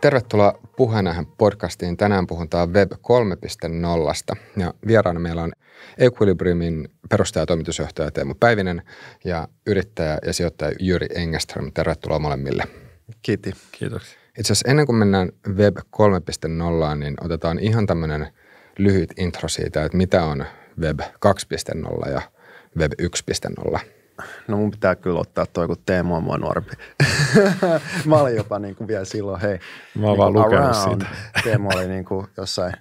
Tervetuloa Puheenähän podcastiin. Tänään puhutaan Web 3.0 ja vieraana meillä on Equilibriumin perustaja ja toimitusjohtaja Teemu Päivinen ja yrittäjä ja sijoittaja Jyri Engström. Tervetuloa molemmille. Kiitos. Kiitoksia. Itse asiassa ennen kuin mennään Web 3.0, niin otetaan ihan tämmöinen lyhyt intro siitä, että mitä on Web 2.0 ja Web no mun pitää kyllä ottaa toi, kun Teemu on mua nuorempi. mä olin jopa niin kuin vielä silloin, hei. Mä oon niin vaan lukenut around. siitä. Teemu oli niin kuin jossain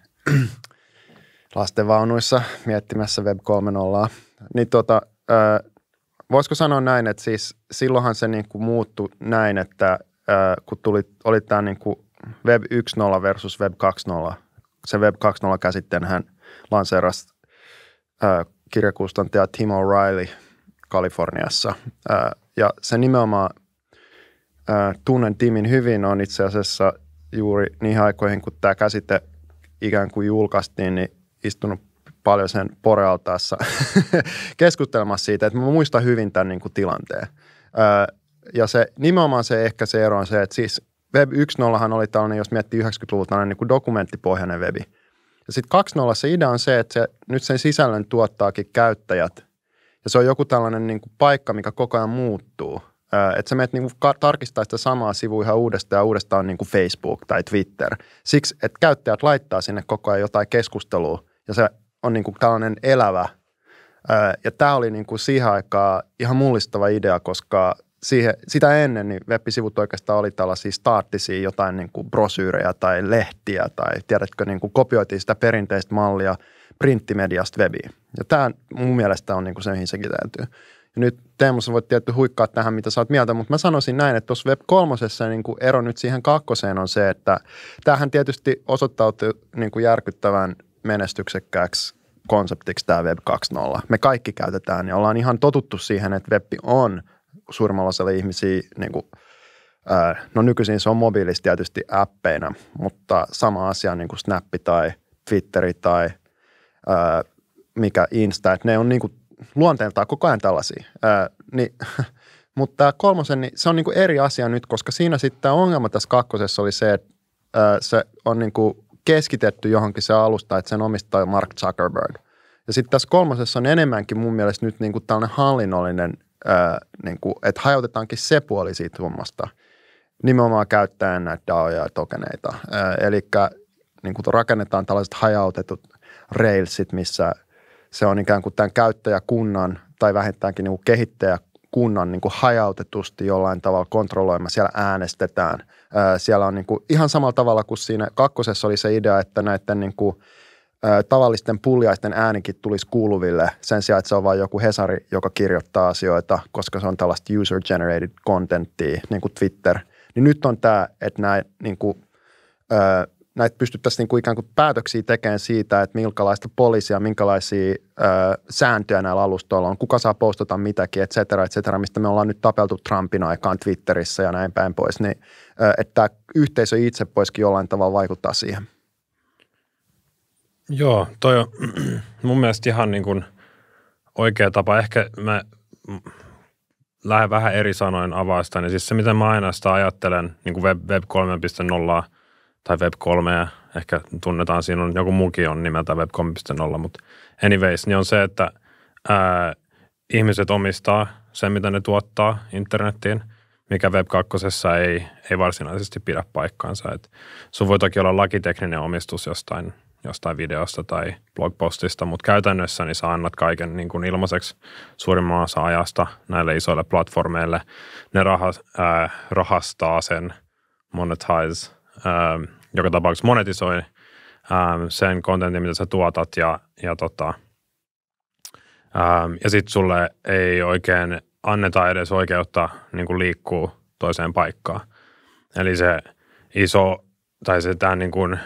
lastenvaunuissa miettimässä Web 3.0. Niin tota, äh, voisiko sanoa näin, että siis silloinhan se niin kuin muuttui näin, että kun tuli, oli tämä niin kuin Web 1.0 versus Web 2.0. Se Web 2.0 käsitteen hän lanseerasi kirjakustantaja Tim O'Reilly – Kaliforniassa. ja se nimenomaan tunnen timin hyvin on itse asiassa juuri niihin aikoihin, kun tämä käsite ikään kuin julkaistiin, niin istunut paljon sen porealtaassa keskustelemassa siitä, että mä muistan hyvin tämän niin kuin tilanteen. ja se nimenomaan se ehkä se ero on se, että siis Web 1.0 oli tällainen, jos miettii 90-luvulta, tällainen niin kuin dokumenttipohjainen webi. Ja sitten 2.0 se idea on se, että se, nyt sen sisällön tuottaakin käyttäjät ja se on joku tällainen niin kuin paikka, mikä koko ajan muuttuu. Että sä menet niin tarkistaa sitä samaa sivua ihan uudestaan ja uudestaan niin kuin Facebook tai Twitter. Siksi, että käyttäjät laittaa sinne koko ajan jotain keskustelua ja se on niin kuin tällainen elävä. Ja tämä oli niin kuin siihen aikaan ihan mullistava idea, koska siihen, sitä ennen niin web-sivut oikeastaan oli tällaisia staattisia jotain niin kuin brosyyrejä tai lehtiä tai tiedätkö, niin kuin kopioitiin sitä perinteistä mallia – printtimediasta webiin. Ja tämä mun mielestä on niin kuin se, mihin se kiteytyy. Ja nyt Teemu, sä voit tietty huikkaa tähän, mitä sä oot mieltä, mutta mä sanoisin näin, että tuossa Web kolmosessa niin kuin ero nyt siihen kakkoseen on se, että tämähän tietysti osoittautui niin kuin järkyttävän menestyksekkääksi konseptiksi tämä Web 2.0. Me kaikki käytetään ja ollaan ihan totuttu siihen, että web on suurimmalla osalla ihmisiä niin kuin, No nykyisin se on mobiilissa tietysti appeina, mutta sama asia niin kuin Snappi tai Twitteri tai – mikä Insta, että ne on niinku luonteeltaan koko ajan tällaisia. Ää, niin, mutta tämä kolmosen, niin se on niinku eri asia nyt, koska siinä sitten tämä ongelma tässä kakkosessa oli se, että ää, se on niinku keskitetty johonkin se alusta, että sen omistaa Mark Zuckerberg. Ja sitten tässä kolmosessa on enemmänkin mun mielestä nyt niinku tällainen hallinnollinen, ää, niinku, että hajautetaankin se puoli siitä hommasta – nimenomaan käyttäen näitä DAOja ja tokeneita. Eli niin rakennetaan tällaiset hajautetut Railsit, missä se on ikään kuin tämän käyttäjäkunnan tai vähintäänkin niin kuin kehittäjäkunnan niin kuin hajautetusti jollain tavalla kontrolloima. Siellä äänestetään. Siellä on niin kuin ihan samalla tavalla kuin siinä kakkosessa oli se idea, että näiden niin kuin tavallisten puljaisten äänikin tulisi kuuluville sen sijaan, että se on vain joku Hesari, joka kirjoittaa asioita, koska se on tällaista user-generated contenttia, niin kuin Twitter. Niin nyt on tämä, että näin niin kuin, näitä pystyttäisiin niin kuin ikään kuin päätöksiä tekemään siitä, että minkälaista poliisia, minkälaisia ö, sääntöjä näillä alustoilla on, kuka saa postata mitäkin, et cetera, et cetera, mistä me ollaan nyt tapeltu Trumpin aikaan Twitterissä ja näin päin pois, niin ö, että yhteisö itse poiskin jollain tavalla vaikuttaa siihen. Joo, toi on mun mielestä ihan niin kuin oikea tapa. Ehkä mä lähden vähän eri sanoin avaista, niin siis se, miten mä aina sitä ajattelen niin kuin Web, web 3.0 tai Web 3, ehkä tunnetaan, siinä on joku muukin on nimeltä Web 3.0, mutta anyways, niin on se, että ää, ihmiset omistaa sen, mitä ne tuottaa internettiin, mikä Web 2 ei, ei varsinaisesti pidä paikkaansa. Et sun voi toki olla lakitekninen omistus jostain, jostain videosta tai blogpostista, mutta käytännössä niin sä annat kaiken niin kuin ilmaiseksi suurimman osa ajasta näille isoille platformeille. Ne rahas, ää, rahastaa sen, monetize Ähm, joka tapauksessa monetisoi ähm, sen kontentin, mitä sä tuotat ja, ja, tota, ähm, ja sitten sulle ei oikein anneta edes oikeutta niin kuin liikkuu toiseen paikkaan. Eli se iso, tai se tämän niin kuin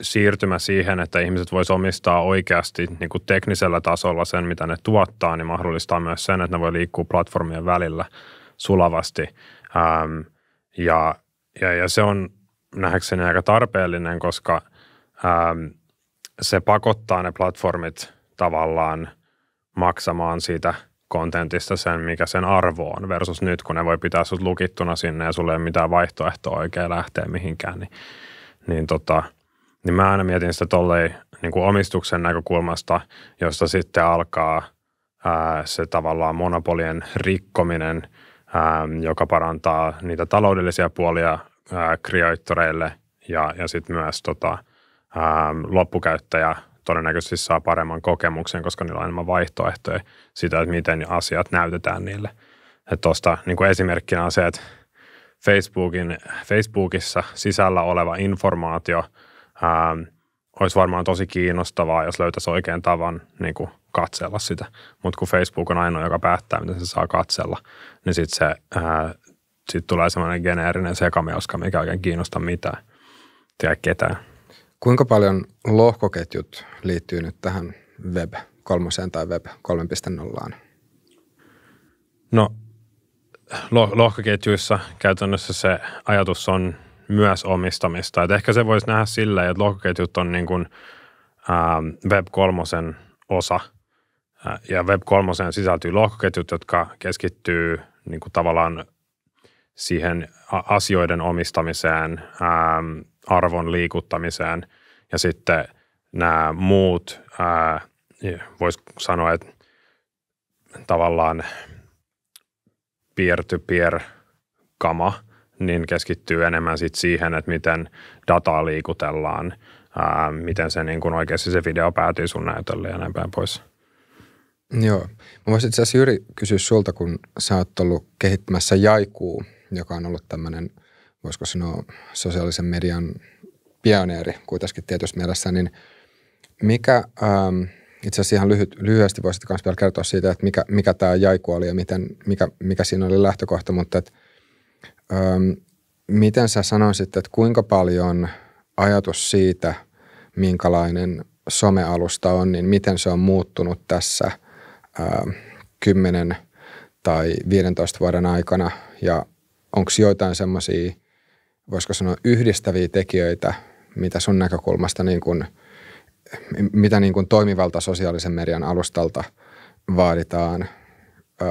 siirtymä siihen, että ihmiset voisi omistaa oikeasti niin kuin teknisellä tasolla sen, mitä ne tuottaa, niin mahdollistaa myös sen, että ne voi liikkua platformien välillä sulavasti. Ähm, ja, ja, ja se on nähdäkseni aika tarpeellinen, koska ää, ähm, se pakottaa ne platformit tavallaan maksamaan siitä kontentista sen, mikä sen arvo on, versus nyt, kun ne voi pitää sut lukittuna sinne ja sulle ei ole mitään vaihtoehtoa oikein lähteä mihinkään, niin, niin, tota, niin mä aina mietin sitä tolleen niin kuin omistuksen näkökulmasta, josta sitten alkaa ää, äh, se tavallaan monopolien rikkominen ähm, – joka parantaa niitä taloudellisia puolia creatoreille ja, ja sitten myös tota, ää, loppukäyttäjä todennäköisesti saa paremman kokemuksen, koska niillä on enemmän vaihtoehtoja sitä, että miten asiat näytetään niille. Tuosta niin esimerkkinä on se, että Facebookin, Facebookissa sisällä oleva informaatio ää, olisi varmaan tosi kiinnostavaa, jos löytäisi oikean tavan niin kuin katsella sitä. Mutta kun Facebook on ainoa, joka päättää, mitä se saa katsella, niin sitten se ää, sitten tulee semmoinen geneerinen sekamelska, mikä oikein kiinnosta mitään, tiedä ketään. Kuinka paljon lohkoketjut liittyy nyt tähän web kolmoseen tai web 3.0? No lohkoketjuissa käytännössä se ajatus on myös omistamista. Et ehkä se voisi nähdä silleen, että lohkoketjut on niin kuin, ää, web kolmosen osa ja web kolmoseen sisältyy lohkoketjut, jotka keskittyy niin kuin tavallaan siihen asioiden omistamiseen, äm, arvon liikuttamiseen ja sitten nämä muut, äh, voisi sanoa, että tavallaan peer-to-peer-kama, niin keskittyy enemmän sit siihen, että miten dataa liikutellaan, ää, ähm, miten se niin kun oikeasti se video päätyy sun näytölle ja näin päin pois. Joo. Mä voisin itse asiassa Jyri kysyä sulta, kun sä oot ollut kehittämässä Jaikuu – joka on ollut tämmöinen, voisiko sanoa, sosiaalisen median pioneeri kuitenkin tietysti mielessä, niin mikä, ähm, itse asiassa ihan lyhyt, lyhyesti voisit myös vielä kertoa siitä, että mikä, mikä tämä jaiku oli ja miten, mikä, mikä siinä oli lähtökohta, mutta että, ähm, miten sä sanoisit, että kuinka paljon ajatus siitä, minkälainen somealusta on, niin miten se on muuttunut tässä ää, ähm, 10 tai 15 vuoden aikana ja onko joitain semmoisia, voisiko sanoa yhdistäviä tekijöitä, mitä sun näkökulmasta niin kun, mitä niin kun toimivalta sosiaalisen median alustalta vaaditaan ö,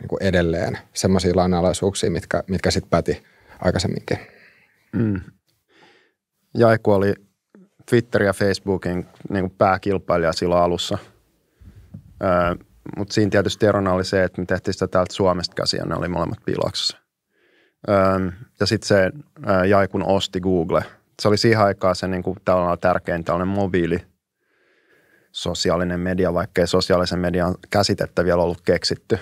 niin kuin edelleen semmoisia lainalaisuuksia, mitkä, mitkä sitten päti aikaisemminkin. Mm. Jaiku oli Twitter ja Facebookin niin kuin pääkilpailija silloin alussa. Öö, Mutta siinä tietysti erona oli se, että me tehtiin sitä täältä Suomesta käsiä, ne oli molemmat piiloksessa ja sitten se kun osti Google. Se oli siihen aikaan se niin kuin, tällainen tärkein tällainen mobiili sosiaalinen media, vaikkei sosiaalisen median käsitettä vielä ollut keksitty.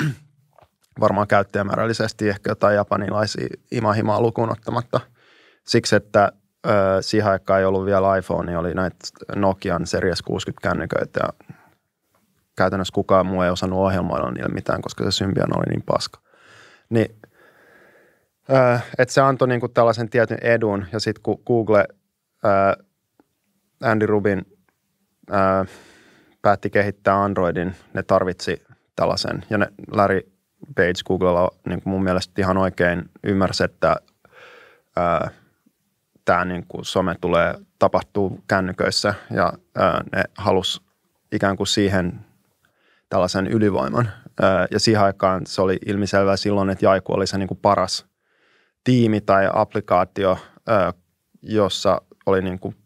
varmaan käyttäjämäärällisesti ehkä jotain japanilaisia imahimaa lukuun ottamatta. Siksi, että öö, siihen aikaan ei ollut vielä iPhone, niin oli näitä Nokian Series 60-kännyköitä ja käytännössä kukaan muu ei osannut ohjelmoida niille mitään, koska se Symbian oli niin paska. Niin että se antoi niinku tällaisen tietyn edun ja sitten kun Google ää, Andy Rubin ää, päätti kehittää Androidin, ne tarvitsi tällaisen ja ne Larry Page Googlella niin mun mielestä ihan oikein ymmärsi, että tämä niin some tulee tapahtuu kännyköissä ja ää, ne halus ikään kuin siihen tällaisen ylivoiman. Ää, ja siihen aikaan se oli ilmiselvää silloin, että Jaiku oli se niin kuin paras tiimi tai applikaatio, jossa oli niin kuin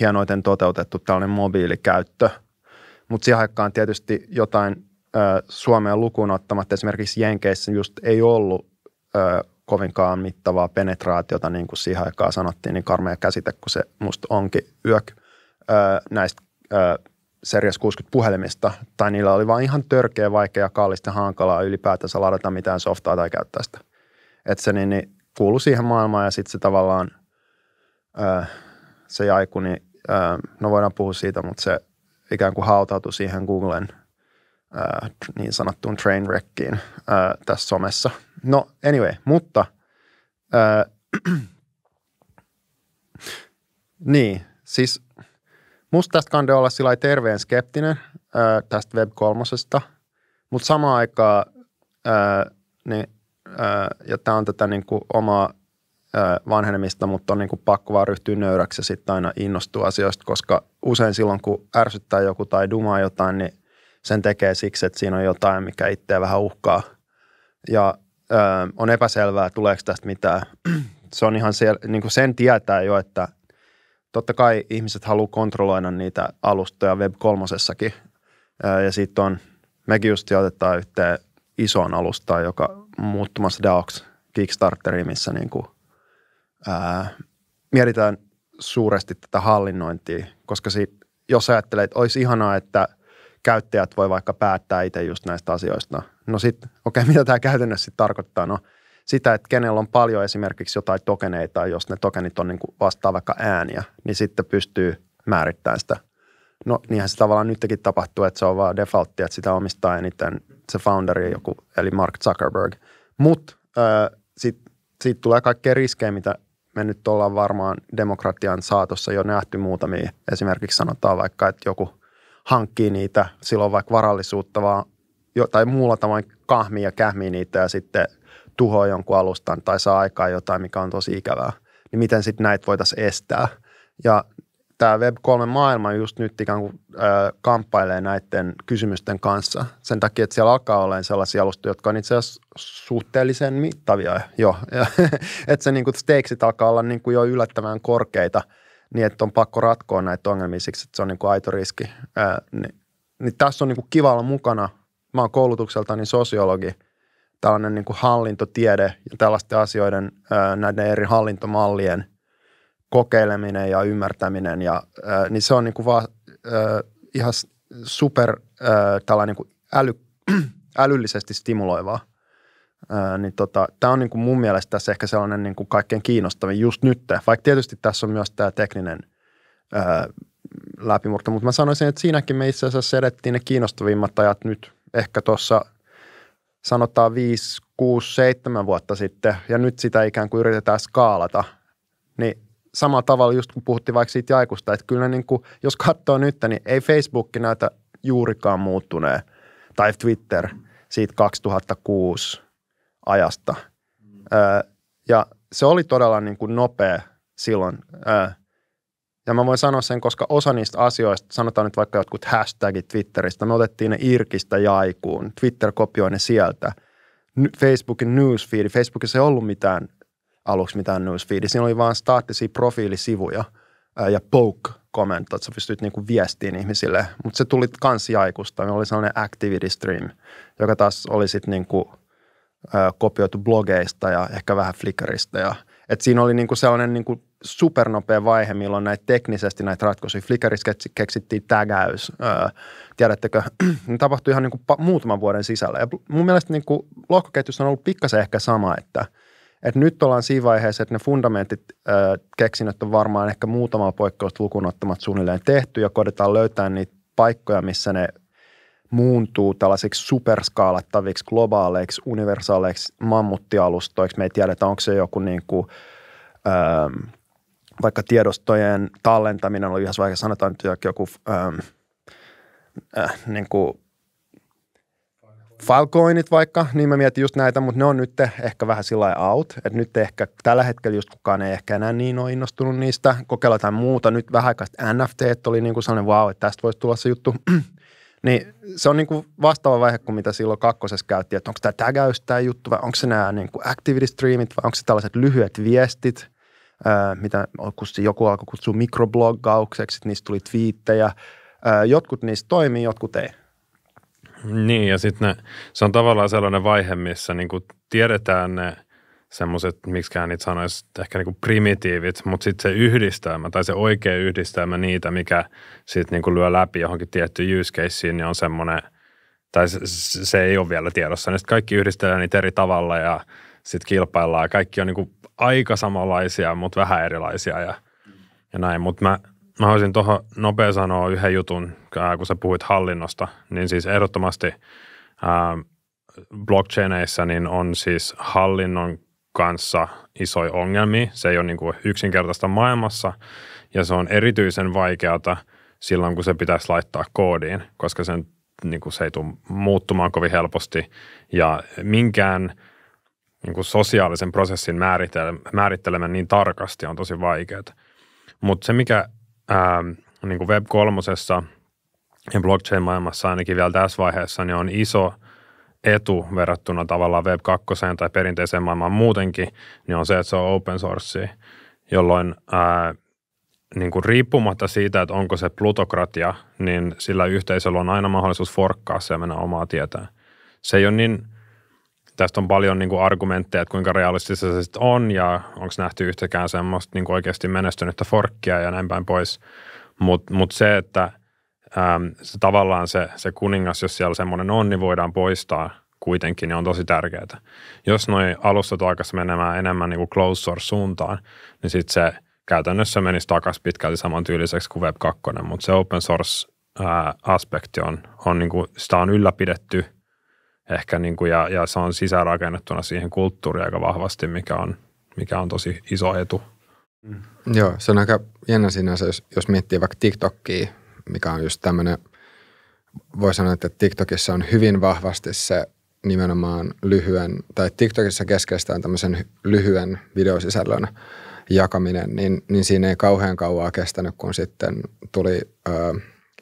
hienoiten toteutettu tällainen mobiilikäyttö. Mutta siihen aikaan tietysti jotain Suomea lukuun ottamatta esimerkiksi Jenkeissä just ei ollut kovinkaan mittavaa penetraatiota, niin kuin siihen aikaan sanottiin, niin karmea käsite, kun se musta onkin yök näistä Series 60 puhelimista, tai niillä oli vaan ihan törkeä, vaikea, kallista, hankalaa ylipäätänsä ladata mitään softaa tai käyttää sitä. Että se niin, niin kuului siihen maailmaan ja sitten se tavallaan, äh, se jaiku, niin äh, no voidaan puhua siitä, mutta se ikään kuin hautautui siihen Googlen äh, niin sanottuun train wreckiin tässä somessa. No anyway, mutta niin, siis musta tästä kande olla sillä terveen skeptinen tästä web kolmosesta, mutta samaan aikaan niin ja tämä on tätä niin kuin omaa vanhenemista, mutta on niin kuin pakko vaan ryhtyä nöyräksi ja sitten aina innostua asioista, koska usein silloin, kun ärsyttää joku tai dumaa jotain, niin sen tekee siksi, että siinä on jotain, mikä itseä vähän uhkaa. Ja ö, on epäselvää, tuleeko tästä mitään. Se on ihan siellä, niin kuin sen tietää jo, että totta kai ihmiset haluaa kontrolloida niitä alustoja web kolmosessakin. Ja sitten on, mekin just otetaan yhteen isoon alustaan, joka muuttumassa DAOks Kickstarteriin, missä niin kuin, ää, mietitään suuresti tätä hallinnointia, koska si, jos ajattelee, että olisi ihanaa, että käyttäjät voi vaikka päättää itse just näistä asioista. No sitten, okei, okay, mitä tämä käytännössä sitten tarkoittaa? No sitä, että kenellä on paljon esimerkiksi jotain tokeneita, jos ne tokenit on niin kuin vastaa vaikka ääniä, niin sitten pystyy määrittämään sitä. No niinhän se tavallaan nytkin tapahtuu, että se on vaan defaultti, että sitä omistaa eniten se founderi joku, eli Mark Zuckerberg. Mutta sitten sit tulee kaikkea riskejä, mitä me nyt ollaan varmaan demokratian saatossa jo nähty muutamia. Esimerkiksi sanotaan vaikka, että joku hankkii niitä, silloin vaikka varallisuutta, vaan jo, tai muulla tavoin kahmi ja kähmii niitä ja sitten tuhoa jonkun alustan tai saa aikaa jotain, mikä on tosi ikävää. Niin miten sitten näitä voitaisiin estää? Ja tämä Web3-maailma just nyt ikään kuin ö, kamppailee näiden kysymysten kanssa. Sen takia, että siellä alkaa olla sellaisia alustoja, jotka on itse asiassa suhteellisen mittavia jo. että se niinku kuin steiksit alkaa olla niinku jo yllättävän korkeita, niin että on pakko ratkoa näitä ongelmia siksi, että se on niinku aito riski. Ö, niin, niin tässä on niinku kiva olla mukana. Mä oon koulutukseltani sosiologi – tällainen niinku hallintotiede ja tällaisten asioiden, näiden eri hallintomallien kokeileminen ja ymmärtäminen, ja, äh, niin se on niin kuin vaan äh, ihan super äh, tällainen niin kuin äly, älyllisesti stimuloivaa. Äh, niin tota, tämä on niin kuin mun mielestä tässä ehkä sellainen niin kuin kaikkein kiinnostavin just nyt, vaikka tietysti tässä on myös tämä tekninen äh, läpimurto, mutta mä sanoisin, että siinäkin me itse asiassa edettiin ne kiinnostavimmat ajat nyt ehkä tuossa sanotaan 5, 6, 7 vuotta sitten, ja nyt sitä ikään kuin yritetään skaalata, niin samalla tavalla just kun puhuttiin vaikka siitä jaikusta, että kyllä niin kuin, jos katsoo nyt, niin ei Facebook näitä juurikaan muuttuneen tai Twitter siitä 2006 ajasta. Öö, ja se oli todella niin kuin nopea silloin. Öö, ja mä voin sanoa sen, koska osa niistä asioista, sanotaan nyt vaikka jotkut hashtagit Twitteristä, me otettiin ne Irkistä jaikuun, Twitter kopioi ne sieltä. Facebookin newsfeed, Facebookissa ei ollut mitään aluksi mitään newsfeedia. Siinä oli vaan staattisia profiilisivuja ja poke-komento, että sä pystyt niinku viestiin ihmisille. Mutta se tuli kansiaikusta, aikuista. Me oli sellainen activity stream, joka taas oli sitten niinku, kopioitu blogeista ja ehkä vähän Flickrista. Ja, et siinä oli niinku sellainen niinku supernopea vaihe, milloin näitä teknisesti näitä ratkaisuja. Flickrissa keksittiin tägäys. Ää, tiedättekö, ne tapahtui ihan niinku muutaman vuoden sisällä. Ja mun mielestä niinku lohkoketjussa on ollut pikkasen ehkä sama, että – et nyt ollaan siinä vaiheessa, että ne fundamentit, äh, keksinnöt on varmaan ehkä muutama poikkeus lukunottamat suunnilleen tehty ja koitetaan löytää niitä paikkoja, missä ne muuntuu tällaisiksi superskaalattaviksi, globaaleiksi, universaaleiksi mammuttialustoiksi. Me ei tiedetä, onko se joku niin kuin, ähm, vaikka tiedostojen tallentaminen on yhdessä vaikka sanotaan että joku ähm, äh, niin kuin – Falcoinit vaikka, niin mä mietin just näitä, mutta ne on nyt ehkä vähän sillä out, että nyt ehkä tällä hetkellä just kukaan ei ehkä enää niin ole innostunut niistä, kokeilla jotain muuta. Nyt vähän aikaa NFT oli niin kuin sellainen wow, että tästä voisi tulla se juttu. niin se on niin kuin vastaava vaihe kuin mitä silloin kakkosessa käytti, että onko tämä tägäys tämä juttu vai onko se nämä niin kuin activity streamit vai onko se tällaiset lyhyet viestit öö, – mitä joku alkoi kutsua mikrobloggaukseksi, niistä tuli twiittejä. Öö, jotkut niistä toimii, jotkut ei. Niin, ja sitten se on tavallaan sellainen vaihe, missä niinku tiedetään ne semmoiset, miksikään niitä sanoisi, ehkä niinku primitiivit, mutta sitten se yhdistelmä tai se oikea yhdistelmä niitä, mikä sitten niinku lyö läpi johonkin tiettyyn use caseen, niin on semmoinen, tai se, se ei ole vielä tiedossa. Niin sitten kaikki yhdistellään niitä eri tavalla ja sitten kilpaillaan. Kaikki on niinku aika samanlaisia, mutta vähän erilaisia ja, ja näin. Mutta mä mä haluaisin tuohon nopea sanoa yhden jutun, kun sä puhuit hallinnosta, niin siis ehdottomasti ää, blockchaineissa niin on siis hallinnon kanssa isoja ongelmia. Se ei ole niin kuin yksinkertaista maailmassa ja se on erityisen vaikeata silloin, kun se pitäisi laittaa koodiin, koska sen, niin kuin se ei tule muuttumaan kovin helposti ja minkään niin kuin sosiaalisen prosessin määrittelemään niin tarkasti on tosi vaikeaa. Mutta se, mikä ää, ähm, niin kuin Web3 ja blockchain-maailmassa ainakin vielä tässä vaiheessa, niin on iso etu verrattuna tavallaan Web2 tai perinteiseen maailmaan muutenkin, niin on se, että se on open source, jolloin ää, äh, niin kuin riippumatta siitä, että onko se plutokratia, niin sillä yhteisöllä on aina mahdollisuus forkkaa se ja mennä omaa tietään. Se ei ole niin – tästä on paljon niin kuin argumentteja, että kuinka realistista se sitten on ja onko nähty yhtäkään semmoista niin kuin oikeasti menestynyttä forkkia ja näin päin pois. Mutta mut se, että äm, se, tavallaan se, se kuningas, jos siellä semmoinen on, niin voidaan poistaa kuitenkin, niin on tosi tärkeää. Jos noi alustat alkaisi menemään enemmän niin kuin close source suuntaan, niin sitten se käytännössä menisi takaisin pitkälti samantyyliseksi kuin Web 2, mutta se open source aspekti on, on niin kuin, sitä on ylläpidetty – ehkä niin kuin, ja, ja se on sisäänrakennettuna siihen kulttuuriin aika vahvasti, mikä on, mikä on tosi iso etu. Mm. Joo, se on aika jännä sinänsä, jos, jos miettii vaikka TikTokia, mikä on just tämmöinen, voi sanoa, että TikTokissa on hyvin vahvasti se nimenomaan lyhyen, tai TikTokissa keskeistä on tämmöisen lyhyen videosisällön jakaminen, niin, niin siinä ei kauhean kauaa kestänyt, kun sitten tuli Öö,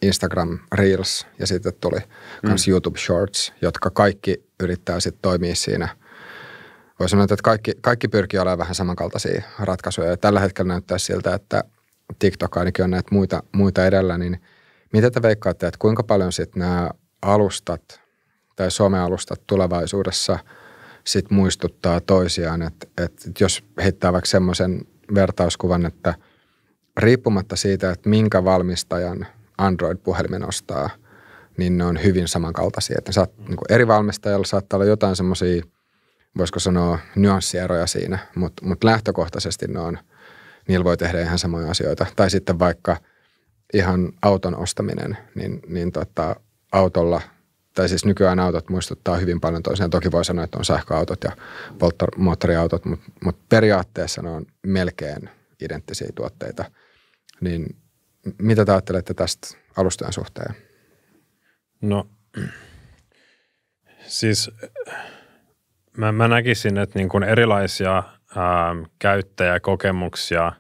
Instagram Reels ja sitten tuli myös mm. YouTube Shorts, jotka kaikki yrittää sitten toimia siinä. Voisi sanoa, että kaikki, kaikki pyrkii olemaan vähän samankaltaisia ratkaisuja. Ja tällä hetkellä näyttää siltä, että TikTok ainakin on näitä muita, muita edellä, niin mitä te veikkaatte, että kuinka paljon sitten nämä alustat tai somealustat tulevaisuudessa sit muistuttaa toisiaan, että että jos heittää vaikka semmoisen vertauskuvan, että riippumatta siitä, että minkä valmistajan – Android-puhelimen ostaa, niin ne on hyvin samankaltaisia. Että saat, niin kuin eri valmistajilla saattaa olla jotain semmoisia, voisiko sanoa, nyanssieroja siinä, mutta mut lähtökohtaisesti ne on, niillä voi tehdä ihan samoja asioita. Tai sitten vaikka ihan auton ostaminen, niin, niin tota, autolla – tai siis nykyään autot muistuttaa hyvin paljon toisiaan. Toki voi sanoa, että on sähköautot ja polttomoottoriautot, mutta, mut periaatteessa ne on melkein identtisiä tuotteita. Niin mitä te ajattelette tästä alustojen suhteen? No siis mä, mä näkisin, että niin kuin erilaisia ää, ähm, käyttäjäkokemuksia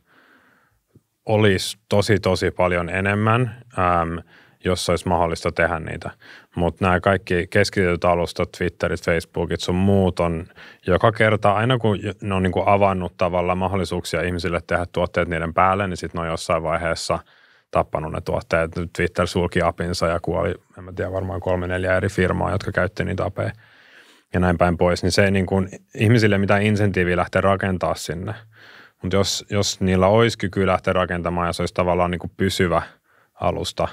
olisi tosi tosi paljon enemmän, ää, ähm, jos olisi mahdollista tehdä niitä. Mutta nämä kaikki keskityt alustat, Twitterit, Facebookit, sun muut on joka kerta, aina kun ne on niin kuin avannut tavallaan mahdollisuuksia ihmisille tehdä tuotteet niiden päälle, niin sitten ne on jossain vaiheessa – tappanut ne tuotteet. Twitter sulki apinsa ja kuoli, en mä tiedä, varmaan kolme neljä eri firmaa, jotka käytti niitä apeja ja näin päin pois. Niin se ei niin kuin ihmisille mitään insentiiviä lähteä rakentaa sinne. Mutta jos, jos niillä olisi kyky lähteä rakentamaan ja se olisi tavallaan niin kuin pysyvä alusta,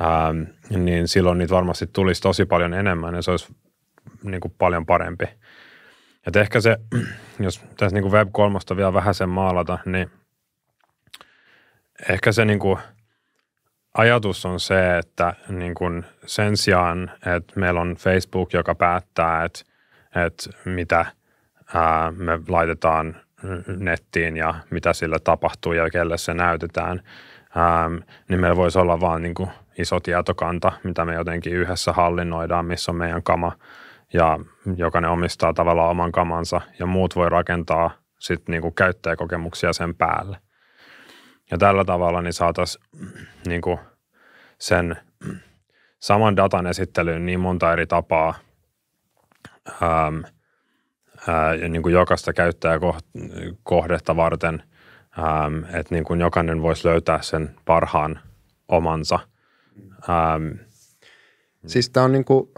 ää, niin silloin niitä varmasti tulisi tosi paljon enemmän ja se olisi niin kuin paljon parempi. ja ehkä se, jos tässä niin kuin Web3 vielä vähän sen maalata, niin ehkä se niin kuin – ajatus on se, että niin kun sen sijaan, että meillä on Facebook, joka päättää, että, että mitä ää, me laitetaan nettiin ja mitä sillä tapahtuu ja kelle se näytetään, ää, niin meillä voisi olla vaan niin kuin iso tietokanta, mitä me jotenkin yhdessä hallinnoidaan, missä on meidän kama ja jokainen omistaa tavallaan oman kamansa ja muut voi rakentaa sitten niin kuin käyttäjäkokemuksia sen päälle. Ja tällä tavalla niin saataisiin niin kuin sen saman datan esittelyyn niin monta eri tapaa äm, ää, niin kuin jokaista käyttäjäkohdetta varten, että niin jokainen voisi löytää sen parhaan omansa. Äm, siis tämä on niin kuin,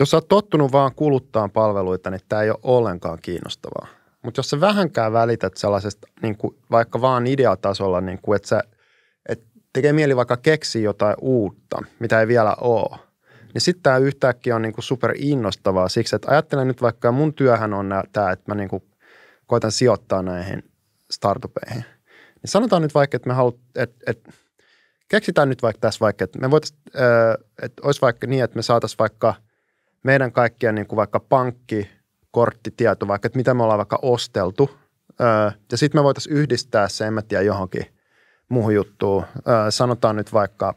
jos olet tottunut vaan kuluttaa palveluita, niin tämä ei ole ollenkaan kiinnostavaa. Mutta jos sä vähänkään välität sellaisesta niin kuin, vaikka vaan ideatasolla, niin kuin, että sä että tekee mieli vaikka keksiä jotain uutta, mitä ei vielä ole, niin sitten tämä yhtäkkiä on niin kuin super innostavaa siksi, että ajattelen nyt vaikka mun työhän on tämä, että mä niin kuin koitan sijoittaa näihin startupeihin. Niin sanotaan nyt vaikka, että me halut, että, että keksitään nyt vaikka tässä vaikka, että me voitaisiin, öö, että olisi vaikka niin, että me saataisiin vaikka meidän kaikkien niin kuin vaikka pankki – korttitieto, vaikka että mitä me ollaan vaikka osteltu, öö, ja sitten me voitaisiin yhdistää se, en mä tiedä, johonkin muuhun juttuun. Öö, sanotaan nyt vaikka,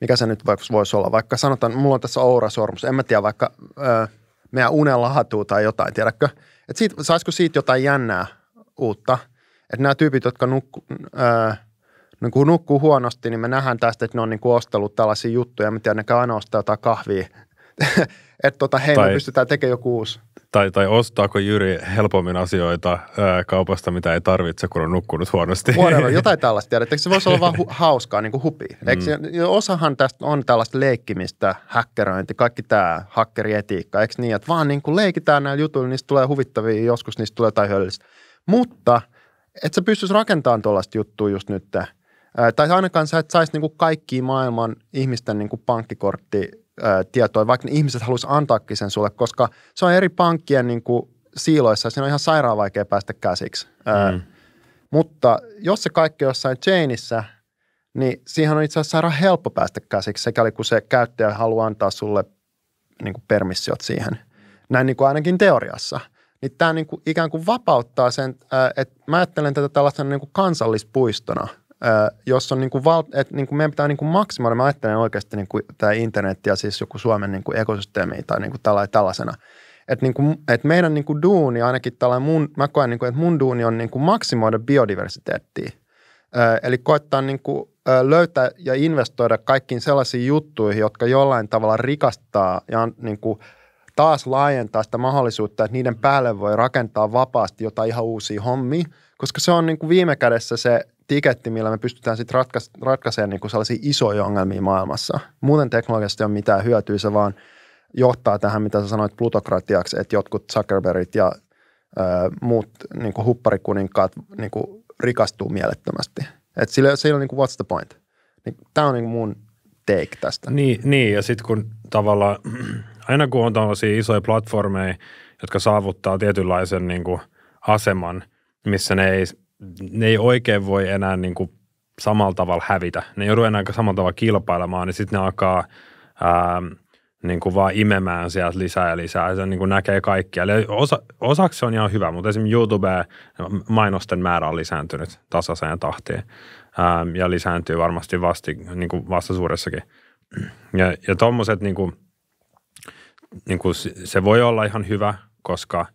mikä se nyt voisi olla, vaikka sanotaan, mulla on tässä Oura-sormus, en mä tiedä, vaikka öö, meidän lahatuu tai jotain, tiedätkö? Että siitä, saisiko siitä jotain jännää uutta? Että nämä tyypit, jotka nukku, öö, niin kun nukkuu huonosti, niin me nähdään tästä, että ne on niin ostellut tällaisia juttuja. Mä tiedän, ne aina ostaa jotain kahvia että tota, hei, tai, me pystytään tekemään joku uusi. Tai, tai ostaako Jyri helpommin asioita ää, kaupasta, mitä ei tarvitse, kun on nukkunut huonosti. Whatever, jotain tällaista tiedä. Eikö se voisi olla vaan hu- hauskaa, niin kuin hupi? Mm. Eikö se, mm. Osahan tästä on tällaista leikkimistä, hakkerointi, kaikki tämä hakkerietiikka. Eikö niin, että vaan niin kuin leikitään näillä jutuilla, niistä tulee huvittavia, joskus niistä tulee jotain hyödyllistä. Mutta että sä pystyisi rakentamaan tuollaista juttua just nyt. Ää, tai ainakaan sä et saisi niinku kaikki maailman ihmisten niinku pankkikortti tietoa, vaikka ne ihmiset halus antaakin sen sulle, koska se on eri pankkien niin kuin siiloissa, siinä on ihan sairaan vaikea päästä käsiksi. Ö, mm. Mutta jos se kaikki on jossain chainissa, niin siihen on itse asiassa sairaan helppo päästä käsiksi, sekäli kun se käyttäjä haluaa antaa sulle niin kuin permissiot siihen. Näin niin kuin ainakin teoriassa. Niin tämä niin kuin ikään kuin vapauttaa sen, että mä ajattelen tätä tällaisena niin kuin kansallispuistona – jos on niin kuin val, että niin kuin meidän pitää niin kuin maksimoida, mä ajattelen oikeasti niin kuin tämä internet ja siis joku Suomen niin kuin ekosysteemi tai niin kuin tällaisena, että, niin et meidän niin kuin duuni, ainakin tällainen mun, mä koen, niin kuin, että mun duuni on niin kuin maksimoida biodiversiteettiä. Eli koettaa niin kuin löytää ja investoida kaikkiin sellaisiin juttuihin, jotka jollain tavalla rikastaa ja niin kuin taas laajentaa sitä mahdollisuutta, että niiden päälle voi rakentaa vapaasti jotain ihan uusia hommia, koska se on niin kuin viime kädessä se tiketti, millä me pystytään sitten ratka- ratkaisemaan niin kuin sellaisia isoja ongelmia maailmassa. Muuten teknologiasta ei ole mitään hyötyä, se vaan johtaa tähän, mitä sä sanoit plutokratiaksi, että jotkut Zuckerbergit ja ö, muut niin kuin hupparikuninkaat niin kuin rikastuu mielettömästi. Että sillä, sillä on niin kuin what's the point. Niin, Tämä on niin kuin mun take tästä. Niin, niin ja sitten kun tavallaan, aina kun on tällaisia isoja platformeja, jotka saavuttaa tietynlaisen niin kuin aseman, missä ne ei ne ei oikein voi enää niin kuin samalla tavalla hävitä. Ne ei joudu enää samalla tavalla kilpailemaan, niin sitten ne alkaa ää, niin kuin vaan imemään sieltä lisää ja lisää. Ja se niin kuin näkee kaikkia. osa, osaksi se on ihan hyvä, mutta esimerkiksi YouTube mainosten määrä on lisääntynyt tasaiseen tahtiin ää, ja lisääntyy varmasti vasti, niin kuin vastaisuudessakin. Ja, ja tuommoiset, niin kuin, niin kuin se voi olla ihan hyvä, koska –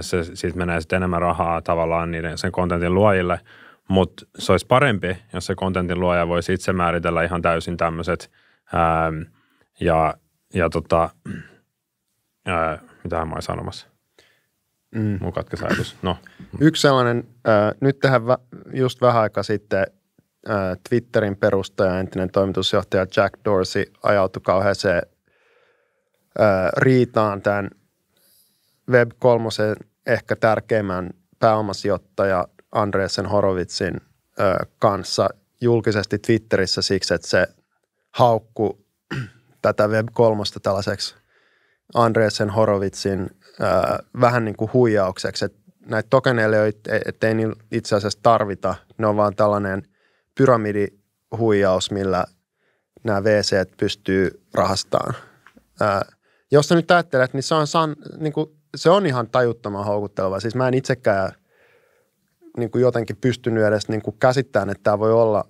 se, siitä menee sitten enemmän rahaa tavallaan niiden, sen kontentin luojille, mutta se olisi parempi, jos se kontentin luoja voisi itse määritellä ihan täysin tämmöiset ja, ja tota, ää, mitähän mä olin sanomassa. Mm. Mun katkesi ajatus. No. Yksi sellainen, ää, nyt tähän just vähän aikaa sitten ää, Twitterin perustaja, entinen toimitusjohtaja Jack Dorsey ajautui kauheeseen ää, riitaan tämän – Web 3 ehkä tärkeimmän pääomasijoittaja Andreessen Horovitsin ö, kanssa julkisesti Twitterissä siksi, että se haukku tätä Web 3 tällaiseksi Andreessen Horovitsin ö, vähän niin kuin huijaukseksi, että näitä tokeneille ei niin itse asiassa tarvita, ne on vaan tällainen pyramidihuijaus, millä nämä VC pystyy rahastamaan. jos sä nyt ajattelet, niin se on san, niin kuin se on ihan tajuttoman houkutteleva. Siis mä en itsekään niin kuin jotenkin pystynyt edes niin kuin käsittämään, että tämä voi olla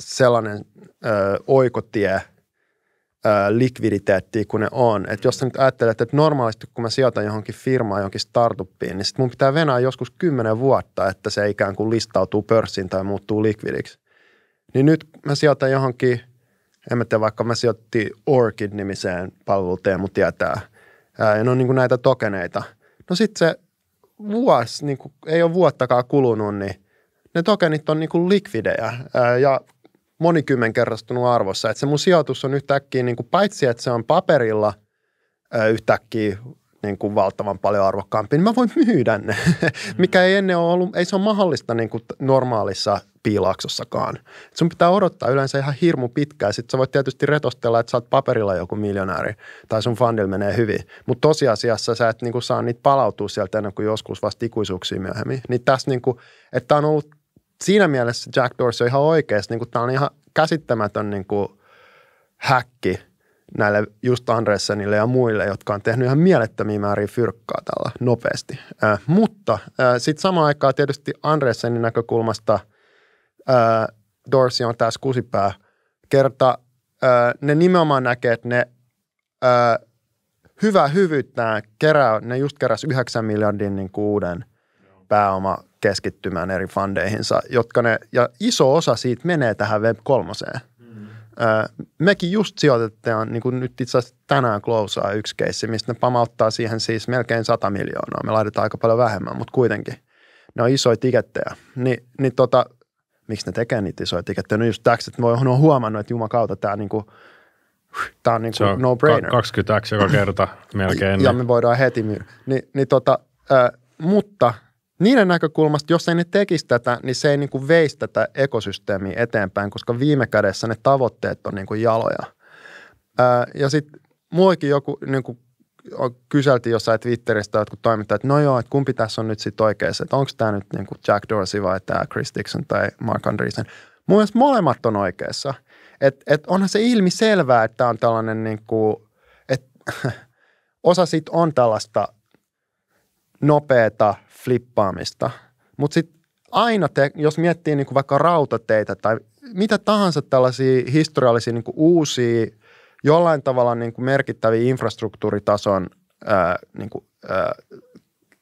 sellainen ö, oikotie ö, likviditeettiä kuin ne on. Et jos sä nyt ajattelet, että normaalisti kun mä sijoitan johonkin firmaan, johonkin startuppiin, niin sit mun pitää venää joskus kymmenen vuotta, että se ikään kuin listautuu pörssiin tai muuttuu likvidiksi. Niin nyt mä sijoitan johonkin, en mä tiedä, vaikka mä sijoitin Orchid-nimiseen palveluteen, mutta tietää – ää, ja ne on niin kuin näitä tokeneita. No sitten se vuosi, niin kuin, ei ole vuottakaan kulunut, niin ne tokenit on niin kuin likvidejä ää, ja monikymmenkerrastunut arvossa. Että se mun sijoitus on yhtäkkiä, niin kuin, paitsi että se on paperilla ää, yhtäkkiä niin kuin valtavan paljon arvokkaampi, niin mä voin myydä ne, mikä ei ennen ole ollut, ei se ole mahdollista niin kuin normaalissa piilaaksossakaan. Et sun pitää odottaa yleensä ihan hirmu pitkään. Sitten sä voit tietysti retostella, että sä oot paperilla joku miljonääri tai sun fundil menee hyvin. Mutta tosiasiassa sä et niinku saa niitä palautua sieltä ennen kuin joskus vasta ikuisuuksia myöhemmin. Niin tässä niinku, että on ollut siinä mielessä Jack Dorsey on ihan oikeassa. Niinku tämä on ihan käsittämätön niinku häkki näille just Andressenille ja muille, jotka on tehnyt ihan mielettömiä määriä fyrkkaa tällä nopeasti. Äh, mutta äh, sitten samaan aikaan tietysti Andressenin näkökulmasta – Dorsey on tässä kusipää. Kerta äh, ne nimenomaan näkee, että ne äh, hyvä hyvyyttään kerää, ne just keräs 9 miljardin niin uuden pääoma keskittymään eri fandeihinsa, jotka ne, ja iso osa siitä menee tähän web kolmoseen. Mm. Öö, mekin just sijoitetaan, niin kuin nyt itse asiassa tänään klousaa yksi keissi, mistä ne pamauttaa siihen siis melkein 100 miljoonaa. Me laitetaan aika paljon vähemmän, mutta kuitenkin. Ne on isoja tikettejä. Ni, niin tota, miksi ne tekee niitä isoja tikettejä. No just täks, että voi on huomannut, että jumakauta tämä niinku, tää on niinku no-brainer. 20x joka kerta melkein. ja niin- me voidaan heti myydä. Ni, niin tota, äh, mutta niiden näkökulmasta, jos ei ne tekisi tätä, niin se ei niinku veisi tätä ekosysteemiä eteenpäin, koska viime kädessä ne tavoitteet on niinku jaloja. Äh, ja sitten mullakin joku niinku kyseltiin jossain Twitteristä jotkut toimittajat, että no joo, että kumpi tässä on nyt sitten oikeassa, että onko tämä nyt niin kuin Jack Dorsey vai tämä Chris Dixon tai Mark Andreessen. Mun mielestä molemmat on oikeassa. Et, et onhan se ilmi selvää, että on tällainen niin kuin, että osa sit on tällaista nopeata flippaamista. Mutta sitten aina, te, jos miettii niin kuin vaikka rautateitä tai mitä tahansa tällaisia historiallisia niin kuin uusia – jollain tavalla niin kuin merkittäviä infrastruktuuritason ää, niin kuin, ää,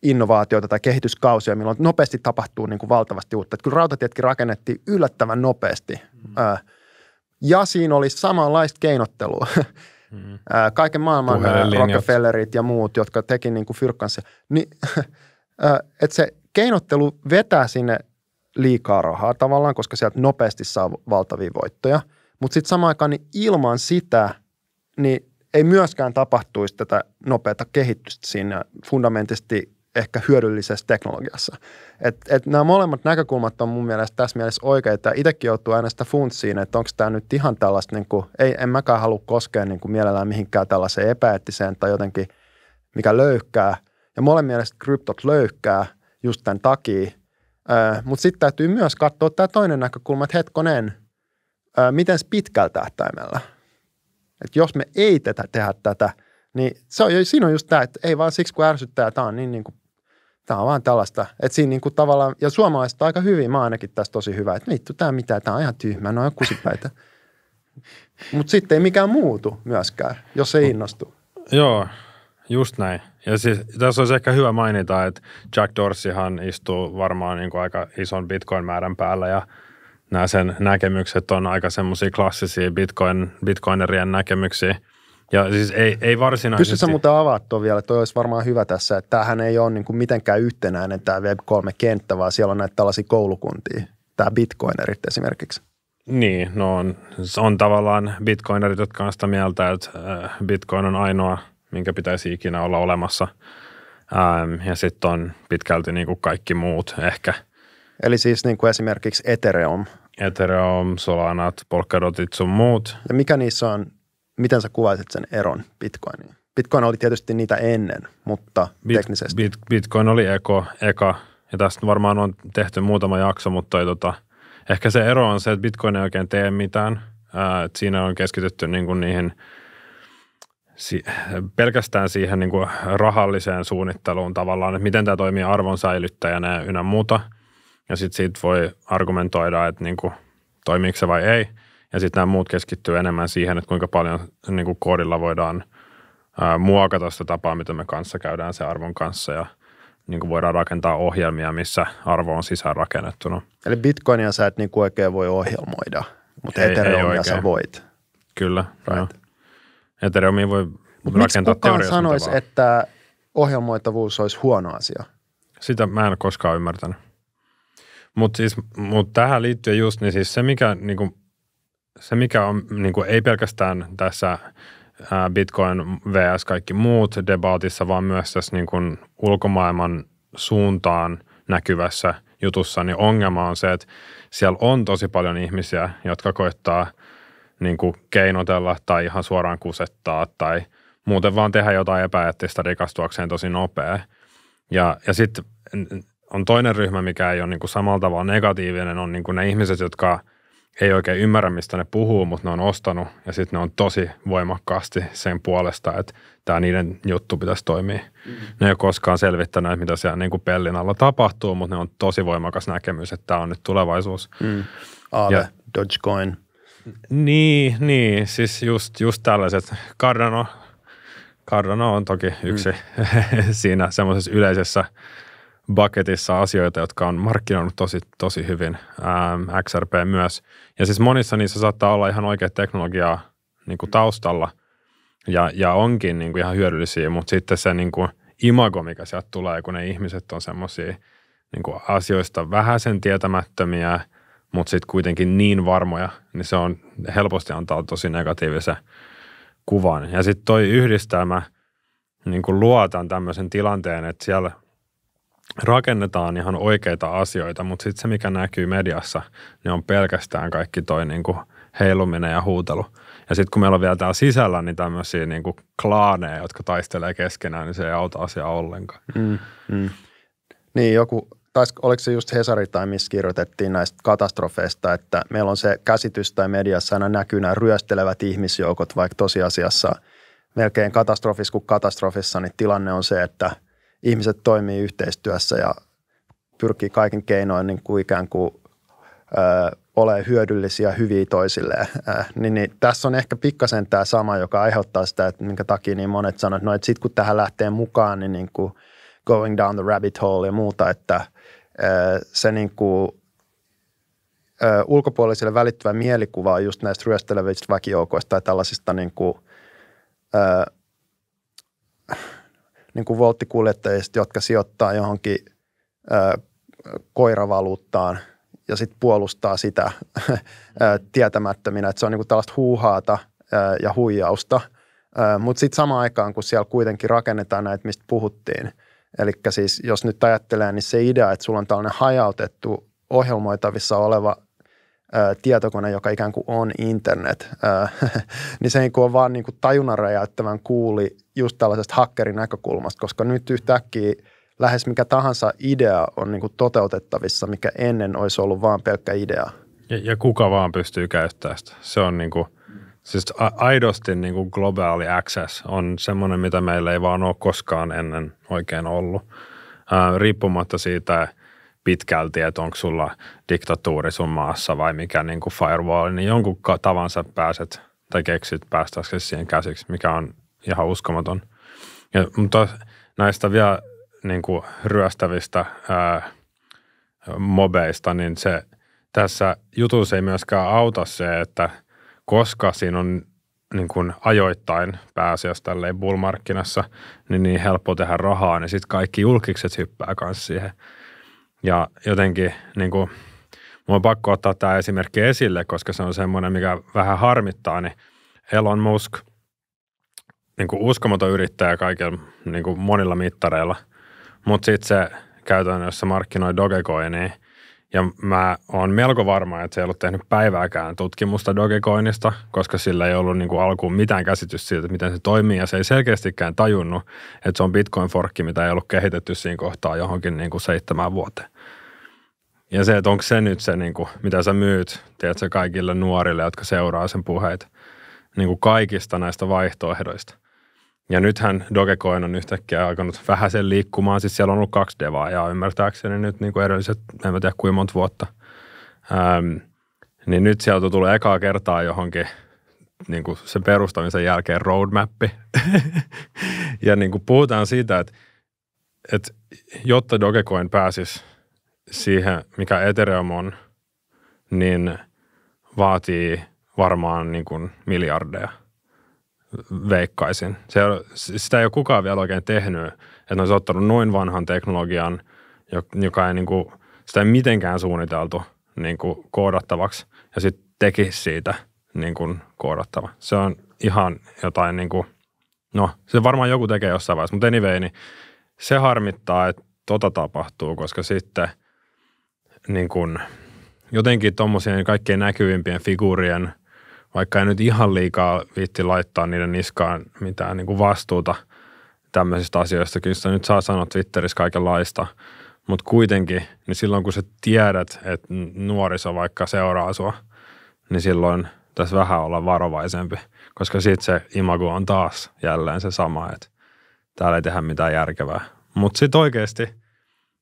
innovaatioita tai kehityskausia, milloin nopeasti tapahtuu niin kuin valtavasti uutta. Että kyllä rautatietkin rakennettiin yllättävän nopeasti mm. ää, ja siinä oli samanlaista keinottelua. Mm. Ää, kaiken maailman Rockefellerit ja muut, jotka teki niin kuin fyrkkansa. Niin, että se keinottelu vetää sinne liikaa rahaa tavallaan, koska sieltä nopeasti saa valtavia voittoja. Mutta sitten samaan aikaan niin ilman sitä – niin ei myöskään tapahtuisi tätä nopeata kehitystä siinä fundamentisti ehkä hyödyllisessä teknologiassa. Et, et nämä molemmat näkökulmat on mun mielestä tässä mielessä oikeita. Itsekin joutuu aina sitä funtsiin, että onko tämä nyt ihan tällaista, niin kuin, ei, en mäkään halua koskea niin kuin mielellään mihinkään tällaiseen epäettiseen tai jotenkin, mikä löyhkää. Ja molemmat mielestä kryptot löyhkää just tämän takia. Mutta sitten täytyy myös katsoa tämä toinen näkökulma, että hetkonen, ö, miten pitkällä tähtäimellä – että jos me ei tätä, tehdä tätä, niin se on, siinä on just tämä, että ei vaan siksi kun ärsyttää, tämä on niin, niin kuin, tämä on vaan tällaista. Että siinä niin kuin tavallaan, ja suomalaiset on aika hyvin, mä ainakin tässä tosi hyvä, että vittu tämä mitä, tämä on ihan tyhmä, noin kusipäitä. Mutta sitten ei mikään muutu myöskään, jos se innostuu. Joo, just näin. Ja siis tässä olisi ehkä hyvä mainita, että Jack Dorseyhan istuu varmaan niin kuin aika ison bitcoin-määrän päällä ja – nämä sen näkemykset on aika semmoisia klassisia Bitcoin, bitcoinerien näkemyksiä. Ja siis ei, ei varsinaisesti... Pysty sä muuten avaa tuon vielä, toi olisi varmaan hyvä tässä, että tämähän ei ole niin kuin mitenkään yhtenäinen tämä Web3-kenttä, vaan siellä on näitä tällaisia koulukuntia, tämä bitcoinerit esimerkiksi. Niin, no on, on tavallaan bitcoinerit, jotka on sitä mieltä, että äh, bitcoin on ainoa, minkä pitäisi ikinä olla olemassa. Ähm, ja sitten on pitkälti niin kuin kaikki muut ehkä – Eli siis niin kuin esimerkiksi Ethereum. Ethereum, Solanat, Polkadotit sun muut. Ja mikä niissä on, miten sä kuvaisit sen eron Bitcoiniin? Bitcoin oli tietysti niitä ennen, mutta Bit, teknisesti. Bit, Bitcoin oli eko, eka, ja tästä varmaan on tehty muutama jakso, mutta ei tota, ehkä se ero on se, että Bitcoin ei oikein tee mitään. Ää, että siinä on keskitytty niin kuin niihin si- pelkästään siihen niin kuin rahalliseen suunnitteluun tavallaan, että miten tämä toimii arvon säilyttäjänä ynnä muuta – ja sitten siitä voi argumentoida, että niin kuin, toimiiko se vai ei. Ja sitten nämä muut keskittyy enemmän siihen, että kuinka paljon niin kuin koodilla voidaan ää, muokata sitä tapaa, miten me kanssa käydään se arvon kanssa ja niin kuin voidaan rakentaa ohjelmia, missä arvo on sisään rakennettuna. Eli bitcoinia sä et niin kuin oikein voi ohjelmoida, mutta ei, Ethereumia ei sä voit. Kyllä, right. joo. Ethereumia voi Mut rakentaa miksi sanoisi, että ohjelmoitavuus olisi huono asia? Sitä mä en koskaan ymmärtänyt. Mutta siis, mut tähän liittyen just, niin siis se mikä, niinku, se mikä on, niinku, ei pelkästään tässä ää, Bitcoin vs. kaikki muut debatissa, vaan myös tässä niinku, ulkomaailman suuntaan näkyvässä jutussa, niin ongelma on se, että siellä on tosi paljon ihmisiä, jotka koittaa niinku, keinotella tai ihan suoraan kusettaa tai muuten vaan tehdä jotain epäettistä rikastuakseen tosi nopea. Ja, ja sitten on toinen ryhmä, mikä ei ole niin kuin samalla tavalla negatiivinen, on niin kuin ne ihmiset, jotka ei oikein ymmärrä, mistä ne puhuu, mutta ne on ostanut ja sitten ne on tosi voimakkaasti sen puolesta, että tämä niiden juttu pitäisi toimia. Mm-hmm. Ne ei ole koskaan selvittänyt, mitä siellä niin kuin pellin alla tapahtuu, mutta ne on tosi voimakas näkemys, että tämä on nyt tulevaisuus. Mm. Aave, ja, Dogecoin. Niin, niin, siis just, just tällaiset. Cardano, Cardano on toki mm. yksi mm. siinä semmoisessa yleisessä – paketissa asioita, jotka on markkinoinut tosi, tosi hyvin, ähm, XRP myös. Ja siis monissa niissä saattaa olla ihan oikea teknologiaa niin kuin taustalla ja, ja onkin niin kuin ihan hyödyllisiä, mutta sitten se niin kuin imago, mikä sieltä tulee, kun ne ihmiset on semmoisia niin asioista vähäisen tietämättömiä, mutta sitten kuitenkin niin varmoja, niin se on helposti antaa tosi negatiivisen kuvan. Ja sitten toi yhdistelmä niin kuin tämän tämmöisen tilanteen, että siellä – rakennetaan ihan oikeita asioita, mutta sitten se, mikä näkyy mediassa, niin on pelkästään kaikki toi niin kuin heiluminen ja huutelu. Ja sitten kun meillä on vielä täällä sisällä niin tämmöisiä niin kuin klaaneja, jotka taistelee keskenään, niin se ei auta asiaa ollenkaan. Mm, mm. Niin, joku, tais, oliko se just Hesari tai missä kirjoitettiin näistä katastrofeista, että meillä on se käsitys tai mediassa aina näkyy nämä ryöstelevät ihmisjoukot, vaikka tosiasiassa melkein katastrofissa kuin katastrofissa, niin tilanne on se, että – ihmiset toimii yhteistyössä ja pyrkii kaiken keinoin niin kuin ikään kuin ö, ole hyödyllisiä hyviä toisilleen. Äh, niin, niin, tässä on ehkä pikkasen tämä sama, joka aiheuttaa sitä, että minkä takia niin monet sanoo, että no, että sitten kun tähän lähtee mukaan, niin, niin kuin going down the rabbit hole ja muuta, että äh, se niin kuin, äh, ulkopuolisille välittyvä mielikuva on just näistä ryöstelevistä väkijoukoista tai tällaisista niin kuin, äh, niin kuin volttikuljettajista, jotka sijoittaa johonkin ö, koiravaluuttaan ja sitten puolustaa sitä ö, tietämättöminä. Et se on niin kuin tällaista huuhaata ö, ja huijausta. Mutta sitten samaan aikaan, kun siellä kuitenkin rakennetaan näitä, mistä puhuttiin, eli siis jos nyt ajattelee, niin se idea, että sulla on tällainen hajautettu ohjelmoitavissa oleva tietokone, joka ikään kuin on internet, niin se niinku on vaan niin kuin tajunnan räjäyttävän kuuli just tällaisesta hakkerin näkökulmasta, koska nyt yhtäkkiä lähes mikä tahansa idea on niin kuin toteutettavissa, mikä ennen olisi ollut vaan pelkkä idea. Ja, ja kuka vaan pystyy käyttämään sitä. Se on niin kuin, siis aidosti niin kuin globaali access on semmoinen, mitä meillä ei vaan ole koskaan ennen oikein ollut. Ää, riippumatta siitä – pitkälti, että onko sulla diktatuuri sun maassa vai mikä niin kuin firewall, niin jonkun tavan sä pääset tai keksit päästäksesi siihen käsiksi, mikä on ihan uskomaton. Ja, mutta näistä vielä niin kuin ryöstävistä ää, mobeista, niin se tässä jutussa ei myöskään auta se, että koska siinä on niin kuin ajoittain pääasiassa tälleen bullmarkkinassa, niin niin helppo tehdä rahaa, niin sitten kaikki julkiset hyppää myös siihen – ja jotenkin niin kuin, mun on pakko ottaa tämä esimerkki esille, koska se on semmoinen, mikä vähän harmittaa, niin Elon Musk, niin kuin uskomaton yrittäjä kaiken niin kuin monilla mittareilla, mutta sitten se käytännössä markkinoi Dogecoinia – ja mä oon melko varma, että se ei ollut tehnyt päivääkään tutkimusta Dogecoinista, koska sillä ei ollut niin kuin alkuun mitään käsitys siitä, miten se toimii. Ja se ei selkeästikään tajunnut, että se on Bitcoin-forkki, mitä ei ollut kehitetty siinä kohtaa johonkin niin kuin seitsemään vuoteen. Ja se, että onko se nyt se, niin kuin, mitä sä myyt, tiedätkö, kaikille nuorille, jotka seuraa sen puheita, niin kuin kaikista näistä vaihtoehdoista – ja nythän Dogecoin on yhtäkkiä alkanut vähän sen liikkumaan. Siis siellä on ollut kaksi devaa ja ymmärtääkseni nyt niin kuin edelliset, en mä tiedä kuinka monta vuotta. Äm, niin nyt sieltä tulee ekaa kertaa johonkin niin kuin sen perustamisen jälkeen roadmappi. ja niin kuin puhutaan siitä, että, että jotta Dogecoin pääsisi siihen, mikä Ethereum on, niin vaatii varmaan niin kuin miljardeja – veikkaisin. Se, sitä ei ole kukaan vielä oikein tehnyt, että olisi ottanut noin vanhan teknologian, joka ei niin kuin, sitä ei mitenkään suunniteltu niin kuin koodattavaksi ja sitten teki siitä niin kuin koodattava. Se on ihan jotain niin kuin, no se varmaan joku tekee jossain vaiheessa, mutta anyway, niin se harmittaa, että tota tapahtuu, koska sitten niin kuin, jotenkin tuommoisien kaikkein näkyvimpien figuurien – vaikka ei nyt ihan liikaa viitti laittaa niiden niskaan mitään niin kuin vastuuta tämmöisistä asioista. Kyllä sä nyt saa sanoa Twitterissä kaikenlaista, mutta kuitenkin, niin silloin kun sä tiedät, että nuoriso vaikka seuraa sua, niin silloin tässä vähän olla varovaisempi, koska sitten se imago on taas jälleen se sama, että täällä ei tehdä mitään järkevää. Mutta sitten oikeasti,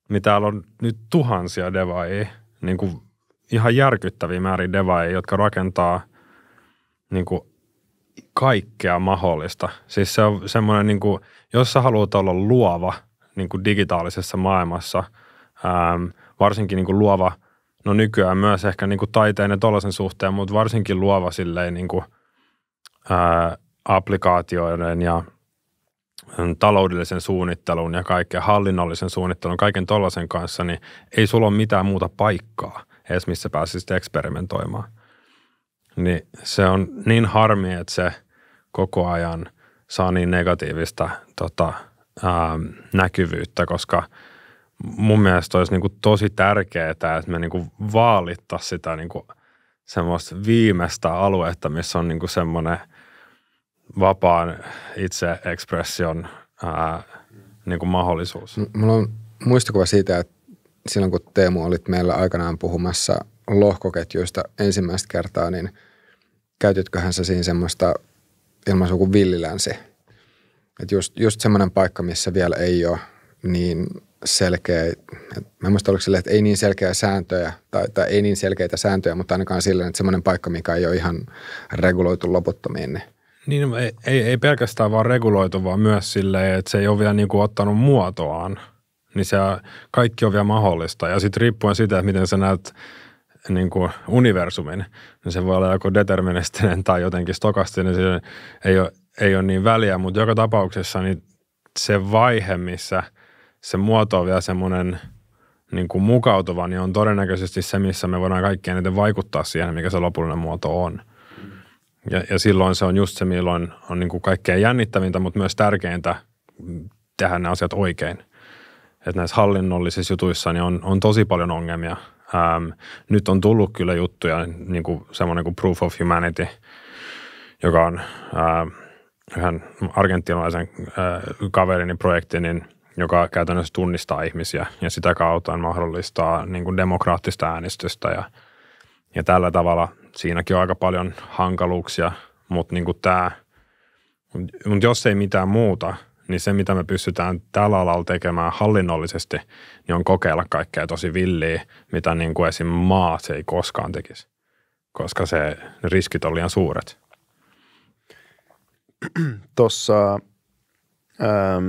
niin täällä on nyt tuhansia devaajia, niin kuin ihan järkyttäviä määrin devaajia, jotka rakentaa – niin kuin kaikkea mahdollista. Siis se on semmoinen, niin kuin, jos sä haluat olla luova niin kuin digitaalisessa maailmassa, äm, varsinkin niin kuin luova, no nykyään myös ehkä niin kuin taiteen ja tollaisen suhteen, mutta varsinkin luova silleen niin kuin, ää, äh, applikaatioiden ja mm, taloudellisen suunnittelun ja kaikkea hallinnollisen suunnittelun, kaiken tollaisen kanssa, niin ei sulla ole mitään muuta paikkaa edes, missä pääsisit eksperimentoimaan – niin se on niin harmi, että se koko ajan saa niin negatiivista tota, ää, ähm, näkyvyyttä, koska mun mielestä olisi niin kuin tosi tärkeää, että me niin kuin vaalittaisiin sitä niin kuin semmoista viimeistä aluetta, missä on niin kuin semmoinen vapaan itse-ekspression äh, niin mahdollisuus. M- mulla on muistikuva siitä, että silloin kun Teemu olit meillä aikanaan puhumassa lohkoketjuista ensimmäistä kertaa, niin – käytitköhän sä siinä semmoista ilmaisua kuin villilänsi. Että just, just semmoinen paikka, missä vielä ei ole niin selkeä, mä en muista oliko sille, että ei niin selkeä sääntöjä tai, tai ei niin selkeitä sääntöjä, mutta ainakaan silleen, että semmoinen paikka, mikä ei ole ihan reguloitu loputtomiin, niin niin, no, ei, ei, ei pelkästään vaan reguloitu, vaan myös silleen, että se ei ole vielä niin kuin ottanut muotoaan. Niin se kaikki on vielä mahdollista. Ja sitten riippuen siitä, että miten sä näet niin kuin universumin, niin se voi olla joko deterministinen tai jotenkin stokastinen, niin ei ole, ei ole niin väliä, mutta joka tapauksessa niin se vaihe, missä se muoto on vielä semmoinen niin kuin mukautuva, niin on todennäköisesti se, missä me voidaan kaikkien eniten vaikuttaa siihen, mikä se lopullinen muoto on. Ja, ja silloin se on just se, milloin on niin kuin kaikkein jännittävintä, mutta myös tärkeintä tehdä nämä asiat oikein. Että näissä hallinnollisissa jutuissa niin on, on tosi paljon ongelmia – Ähm, nyt on tullut kyllä juttuja, niin kuin semmoinen kuin Proof of Humanity, joka on äh, yhden argentinalaisen äh, kaverini projekti, niin joka käytännössä tunnistaa ihmisiä ja sitä kautta on mahdollistaa niin kuin demokraattista äänestystä ja, ja tällä tavalla siinäkin on aika paljon hankaluuksia, mutta niin kuin tämä, mutta jos ei mitään muuta – niin se mitä me pystytään tällä alalla tekemään hallinnollisesti, niin on kokeilla kaikkea tosi villiä, mitä niin kuin esim. maa se ei koskaan tekisi, koska se riskit on liian suuret. Tuossa ähm,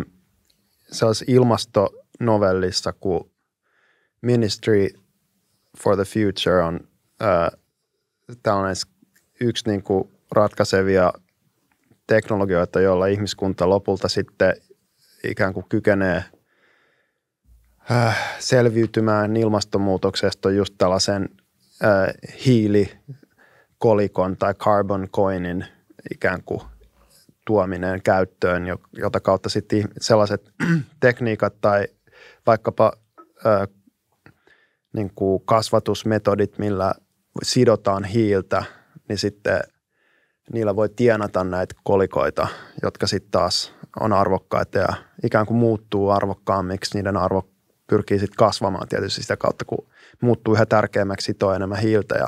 ilmastonovellissa, kun Ministry for the Future on äh, tällainen yksi niin kuin ratkaisevia teknologioita, joilla ihmiskunta lopulta sitten ikään kuin kykenee äh, selviytymään ilmastonmuutoksesta just tällaisen äh, hiilikolikon tai carbon coinin ikään kuin tuominen käyttöön, jota kautta sitten sellaiset tekniikat tai vaikkapa äh, niin kuin kasvatusmetodit, millä sidotaan hiiltä, niin sitten – niillä voi tienata näitä kolikoita, jotka sitten taas on arvokkaita ja ikään kuin muuttuu arvokkaammiksi, niiden arvo pyrkii sitten kasvamaan tietysti sitä kautta, kun muuttuu yhä tärkeämmäksi, sitoo enemmän hiiltä ja,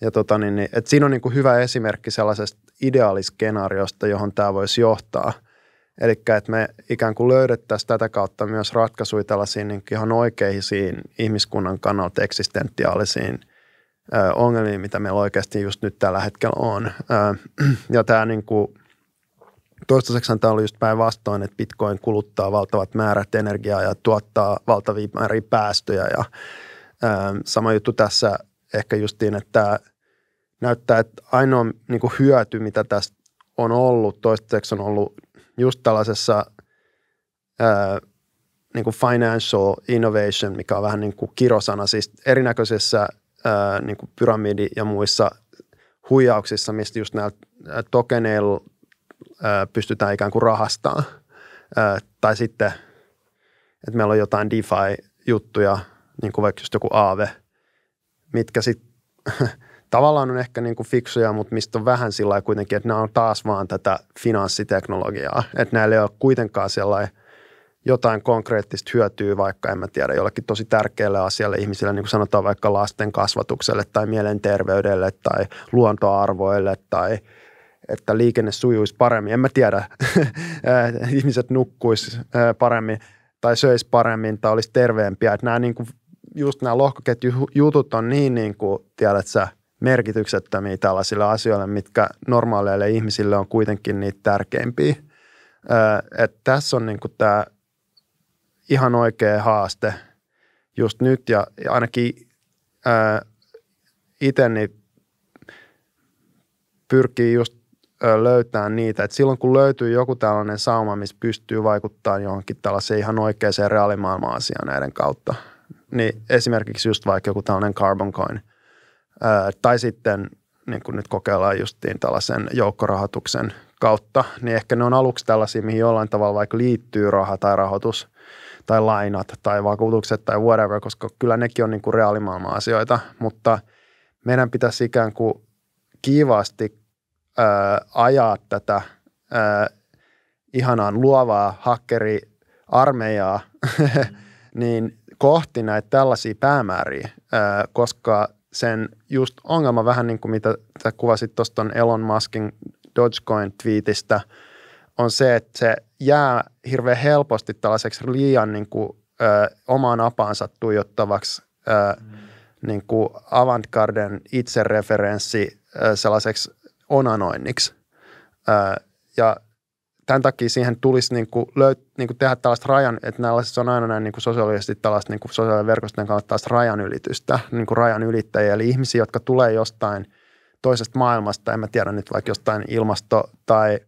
ja tota niin, niin et siinä on niin kuin hyvä esimerkki sellaisesta ideaaliskenaariosta, johon tämä voisi johtaa. Eli että me ikään kuin löydettäisiin tätä kautta myös ratkaisuja tällaisiin niin ihan oikeisiin ihmiskunnan kannalta eksistentiaalisiin – ongelmia, mitä meillä oikeasti just nyt tällä hetkellä on. ja tämä niin kuin, toistaiseksi tämä oli just päinvastoin, että bitcoin kuluttaa valtavat määrät energiaa ja tuottaa valtavia määriä päästöjä ja sama juttu tässä ehkä justiin, että näyttää, että ainoa niin kuin hyöty, mitä tästä on ollut toistaiseksi on ollut just tällaisessa niin kuin financial innovation, mikä on vähän niin kuin kirosana, siis erinäköisessä niin kuin pyramidi- ja muissa huijauksissa, mistä just näillä tokeneilla pystytään ikään kuin rahastamaan. tai sitten, että meillä on jotain DeFi-juttuja, niin kuin vaikka just joku Aave, mitkä sitten tavallaan on ehkä niin kuin fiksuja, mutta mistä on vähän sillä kuitenkin, että nämä on taas vaan tätä finanssiteknologiaa. Että näillä ei ole kuitenkaan sellainen – jotain konkreettista hyötyä vaikka, en mä tiedä, jollekin tosi tärkeälle asialle ihmisille, niin kuin sanotaan vaikka lasten kasvatukselle tai mielenterveydelle tai luontoarvoille tai että liikenne sujuisi paremmin, en mä tiedä, ihmiset nukkuisi paremmin tai söisi paremmin tai olisi terveempiä. Että nämä niin kuin, just nämä lohkoketjujutut on niin, niin kuin, tiedät sä, merkityksettömiä tällaisille asioille, mitkä normaaleille ihmisille on kuitenkin niitä tärkeimpiä. Että tässä on niin kuin tämä ihan oikea haaste just nyt ja ainakin itse niin pyrkii just löytää niitä. Et silloin kun löytyy joku tällainen sauma, missä pystyy vaikuttamaan johonkin tällaiseen ihan oikeaan reaalimaailmaan asiaan näiden kautta, niin esimerkiksi just vaikka joku tällainen carbon coin ää, tai sitten niin kuin nyt kokeillaan justiin tällaisen joukkorahoituksen kautta, niin ehkä ne on aluksi tällaisia, mihin jollain tavalla vaikka liittyy raha tai rahoitus – tai lainat tai vakuutukset tai whatever, koska kyllä nekin on niin kuin reaalimaailman asioita, mutta meidän pitäisi ikään kuin kiivaasti ö, ajaa tätä ö, ihanaan luovaa hakkeriarmeijaa mm. niin kohti näitä tällaisia päämääriä, ö, koska sen just ongelma vähän niin kuin mitä sä kuvasit tuosta Elon Muskin Dogecoin-twiitistä tweetistä on se, että se jää hirveän helposti tällaiseksi liian niin kuin, ö, omaan apaansa tuijottavaksi ö, mm. niin kuin avantgarden itsereferenssi ö, sellaiseksi onanoinniksi. Ö, ja tämän takia siihen tulisi niin kuin löyt, niin kuin tehdä tällaista rajan, että näillä on aina näin niin kuin sosiaalisesti tällaista niin kuin sosiaaliverkostojen kautta rajan ylitystä, niin kuin rajan ylittäjiä, eli ihmisiä, jotka tulee jostain toisesta maailmasta, en mä tiedä nyt vaikka jostain ilmasto- tai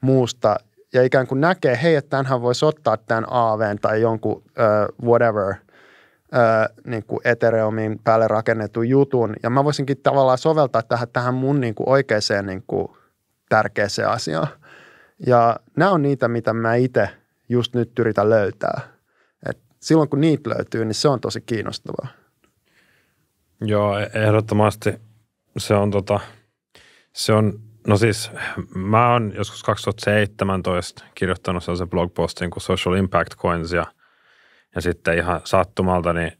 muusta ja ikään kuin näkee, hei, että tämähän voisi ottaa tämän AVn tai jonkun uh, whatever – Öö, niin kuin Ethereumin päälle rakennetun jutun. Ja mä voisinkin tavallaan soveltaa tähän, tähän mun niin kuin oikeaan niin kuin tärkeäseen asiaan. Ja nämä on niitä, mitä mä itse just nyt yritän löytää. Et silloin kun niitä löytyy, niin se on tosi kiinnostavaa. Joo, e-, ehdottomasti se on, tota, se on No siis mä oon joskus 2017 kirjoittanut sellaisen blogpostin kuin Social Impact Coins ja, ja sitten ihan sattumalta niin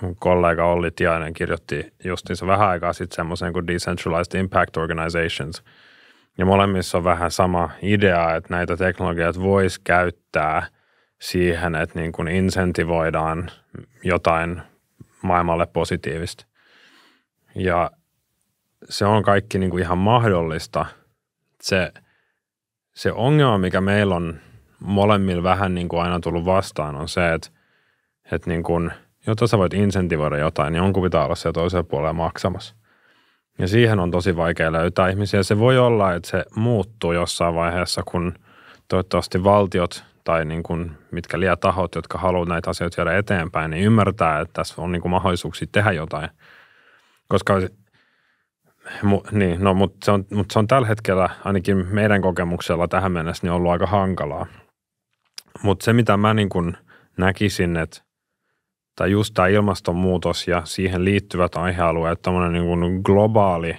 mun kollega Olli Tiainen kirjoitti justiinsa vähän aikaa sitten semmoisen kuin Decentralized Impact Organizations. Ja molemmissa on vähän sama idea, että näitä teknologioita voisi käyttää siihen, että niin kuin insentivoidaan jotain maailmalle positiivista. Ja se on kaikki niin kuin ihan mahdollista. Se, se ongelma, mikä meillä on molemmilla vähän niin kuin aina tullut vastaan, on se, että, että niin kuin, jotta sä voit insentivoida jotain, niin jonkun pitää olla se toisella puolella maksamassa. Ja siihen on tosi vaikea löytää ihmisiä. Se voi olla, että se muuttuu jossain vaiheessa, kun toivottavasti valtiot tai niin kuin mitkä liian tahot, jotka haluavat näitä asioita viedä eteenpäin, niin ymmärtää, että tässä on niin kuin mahdollisuuksia tehdä jotain. Koska mu, niin, no, mutta se, on, mut se on tällä hetkellä ainakin meidän kokemuksella tähän mennessä niin ollut aika hankalaa. Mutta se, mitä mä niin kun näkisin, että tai just tämä ilmastonmuutos ja siihen liittyvät aihealueet, tämmöinen niin kuin globaali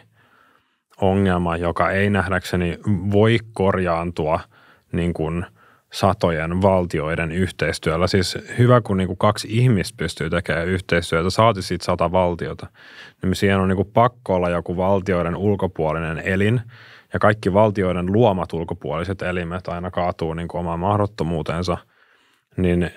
ongelma, joka ei nähdäkseni voi korjaantua niin kuin satojen valtioiden yhteistyöllä. Siis hyvä, kun niinku kaksi ihmistä pystyy tekemään yhteistyötä, saati siitä sata valtiota. Niin siihen on niinku pakko olla joku valtioiden ulkopuolinen elin, ja kaikki valtioiden luomat ulkopuoliset elimet aina kaatuu niin omaan mahdottomuuteensa, niin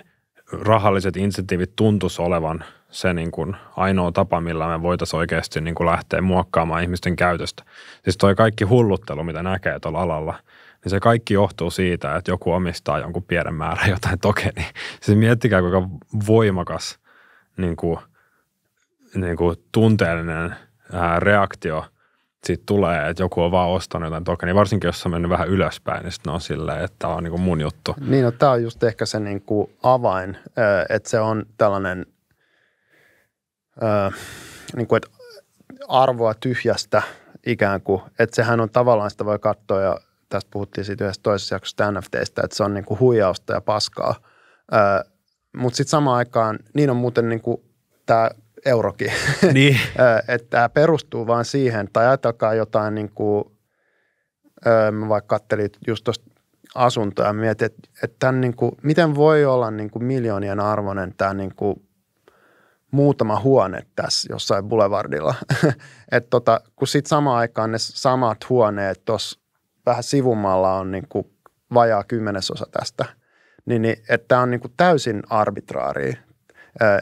rahalliset insentiivit tuntus olevan se niin kuin ainoa tapa, millä me voitaisiin oikeasti niin kuin lähteä muokkaamaan ihmisten käytöstä. Siis toi kaikki hulluttelu, mitä näkee tuolla alalla – niin se kaikki johtuu siitä, että joku omistaa jonkun pienen määrän jotain tokenia. Siis miettikää, kuinka voimakas niin kuin, niin kuin tunteellinen ää, reaktio siitä tulee, että joku on vaan ostanut jotain tokenia, varsinkin jos se on mennyt vähän ylöspäin, niin sitten on silleen, että tämä on niin kuin mun juttu. Niin, no tämä on just ehkä se niin kuin avain, että se on tällainen, niin kuin, että arvoa tyhjästä ikään kuin, että sehän on tavallaan sitä voi katsoa ja tästä puhuttiin siitä yhdessä toisessa jaksossa NFTistä, että se on niinku huijausta ja paskaa. Mutta sitten samaan aikaan, niin on muuten niinku tämä eurokin, niin. että tämä perustuu vaan siihen, tai ajatelkaa jotain niinku mä vaikka kattelin just tuosta asuntoa ja mietin, että, et tämän niinku, miten voi olla niinku miljoonien arvoinen tämä niinku muutama huone tässä jossain boulevardilla. Et tota, kun sitten samaan aikaan ne samat huoneet tuossa vähän sivumalla on niin kuin vajaa kymmenesosa tästä. Niin, niin että tämä on niin kuin täysin arbitraari,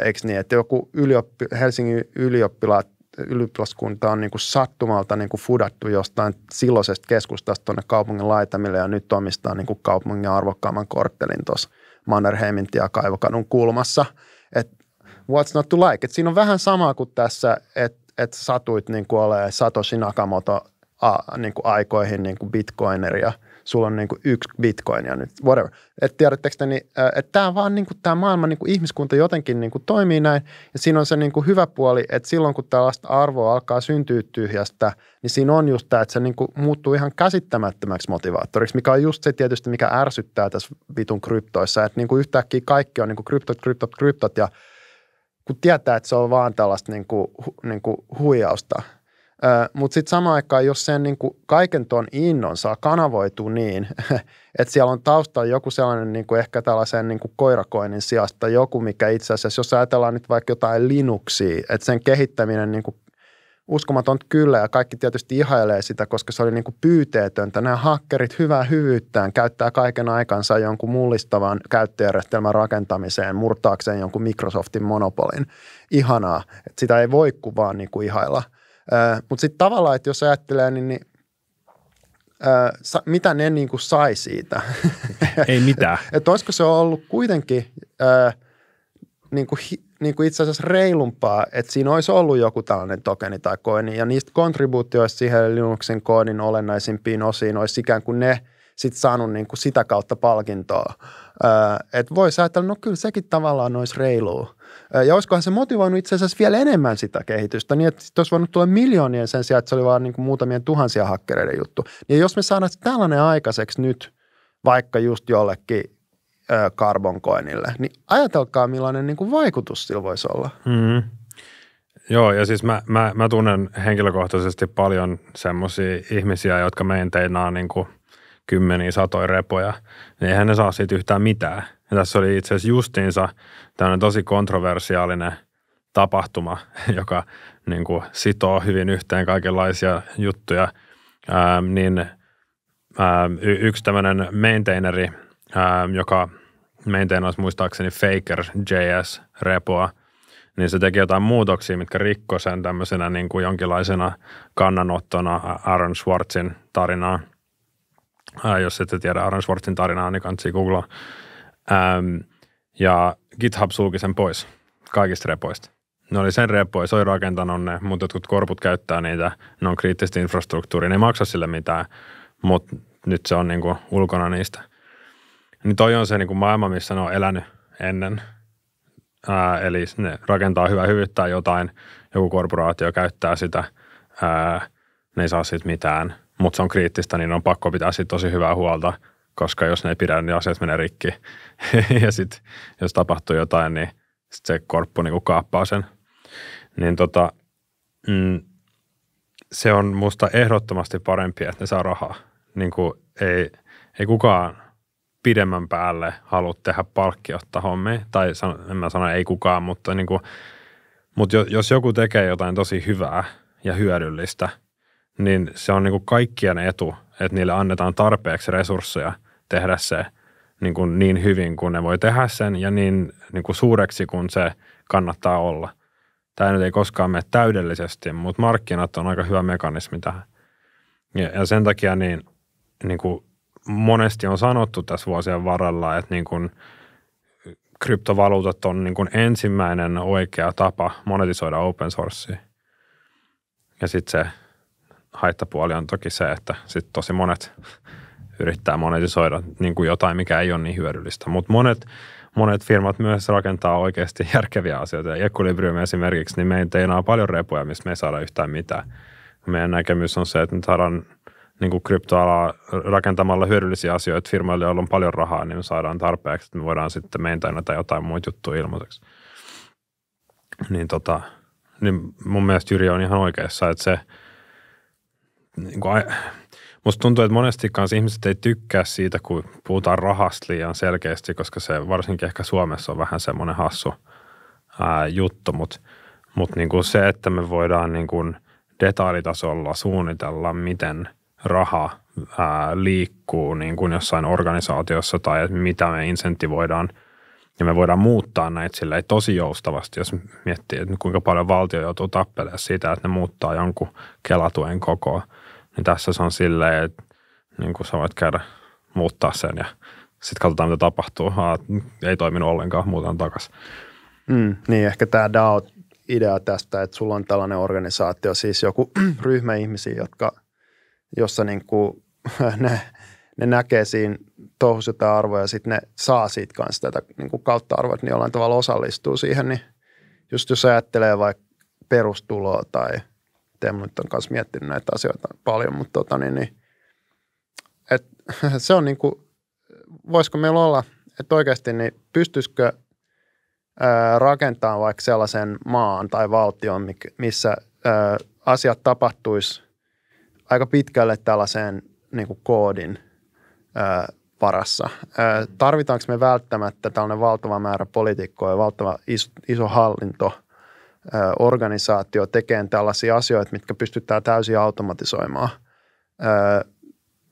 eikö niin, että joku ylioppi, Helsingin ylioppila, ylioppilaskunta on niin kuin sattumalta niin kuin fudattu jostain silloisesta keskustasta tuonne kaupungin laitamille ja nyt omistaa niin kuin kaupungin arvokkaamman korttelin tuossa Mannerheimin ja Kaivokadun kulmassa. Et what's not to like? Et siinä on vähän samaa kuin tässä, että et satuit niin kuin olemaan Satoshi Nakamoto a, niin kuin aikoihin niin kuin bitcoineria, sulla on niin kuin yksi bitcoinia nyt, whatever. Et tiedättekö te, niin, että tämä vaan niin kuin, tämä maailma, niin kuin ihmiskunta jotenkin niin kuin toimii näin, ja siinä on se niin kuin hyvä puoli, että silloin kun tällaista arvoa alkaa syntyä tyhjästä, niin siinä on just tämä, että se niin kuin muuttuu ihan käsittämättömäksi motivaattoriksi, mikä on just se tietysti, mikä ärsyttää tässä vitun kryptoissa, että niin kuin yhtäkkiä kaikki on niin kuin kryptot, kryptot, kryptot, ja kun tietää, että se on vaan tällaista niin kuin, niin kuin huijausta – mutta sitten samaan aikaan, jos sen niin kuin kaiken tuon innon saa kanavoitu niin, että siellä on taustalla joku sellainen niin kuin ehkä tällaisen niin kuin koirakoinnin sijasta joku, mikä itse asiassa, jos ajatellaan nyt vaikka jotain Linuxia, että sen kehittäminen niin kuin uskomaton kyllä ja kaikki tietysti ihailee sitä, koska se oli niin kuin pyyteetöntä. Nämä hakkerit hyvää hyvyyttään käyttää kaiken aikansa jonkun mullistavan käyttöjärjestelmän rakentamiseen, murtaakseen jonkun Microsoftin monopolin. Ihanaa, että sitä ei voi kuvaan niin kuin niinku ihailla – mutta sitten tavallaan, että jos ajattelee, niin, niin äh, sa, mitä ne niin kuin sai siitä? Ei mitään. että et olisiko se ollut kuitenkin äh, niin kuin, niin kuin itse asiassa reilumpaa, että siinä olisi ollut joku tällainen tokeni tai koini, ja niistä kontribuutioista siihen Linuxin koodin olennaisimpiin osiin olisi ikään kuin ne – sit saanut niin kuin sitä kautta palkintoa. Että voisi ajatella, no kyllä sekin tavallaan olisi reilua. Ja olisikohan se motivoinut itse asiassa vielä enemmän sitä kehitystä, niin että olisi voinut tulla miljoonien sen sijaan, että se oli vaan niin kuin muutamien tuhansia hakkereiden juttu. Ja jos me saadaan tällainen aikaiseksi nyt, vaikka just jollekin karbonkoinille, niin ajatelkaa millainen niin kuin vaikutus sillä voisi olla. Mm-hmm. Joo, ja siis mä, mä, mä tunnen henkilökohtaisesti paljon semmoisia ihmisiä, jotka teinaa niin kuin kymmeniä satoja repoja, niin eihän ne saa siitä yhtään mitään. Ja tässä oli itse asiassa justiinsa tämmöinen tosi kontroversiaalinen tapahtuma, joka niin kuin sitoo hyvin yhteen kaikenlaisia juttuja, ää, ähm, niin ää, ähm, y- yksi tämmöinen maintaineri, ää, ähm, joka maintainasi muistaakseni Faker JS-repoa, niin se teki jotain muutoksia, mitkä rikkoi sen tämmöisenä niin kuin jonkinlaisena kannanottona Aaron Schwartzin tarinaa – ää, jos ette tiedä Aaron Schwartzin tarinaa, niin kannattaa googlaa. Ähm, ja GitHub sulki sen pois kaikista repoista. Ne oli sen repoja, se oli rakentanut ne, mutta jotkut korput käyttää niitä, ne on kriittistä infrastruktuuria, ne ei maksa sille mitään, mutta nyt se on niin kuin ulkona niistä. Niin toi on se niin kuin maailma, missä ne on elänyt ennen. Ää, eli ne rakentaa hyvää hyvyttää jotain, joku korporaatio käyttää sitä, ää, ne ei saa siitä mitään – mutta se on kriittistä, niin on pakko pitää siitä tosi hyvää huolta, koska jos ne ei pidä, niin asiat menee rikki. ja sitten jos tapahtuu jotain, niin sit se korppu niinku kaappaa sen. Niin tota, mm, se on musta ehdottomasti parempi, että ne saa rahaa. Niin ei, ei kukaan pidemmän päälle halua tehdä palkkiotta hommia. Tai san, en mä sano ei kukaan, mutta, niin kuin, mutta jos joku tekee jotain tosi hyvää ja hyödyllistä – niin se on niin kuin kaikkien etu, että niille annetaan tarpeeksi resursseja tehdä se niin, kuin niin hyvin kuin ne voi tehdä sen ja niin, niin kuin suureksi kuin se kannattaa olla. Tämä nyt ei koskaan mene täydellisesti, mutta markkinat on aika hyvä mekanismi tähän. Ja, ja sen takia niin, niin kuin monesti on sanottu tässä vuosien varrella, että niin kuin kryptovaluutat on niin kuin ensimmäinen oikea tapa monetisoida open sourcea. Ja sitten se haittapuoli on toki se, että sit tosi monet yrittää monetisoida niin kuin jotain, mikä ei ole niin hyödyllistä. Mutta monet, monet firmat myös rakentaa oikeasti järkeviä asioita. Equilibrium esimerkiksi, niin meidän teinaa paljon repuja, missä me ei saada yhtään mitään. Meidän näkemys on se, että me saadaan niin kuin kryptoalaa rakentamalla hyödyllisiä asioita firmoille, joilla on paljon rahaa, niin me saadaan tarpeeksi, että me voidaan sitten tai jotain muut juttuja ilmaiseksi. Niin, tota, niin mun mielestä Jyri on ihan oikeassa, että se – niin kuin, musta tuntuu, että monesti kanssa ihmiset ei tykkää siitä, kun puhutaan rahasta liian selkeästi, koska se varsinkin ehkä Suomessa on vähän semmoinen hassu ää, juttu, mutta mut niin kuin se, että me voidaan niin kuin detailitasolla suunnitella, miten raha ää, liikkuu niin kuin jossain organisaatiossa tai että mitä me insentivoidaan – ja me voidaan muuttaa näitä silleen tosi joustavasti, jos miettii, että kuinka paljon valtio joutuu tappelemaan siitä, että ne muuttaa jonkun kelatuen kokoa. Niin tässä se on silleen, että niin kuin sä voit käydä muuttaa sen ja sitten katsotaan, mitä tapahtuu. Ha, ei toiminut ollenkaan, muutan takaisin. Mm, niin, ehkä tämä DAO idea tästä, että sulla on tällainen organisaatio, siis joku ryhmä ihmisiä, jotka, jossa niin kuin, ne, ne näkee siinä touhussa jotain arvoja ja sitten ne saa siitä kanssa tätä niin kuin kautta arvoa, niin jollain tavalla osallistuu siihen, niin just jos ajattelee vaikka perustuloa tai – Teemu nyt on kanssa miettinyt näitä asioita paljon, mutta tota niin, niin et, se on niin kuin, voisiko meillä olla, että oikeasti niin pystyisikö ää, rakentaa vaikka sellaisen maan tai valtion, missä ää, asiat tapahtuisi aika pitkälle tällaiseen niin kuin koodin ää, varassa. Ää, tarvitaanko me välttämättä tällainen valtava määrä poliitikkoja ja valtava iso, iso hallinto – organisaatio tekemään tällaisia asioita, mitkä pystytään täysin automatisoimaan.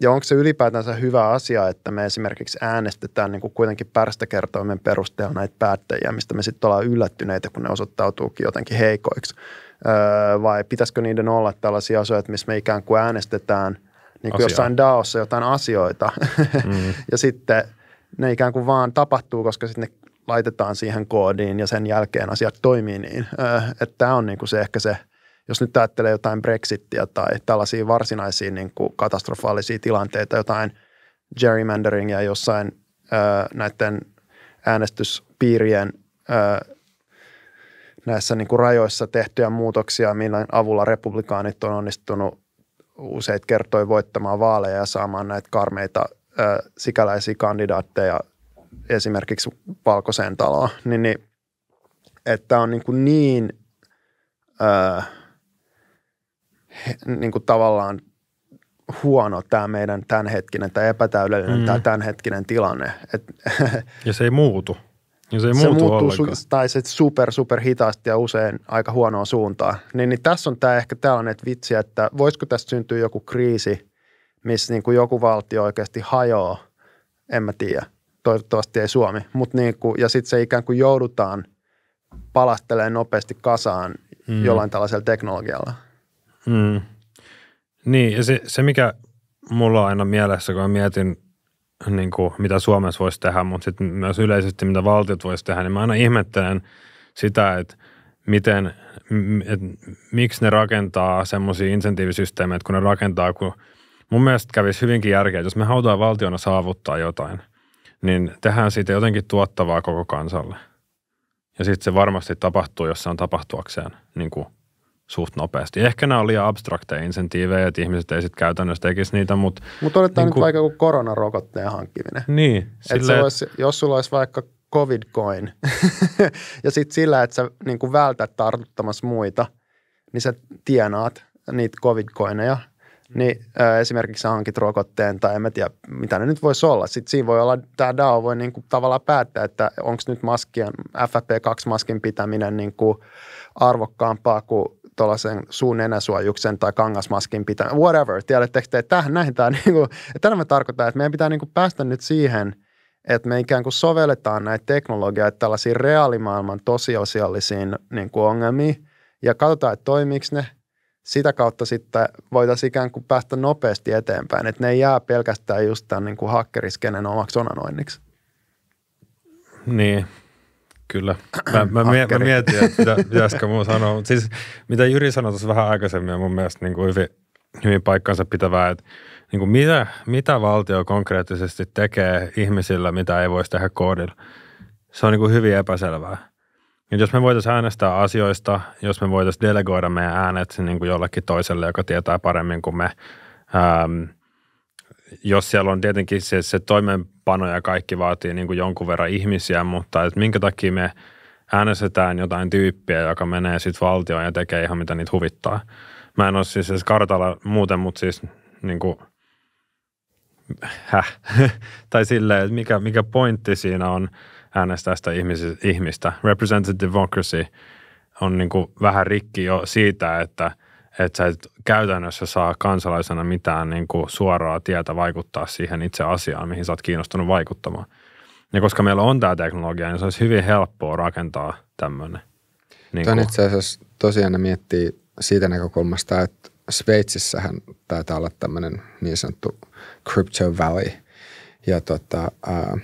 Ja onko se ylipäätänsä hyvä asia, että me esimerkiksi äänestetään niin kuin kuitenkin pärstäkertoimen perusteella näitä päättäjiä, mistä me sitten ollaan yllättyneitä, kun ne osoittautuukin jotenkin heikoiksi? Vai pitäisikö niiden olla tällaisia asioita, missä me ikään kuin äänestetään niin kuin jossain DAOssa jotain asioita mm. ja sitten ne ikään kuin vaan tapahtuu, koska sitten ne laitetaan siihen koodiin ja sen jälkeen asiat toimii niin. Öö, että tämä on niin kuin se ehkä se, jos nyt ajattelee jotain Brexittiä tai tällaisia varsinaisia niin kuin katastrofaalisia tilanteita, jotain gerrymanderingia jossain öö, näiden äänestyspiirien öö, näissä niin kuin rajoissa tehtyjä muutoksia, millä avulla republikaanit on onnistunut useit kertoi voittamaan vaaleja ja saamaan näitä karmeita sikäläisiä kandidaatteja esimerkiksi valkoiseen taloon, niin, niin että on niinku niin, kuin niin öö, niin kuin tavallaan huono tämä meidän tämänhetkinen tai epätäydellinen mm. tämä tämänhetkinen tilanne. Et, ja se ei muutu. Ja se ei se muutu muuttuu su- tai se super, super hitaasti ja usein aika huonoa suuntaan. Niin, niin tässä on tämä ehkä tällainen että vitsi, että voisiko tästä syntyä joku kriisi, missä niin kuin joku valtio oikeasti hajoaa, en mä tiedä toivottavasti ei Suomi, mutta niin kuin, ja sitten se ikään kuin joudutaan palastelemaan nopeasti kasaan mm. jollain tällaisella teknologialla. Mm. Niin, ja se, se mikä mulla on aina mielessä, kun mä mietin, niin kuin, mitä Suomessa voisi tehdä, mutta sitten myös yleisesti, mitä valtiot voisi tehdä, niin mä aina ihmettelen sitä, että miten, et, miksi ne rakentaa semmoisia insentiivisysteemejä, kun ne rakentaa, kun mun mielestä kävisi hyvinkin järkeä, että jos me halutaan valtiona saavuttaa jotain – niin tehdään siitä jotenkin tuottavaa koko kansalle. Ja sitten se varmasti tapahtuu, jos se on tapahtuakseen niin kuin suht nopeasti. Ehkä nämä on liian abstrakteja insentiivejä, että ihmiset ei sitten käytännössä tekisi niitä, mutta... Mutta otetaan niin nyt vaikka kuin koronarokotteen hankkiminen. Niin. Sille... Olisi, jos sulla olisi vaikka covid-coin ja sitten sillä, että sä niin kuin vältät tartuttamassa muita, niin sä tienaat niitä covid-coineja – niin ö, esimerkiksi hankit rokotteen tai en mä tiedä, mitä ne nyt voisi olla. Sitten siinä voi olla, tämä DAO voi niin kuin tavallaan päättää, että onko nyt maskien, FFP2-maskin pitäminen niin kuin arvokkaampaa kuin tuollaisen suun nenäsuojuksen tai kangasmaskin pitää whatever, tiedättekö te, että näin tämä, niin kuin, että tarkoittaa, että meidän pitää niin kuin päästä nyt siihen, että me ikään kuin sovelletaan näitä teknologioita tällaisiin reaalimaailman tosiasiallisiin niin kuin ongelmiin ja katsotaan, että toimiiko ne – sitä kautta sitten voitaisiin ikään kuin päästä nopeasti eteenpäin, että ne ei jää pelkästään just tämän niin kuin hakkeriskenen omaksi onanoinniksi. Niin, kyllä. Mä, mä, mä, mä mietin, että mitä, pitäisikö mun sanoa, mutta siis mitä Jyri sanoi tuossa vähän aikaisemmin, mun mielestä niin kuin hyvin, hyvin paikkansa pitävää, että niin kuin mitä, mitä valtio konkreettisesti tekee ihmisillä, mitä ei voisi tehdä koodilla. Se on niin kuin hyvin epäselvää. Ja niin jos me voitaisiin äänestää asioista, jos me voitaisiin delegoida meidän äänet niin kuin jollekin toiselle, joka tietää paremmin kuin me. Ähm, jos siellä on tietenkin se, se toimeenpano ja kaikki vaatii niin kuin jonkun verran ihmisiä, mutta et minkä takia me äänestetään jotain tyyppiä, joka menee sitten valtioon ja tekee ihan mitä niitä huvittaa. Mä en ole siis edes kartalla muuten, mutta siis niin kuin, häh. tai silleen, että mikä, mikä pointti siinä on – äänestää sitä ihmistä. Representative democracy on niin kuin vähän rikki jo siitä, että, että sä et käytännössä saa kansalaisena mitään niin kuin suoraa tietä vaikuttaa siihen itse asiaan, mihin sä oot kiinnostunut vaikuttamaan. Ja koska meillä on tämä teknologia, niin se olisi hyvin helppoa rakentaa tämmöinen. Niin Tämä itse asiassa tosiaan miettii siitä näkökulmasta, että Sveitsissähän taitaa olla tämmöinen niin sanottu Crypto Valley. Ja tota, äh,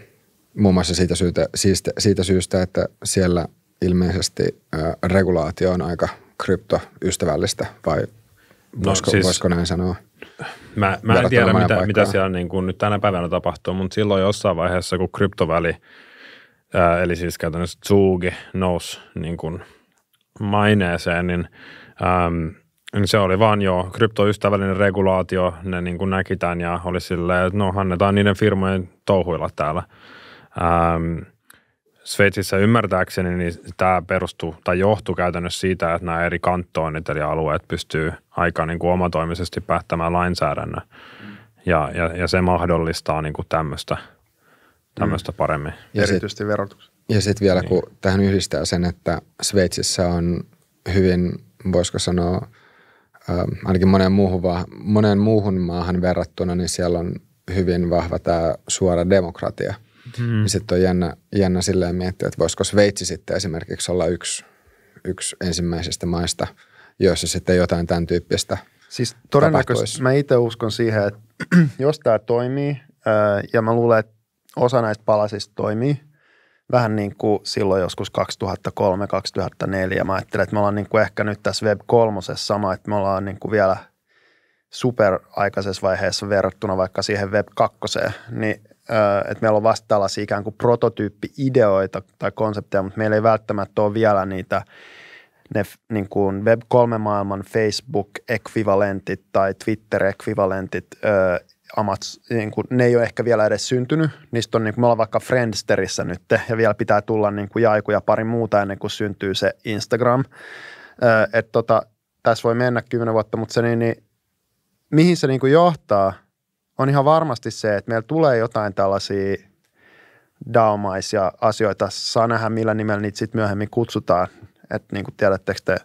muun muassa siitä, syytä, siitä, siitä syystä, että siellä ilmeisesti ää, regulaatio on aika kryptoystävällistä vai no, voisiko, siis, voisiko näin sanoa? Mä, mä en tiedä, mitä, mitä siellä niin kuin nyt tänä päivänä tapahtuu, mutta silloin jossain vaiheessa, kun kryptoväli, ää, eli siis käytännössä Zugi nousi niin kuin maineeseen, niin äm, niin se oli vaan jo kryptoystävällinen regulaatio, ne niin kuin näkitään ja oli silleen, että no annetaan niiden firmojen touhuilla täällä – Ähm, Sveitsissä ymmärtääkseni niin tämä perustuu tai johtuu käytännössä siitä, että nämä eri kantoonit eli alueet pystyy aika niin kuin omatoimisesti päättämään lainsäädännön. Ja, ja, ja se mahdollistaa niin kuin tämmöistä, tämmöistä mm. paremmin. Ja Erityisesti verotuksen. Ja sitten vielä niin. kun tähän yhdistää sen, että Sveitsissä on hyvin, voisiko sanoa, äh, ainakin moneen muuhun, moneen muuhun maahan verrattuna, niin siellä on hyvin vahva tämä suora demokratia – Mm. Niin sitten on jännä, jännä silleen miettiä, että voisiko Sveitsi sitten esimerkiksi olla yksi, yksi ensimmäisistä maista, joissa sitten jotain tämän tyyppistä Siis todennäköisesti mä itse uskon siihen, että jos tämä toimii, ja mä luulen, että osa näistä palasista toimii, vähän niin kuin silloin joskus 2003-2004. Mä ajattelen, että me ollaan niin kuin ehkä nyt tässä Web kolmosessa sama, että me ollaan niin kuin vielä superaikaisessa vaiheessa verrattuna vaikka siihen Web kakkoseen. Niin että meillä on vasta tällaisia ikään kuin prototyyppi-ideoita tai konsepteja, mutta meillä ei välttämättä ole vielä niitä ne niin kuin web kolme maailman Facebook-ekvivalentit tai Twitter-ekvivalentit, amats, niin kuin, ne ei ole ehkä vielä edes syntynyt. Niistä on, niin kuin, me ollaan vaikka Friendsterissä nyt ja vielä pitää tulla niin kuin jaiku ja pari muuta ennen kuin syntyy se Instagram. Ö, et, tota, tässä voi mennä kymmenen vuotta, mutta se niin, niin mihin se niin kuin johtaa – on ihan varmasti se, että meillä tulee jotain tällaisia daumaisia asioita. Saa nähdä, millä nimellä niitä sitten myöhemmin kutsutaan. Että niin kuin tiedättekö te,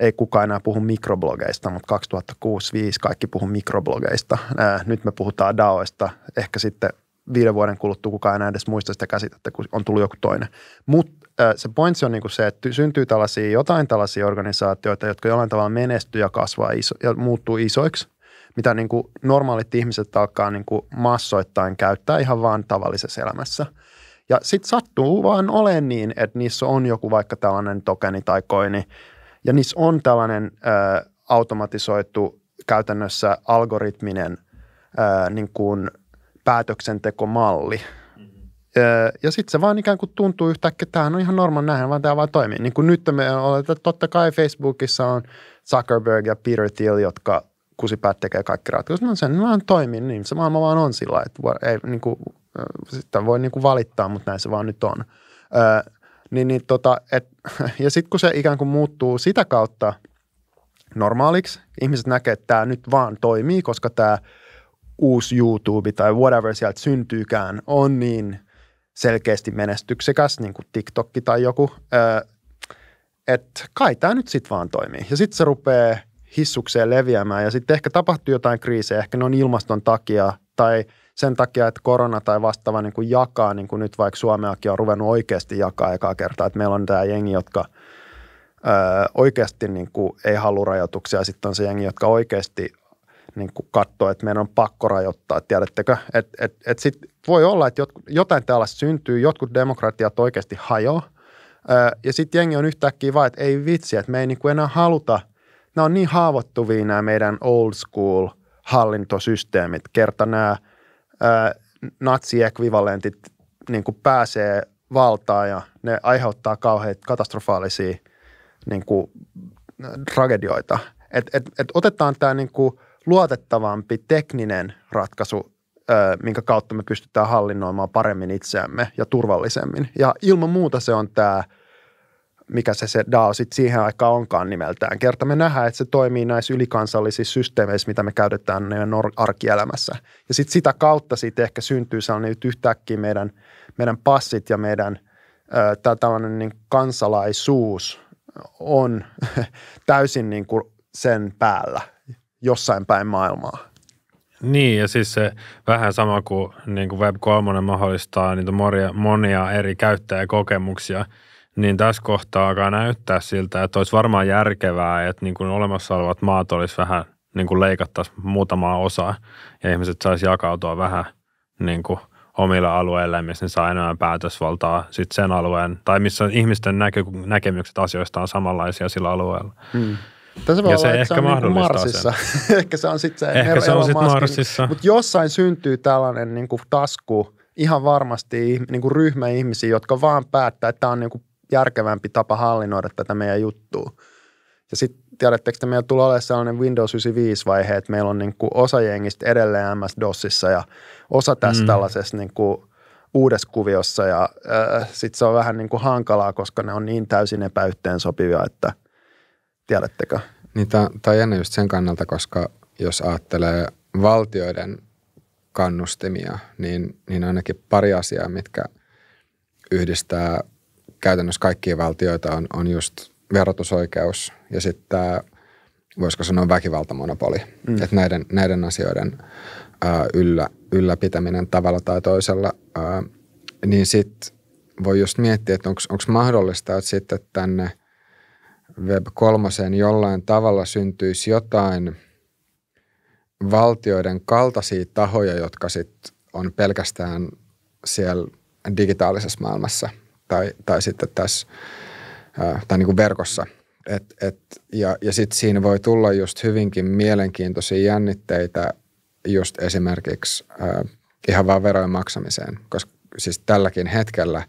ei kukaan enää puhu mikroblogeista, mutta 2006 kaikki puhu mikroblogeista. Ää, nyt me puhutaan DAOista. Ehkä sitten viiden vuoden kuluttua kukaan enää edes muista sitä käsitettä, kun on tullut joku toinen. Mutta se pointsi on niinku se, että syntyy tällaisia, jotain tällaisia organisaatioita, jotka jollain tavalla menestyy ja kasvaa iso, ja muuttuu isoiksi – mitä niin kuin normaalit ihmiset alkaa niin kuin massoittain käyttää ihan vaan tavallisessa elämässä. Ja sitten sattuu vaan olen niin, että niissä on joku vaikka tällainen tokeni tai koini, ja niissä on tällainen ö, automatisoitu käytännössä algoritminen ö, niin kuin päätöksentekomalli. Mm-hmm. ja sitten se vaan ikään kuin tuntuu yhtäkkiä, että tämähän on ihan normaali, näinhän vaan tämä vaan toimii. Niin kuin nyt me olemme, totta kai Facebookissa on Zuckerberg ja Peter Thiel, jotka kusipäät tekee kaikki ratkaisut. No se vaan toimii niin, se maailma vaan on sillä että voi, ei niin kuin, sitä voi niin kuin valittaa, mutta näin se vaan nyt on. Ö, niin, niin tota, et, ja sitten kun se ikään kuin muuttuu sitä kautta normaaliksi, ihmiset näkee, että tämä nyt vaan toimii, koska tämä uusi YouTube tai whatever sieltä syntyykään on niin selkeästi menestyksekäs, niin kuin TikTok tai joku, että kai tämä nyt sitten vaan toimii. Ja sitten se rupeaa – hissukseen leviämään ja sitten ehkä tapahtuu jotain kriisejä, ehkä ne on ilmaston takia tai sen takia, että korona tai vastaava niin kuin jakaa, niin kuin nyt vaikka Suomeakin on ruvennut oikeasti jakaa ekaa kertaa, että meillä on tämä jengi, jotka öö, oikeasti niin kuin ei halua rajoituksia, sitten on se jengi, jotka oikeasti niin kuin katsoo, että meidän on pakko rajoittaa, tiedättekö? Et, et, et sit voi olla, että jotain tällaista syntyy, jotkut demokratiat oikeasti hajoaa, öö, ja sitten jengi on yhtäkkiä vaan, että ei vitsi, että me ei niin kuin enää haluta – nämä on niin haavoittuvia nämä meidän old school hallintosysteemit. Kerta nämä natsiekvivalentit niin kuin pääsee valtaan ja ne aiheuttaa kauheita katastrofaalisia niin kuin, tragedioita. Et, et, et otetaan tämä niin kuin luotettavampi tekninen ratkaisu, ö, minkä kautta me pystytään hallinnoimaan paremmin itseämme ja turvallisemmin. Ja ilman muuta se on tämä – mikä se, se DAO sitten siihen aikaan onkaan nimeltään. Kerta me nähdään, että se toimii näissä ylikansallisissa systeemeissä, mitä me käytetään meidän arkielämässä. Ja sitten sitä kautta siitä ehkä syntyy sellainen, että yhtäkkiä meidän, meidän passit ja meidän ö, tällainen niin kansalaisuus on täysin niin kuin sen päällä jossain päin maailmaa. Niin, ja siis se vähän sama kuin, niin kuin Web3 mahdollistaa niitä monia, monia eri käyttäjäkokemuksia – niin tässä kohtaa alkaa näyttää siltä, että olisi varmaan järkevää, että niin kuin olemassa olevat maat olisi vähän niin kuin leikattaisiin muutamaa osaa ja ihmiset saisi jakautua vähän niin kuin omilla alueilla, missä ne saa enemmän päätösvaltaa sit sen alueen, tai missä ihmisten näkö, näkemykset asioista on samanlaisia sillä alueella. Hmm. Tässä voi ja olla, niinku se ehkä se on mahdollistaa niin Marsissa. sen. ehkä se on sitten se, ehkä se on sit Marsissa. Mutta jossain syntyy tällainen niin kuin tasku, ihan varmasti niin kuin ryhmä ihmisiä, jotka vaan päättää, että tämä on niin kuin järkevämpi tapa hallinnoida tätä meidän juttua. Ja sitten tiedättekö, että meillä tulee olemaan sellainen Windows 95-vaihe, että meillä on niin kuin osa jengistä edelleen MS-DOSissa ja osa tässä mm. tällaisessa niin kuin uudessa kuviossa. Ja äh, sitten se on vähän niin kuin hankalaa, koska ne on niin täysin epäyhteen sopivia, että tiedättekö? Niin tämä on jännä just sen kannalta, koska jos ajattelee valtioiden kannustimia, niin, niin ainakin pari asiaa, mitkä yhdistää – käytännössä kaikkia valtioita on, on just verotusoikeus ja sitten tämä, voisiko sanoa väkivaltamonopoli. Mm. Että näiden, näiden asioiden ä, yllä, ylläpitäminen tavalla tai toisella, ä, niin sitten voi just miettiä, että onko mahdollista, että sitten tänne Web kolmoseen jollain tavalla syntyisi jotain valtioiden kaltaisia tahoja, jotka sitten on pelkästään siellä digitaalisessa maailmassa – tai, tai sitten tässä tai niin kuin verkossa. Et, et, ja ja sitten siinä voi tulla just hyvinkin mielenkiintoisia jännitteitä just esimerkiksi äh, ihan vaan verojen maksamiseen, koska siis tälläkin hetkellä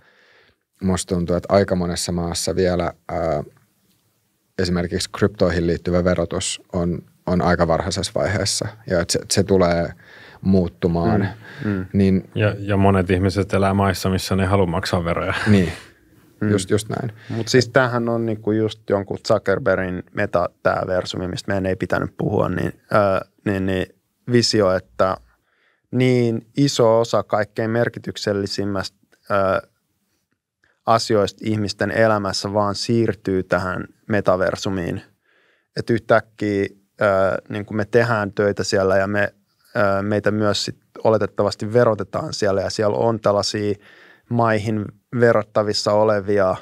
musta tuntuu, että aika monessa maassa vielä äh, esimerkiksi kryptoihin liittyvä verotus on, on aika varhaisessa vaiheessa ja että se, se tulee – muuttumaan. Mm, mm. Niin, ja, ja monet ihmiset elää maissa, missä ne haluaa maksaa veroja. Niin, mm. just, just näin. Mutta siis tämähän on niinku just jonkun Zuckerbergin meta tämä versumi, mistä meidän ei pitänyt puhua, niin, äh, niin, niin visio, että niin iso osa kaikkein merkityksellisimmästä äh, asioista ihmisten elämässä vaan siirtyy tähän metaversumiin. Että yhtäkkiä äh, niin kun me tehdään töitä siellä ja me meitä myös sit oletettavasti verotetaan siellä ja siellä on tällaisia maihin verrattavissa olevia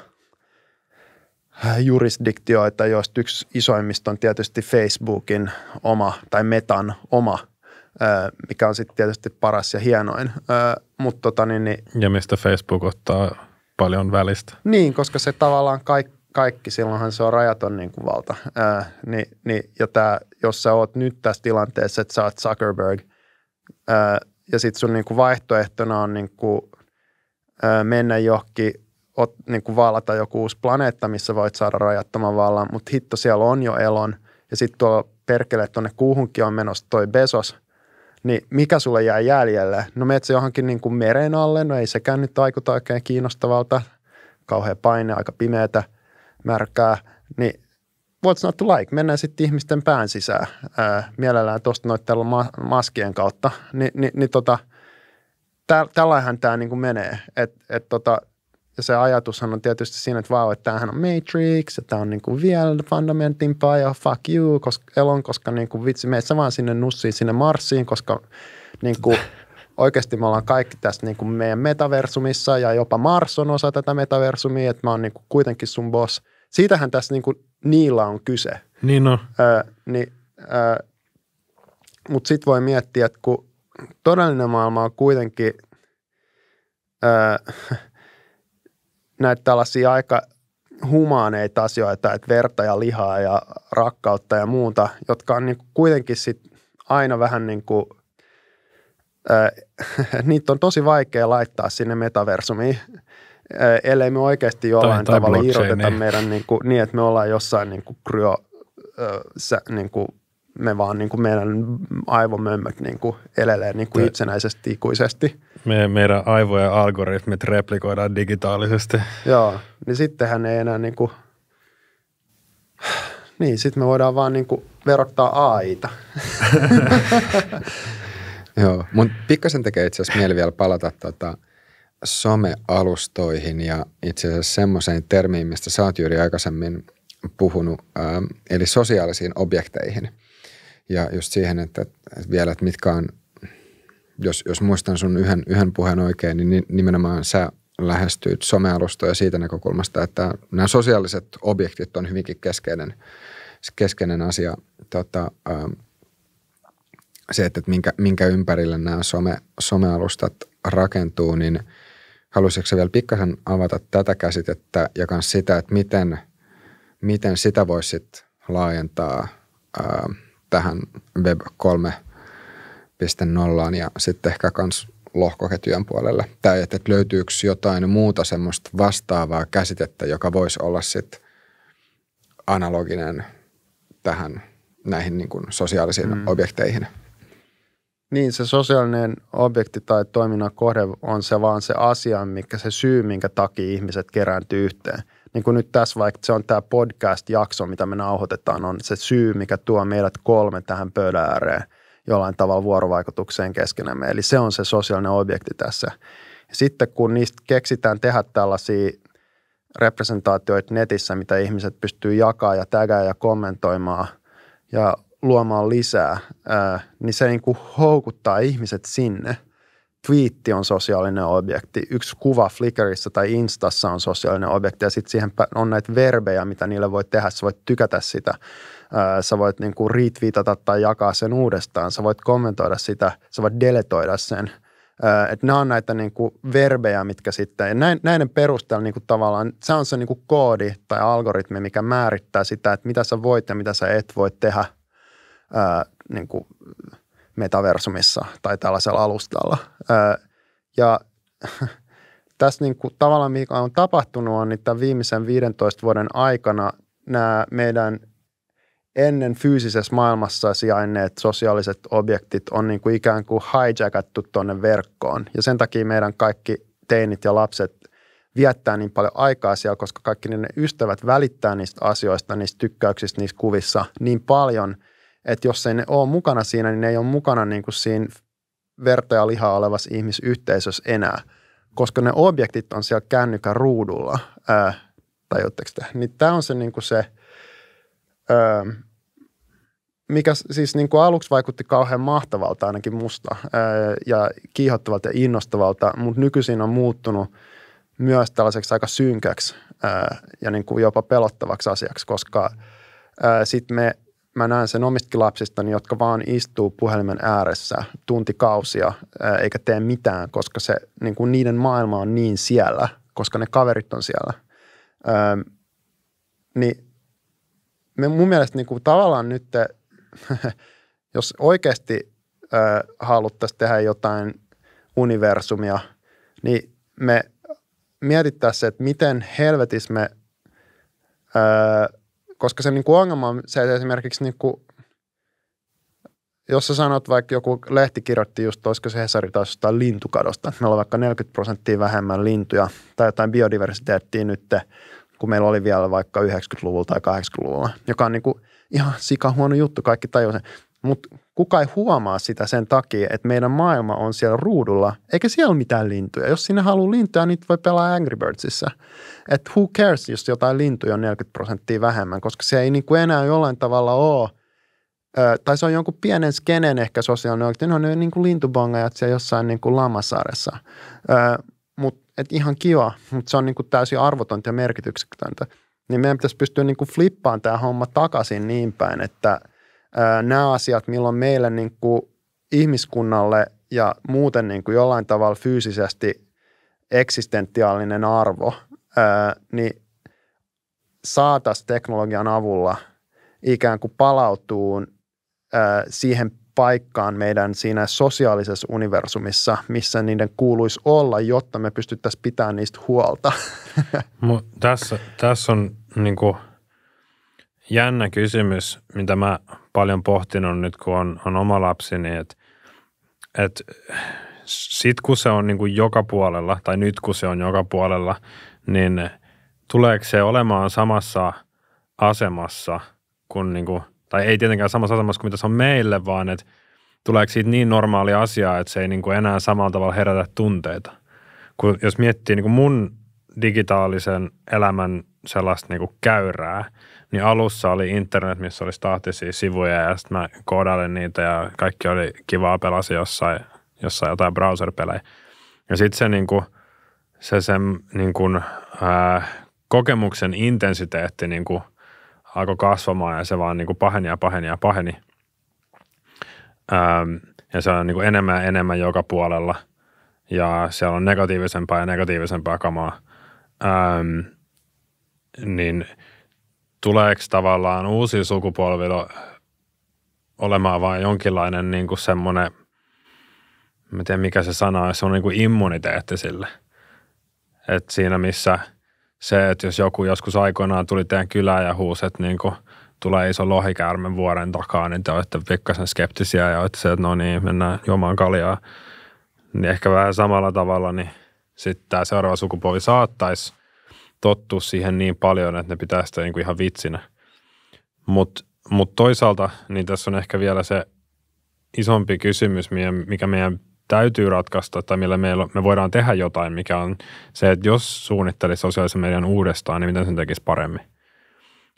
jurisdiktioita, joista yksi isoimmista on tietysti Facebookin oma tai Metan oma, mikä on sitten tietysti paras ja hienoin. Mut tota niin, niin, ja mistä Facebook ottaa paljon välistä. Niin, koska se tavallaan kaikki kaikki, silloinhan se on rajaton niin kuin valta. Ää, ni, ni, ja tää, jos sä oot nyt tässä tilanteessa, että sä oot Zuckerberg, ää, ja sitten sun niin kuin vaihtoehtona on niin kuin, ää, mennä johonkin, ot, niin kuin vaalata joku uusi planeetta, missä voit saada rajattoman vallan, mutta hitto siellä on jo elon, ja sitten tuolla perkele tuonne kuuhunkin on menossa toi Besos – niin mikä sulle jää jäljelle? No menet se johonkin niin kuin meren alle, no ei sekään nyt vaikuta oikein kiinnostavalta, kauhean paine, aika pimeätä märkää, niin what's not to like, mennään sitten ihmisten pään sisään ää, mielellään tuosta noiden ma- maskien kautta, Ni, ni, niin tota, tä, tällähän tämä niinku menee, että et tota, ja se ajatushan on tietysti siinä, että vau, että tämähän on Matrix, ja tämä on niinku vielä fundamentimpaa ja fuck you, koska elon, koska niinku vitsi, meissä vaan sinne nussiin, sinne Marsiin, koska niinku, oikeasti me ollaan kaikki tässä niinku meidän metaversumissa ja jopa Mars on osa tätä metaversumia, että mä oon niinku kuitenkin sun boss – Siitähän tässä niin kuin niillä on kyse. Niin no. Öö, niin, öö, Mutta sitten voi miettiä, että kun todellinen maailma on kuitenkin öö, näitä tällaisia aika humaaneita asioita, että verta ja lihaa ja rakkautta ja muuta, jotka on niin kuitenkin sit aina vähän niin kuin, äh, niitä on tosi vaikea laittaa sinne metaversumiin ellei me oikeasti jollain tai, tavalla irroteta niin. meidän niin, kuin, niin, että me ollaan jossain niin kuin kryo, sä, niin kuin, me vaan niin kuin meidän aivomömmöt niin kuin elelee niin kuin itsenäisesti ikuisesti. Me, meidän aivojen algoritmit replikoidaan digitaalisesti. Joo, niin sittenhän ei enää niinku, niin kuin, niin sitten me voidaan vaan niin kuin verottaa AIta. Joo, mun pikkasen tekee itse asiassa mieli vielä palata tota, – somealustoihin ja itse asiassa semmoiseen termiin, mistä sä oot Jyri aikaisemmin puhunut, ää, eli sosiaalisiin objekteihin. Ja just siihen, että, että vielä, että mitkä on, jos, jos muistan sun yhden, yhden puheen oikein, niin nimenomaan sä lähestyit somealustoja siitä näkökulmasta, että nämä sosiaaliset objektit on hyvinkin keskeinen, keskeinen asia. Tota, ää, se, että minkä, minkä ympärille nämä some, somealustat rakentuu, niin – Haluaisitko vielä pikkasen avata tätä käsitettä ja myös sitä, että miten, miten sitä voisit laajentaa ää, tähän Web 3.0 ja sitten ehkä myös lohkoketjujen puolelle? Tai että löytyykö jotain muuta semmoista vastaavaa käsitettä, joka voisi olla sitten analoginen tähän näihin niin kuin sosiaalisiin mm. objekteihin – niin, se sosiaalinen objekti tai toiminnan kohde on se vaan se asia, mikä se syy, minkä takia ihmiset kerääntyy yhteen. Niin kuin nyt tässä vaikka se on tämä podcast-jakso, mitä me nauhoitetaan, on se syy, mikä tuo meidät kolme tähän pöydän ääreen jollain tavalla vuorovaikutukseen keskenämme. Eli se on se sosiaalinen objekti tässä. Sitten kun niistä keksitään tehdä tällaisia representaatioita netissä, mitä ihmiset pystyy jakaa ja tägää ja kommentoimaan – ja luomaan lisää, niin se niin kuin houkuttaa ihmiset sinne. Twiitti on sosiaalinen objekti, yksi kuva Flickrissa tai Instassa on sosiaalinen objekti ja sitten siihen on näitä verbejä, mitä niille voi tehdä. Sä voit tykätä sitä, sä voit niin kuin retweetata tai jakaa sen uudestaan, sä voit kommentoida sitä, sä voit deletoida sen. Että nämä on näitä niin kuin verbejä, mitkä sitten, ja näiden perusteella niin kuin tavallaan, se on se niin kuin koodi tai algoritmi, mikä määrittää sitä, että mitä sä voit ja mitä sä et voi tehdä – ää, niin kuin metaversumissa tai tällaisella alustalla. Ää, ja tässä niin kuin tavallaan mikä on tapahtunut on, että niin viimeisen 15 vuoden aikana nämä meidän ennen fyysisessä maailmassa sijainneet sosiaaliset objektit on niin kuin ikään kuin hijackattu tuonne verkkoon. Ja sen takia meidän kaikki teinit ja lapset viettää niin paljon aikaa siellä, koska kaikki ne ystävät välittää niistä asioista, niistä tykkäyksistä, niissä kuvissa niin paljon – että jos ei ne ole mukana siinä, niin ne ei ole mukana niin kuin siinä verta ja lihaa olevassa ihmisyhteisössä enää, koska ne objektit on siellä kännykän ruudulla, ää, tajutteko te? Niin tämä on se, niin kuin se ää, mikä siis niin kuin aluksi vaikutti kauhean mahtavalta ainakin musta ää, ja kiihottavalta ja innostavalta, mutta nykyisin on muuttunut myös tällaiseksi aika synkäksi ää, ja niin kuin jopa pelottavaksi asiaksi, koska sitten me mä näen sen omistakin lapsistani, jotka vaan istuu puhelimen ääressä tuntikausia eikä tee mitään, koska se, niin kuin niiden maailma on niin siellä, koska ne kaverit on siellä. Öö, niin me, mun mielestä niin kuin tavallaan nyt, jos oikeasti öö, haluttaisiin tehdä jotain universumia, niin me mietittäisiin, että miten helvetissä me öö, – koska se niin kuin ongelma on se, että esimerkiksi niin kuin, jos sä sanot vaikka joku lehti kirjoitti just, olisiko se Hesari taas jostain lintukadosta, että meillä on vaikka 40 prosenttia vähemmän lintuja tai jotain biodiversiteettia nyt, kun meillä oli vielä vaikka 90-luvulla tai 80-luvulla, joka on niin kuin ihan huono juttu, kaikki tajuu sen. Mutta Kuka ei huomaa sitä sen takia, että meidän maailma on siellä ruudulla, eikä siellä ole mitään lintuja. Jos sinne haluaa lintuja, niin voi pelaa Angry Birdsissa. Et who cares, jos jotain lintuja on 40 prosenttia vähemmän, koska se ei niin kuin enää jollain tavalla ole Ö, tai se on jonkun pienen skenen ehkä sosiaalinen oikeuteen, no, ne on niin kuin lintubongajat siellä jossain niin kuin Lamasaaressa. Mutta ihan kiva, mutta se on niin kuin täysin arvotonta ja merkityksetöntä. Niin meidän pitäisi pystyä niin kuin flippaan tämä homma takaisin niin päin, että – nämä asiat, milloin meille niin kuin ihmiskunnalle ja muuten niin kuin jollain tavalla fyysisesti eksistentiaalinen arvo, niin saataisiin teknologian avulla ikään kuin palautuun siihen paikkaan meidän siinä sosiaalisessa universumissa, missä niiden kuuluisi olla, jotta me pystyttäisiin pitämään niistä huolta. Mut tässä, tässä on niin jännä kysymys, mitä mä paljon pohtinut nyt, kun on, on oma niin että et, sit kun se on niin kuin joka puolella, tai nyt kun se on joka puolella, niin tuleeko se olemaan samassa asemassa kuin, niin kuin tai ei tietenkään samassa asemassa kuin mitä se on meille, vaan että tuleeko siitä niin normaali asia, että se ei niin kuin enää samalla tavalla herätä tunteita. Kun jos miettii niin kuin mun digitaalisen elämän sellaista niin kuin käyrää, niin alussa oli internet, missä oli staattisia sivuja ja sitten mä koodailin niitä ja kaikki oli kivaa, pelasi jossain, jossain jotain browserpelejä. Ja sitten se, niin kuin, se sen niin kuin, ää, kokemuksen intensiteetti niin kuin, alkoi kasvamaan ja se vaan niin kuin paheni ja paheni ja paheni. Ää, ja se on niin kuin enemmän ja enemmän joka puolella ja siellä on negatiivisempaa ja negatiivisempaa kamaa – ähm, niin tuleeko tavallaan uusi sukupolvi olemaan vain jonkinlainen niin kuin semmoinen, mä tiedän mikä se sana on, se on niin kuin immuniteetti sille. että siinä missä se, että jos joku joskus aikoinaan tuli teidän kylään ja huusi, että niin kuin tulee iso lohikäärme vuoren takaa, niin te olette pikkasen skeptisiä ja olette se, että no niin, mennään juomaan kaljaa. Niin ehkä vähän samalla tavalla, niin – sitten tämä seuraava sukupolvi saattaisi tottua siihen niin paljon, että ne pitää sitä niinku ihan vitsinä. Mutta mut toisaalta niin tässä on ehkä vielä se isompi kysymys, mikä meidän täytyy ratkaista tai millä meillä, me voidaan tehdä jotain, mikä on se, että jos suunnittelisi sosiaalisen median uudestaan, niin miten sen tekisi paremmin.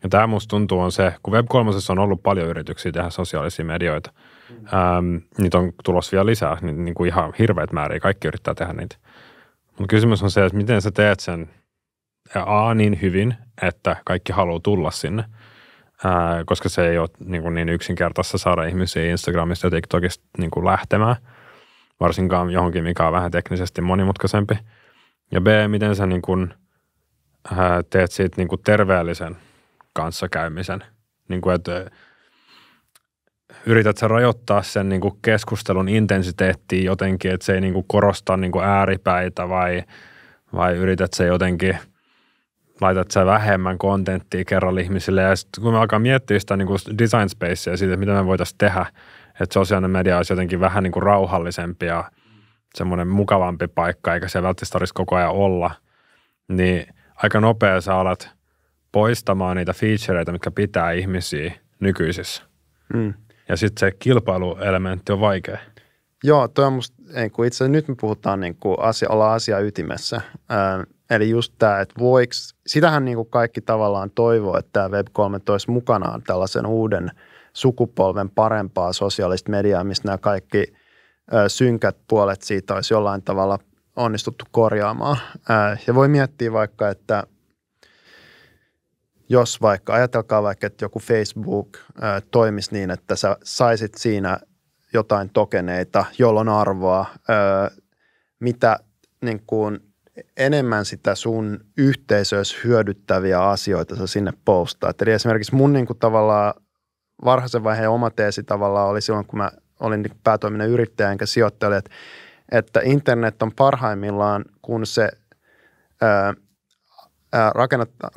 Ja tämä musta tuntuu on se, kun Web3 on ollut paljon yrityksiä tehdä sosiaalisia medioita, mm. ähm, niitä on tulossa vielä lisää, niin, niin kuin ihan hirveät määriä, kaikki yrittää tehdä niitä. Mutta kysymys on se, että miten sä teet sen A niin hyvin, että kaikki haluaa tulla sinne, ää, koska se ei ole niin, kuin niin yksinkertaista saada ihmisiä Instagramista ja TikTokista niin kuin lähtemään, varsinkaan johonkin, mikä on vähän teknisesti monimutkaisempi. Ja B, miten sä niin kuin, ää, teet siitä niin kuin terveellisen kanssakäymisen, niin kuin, että yrität sä rajoittaa sen niin kuin keskustelun intensiteettiin jotenkin, että se ei niin kuin korosta niin kuin ääripäitä vai, vai yrität sä jotenkin, laitat sä vähemmän kontenttia kerralla ihmisille. Ja sitten kun me alkaa miettiä sitä niin kuin design spacea siitä, mitä me voitaisiin tehdä, että sosiaalinen media olisi jotenkin vähän niin kuin rauhallisempi ja semmoinen mukavampi paikka, eikä se välttämättä tarvitsisi koko ajan olla, niin aika nopea sä alat poistamaan niitä featureita, mitkä pitää ihmisiä nykyisissä. Mm ja sitten se kilpailuelementti on vaikea. Joo, toi on musta, ei, kun itse nyt me puhutaan niin kuin asia, olla asia ytimessä. Ö, eli just tämä, että voiks, sitähän niin kuin kaikki tavallaan toivoo, että tämä Web 3 toisi mukanaan tällaisen uuden sukupolven parempaa sosiaalista mediaa, missä nämä kaikki ö, synkät puolet siitä olisi jollain tavalla onnistuttu korjaamaan. Ö, ja voi miettiä vaikka, että – jos vaikka, ajatelkaa vaikka, että joku Facebook äh, toimisi niin, että sä saisit siinä jotain tokeneita, jolloin arvoa, äh, mitä niin kuin enemmän sitä sun yhteisössä hyödyttäviä asioita sä sinne postaat. Eli esimerkiksi mun niin kuin tavallaan varhaisen vaiheen oma teesi tavallaan oli silloin, kun mä olin niin päätoiminen yrittäjä enkä sijoittelija, että, että internet on parhaimmillaan, kun se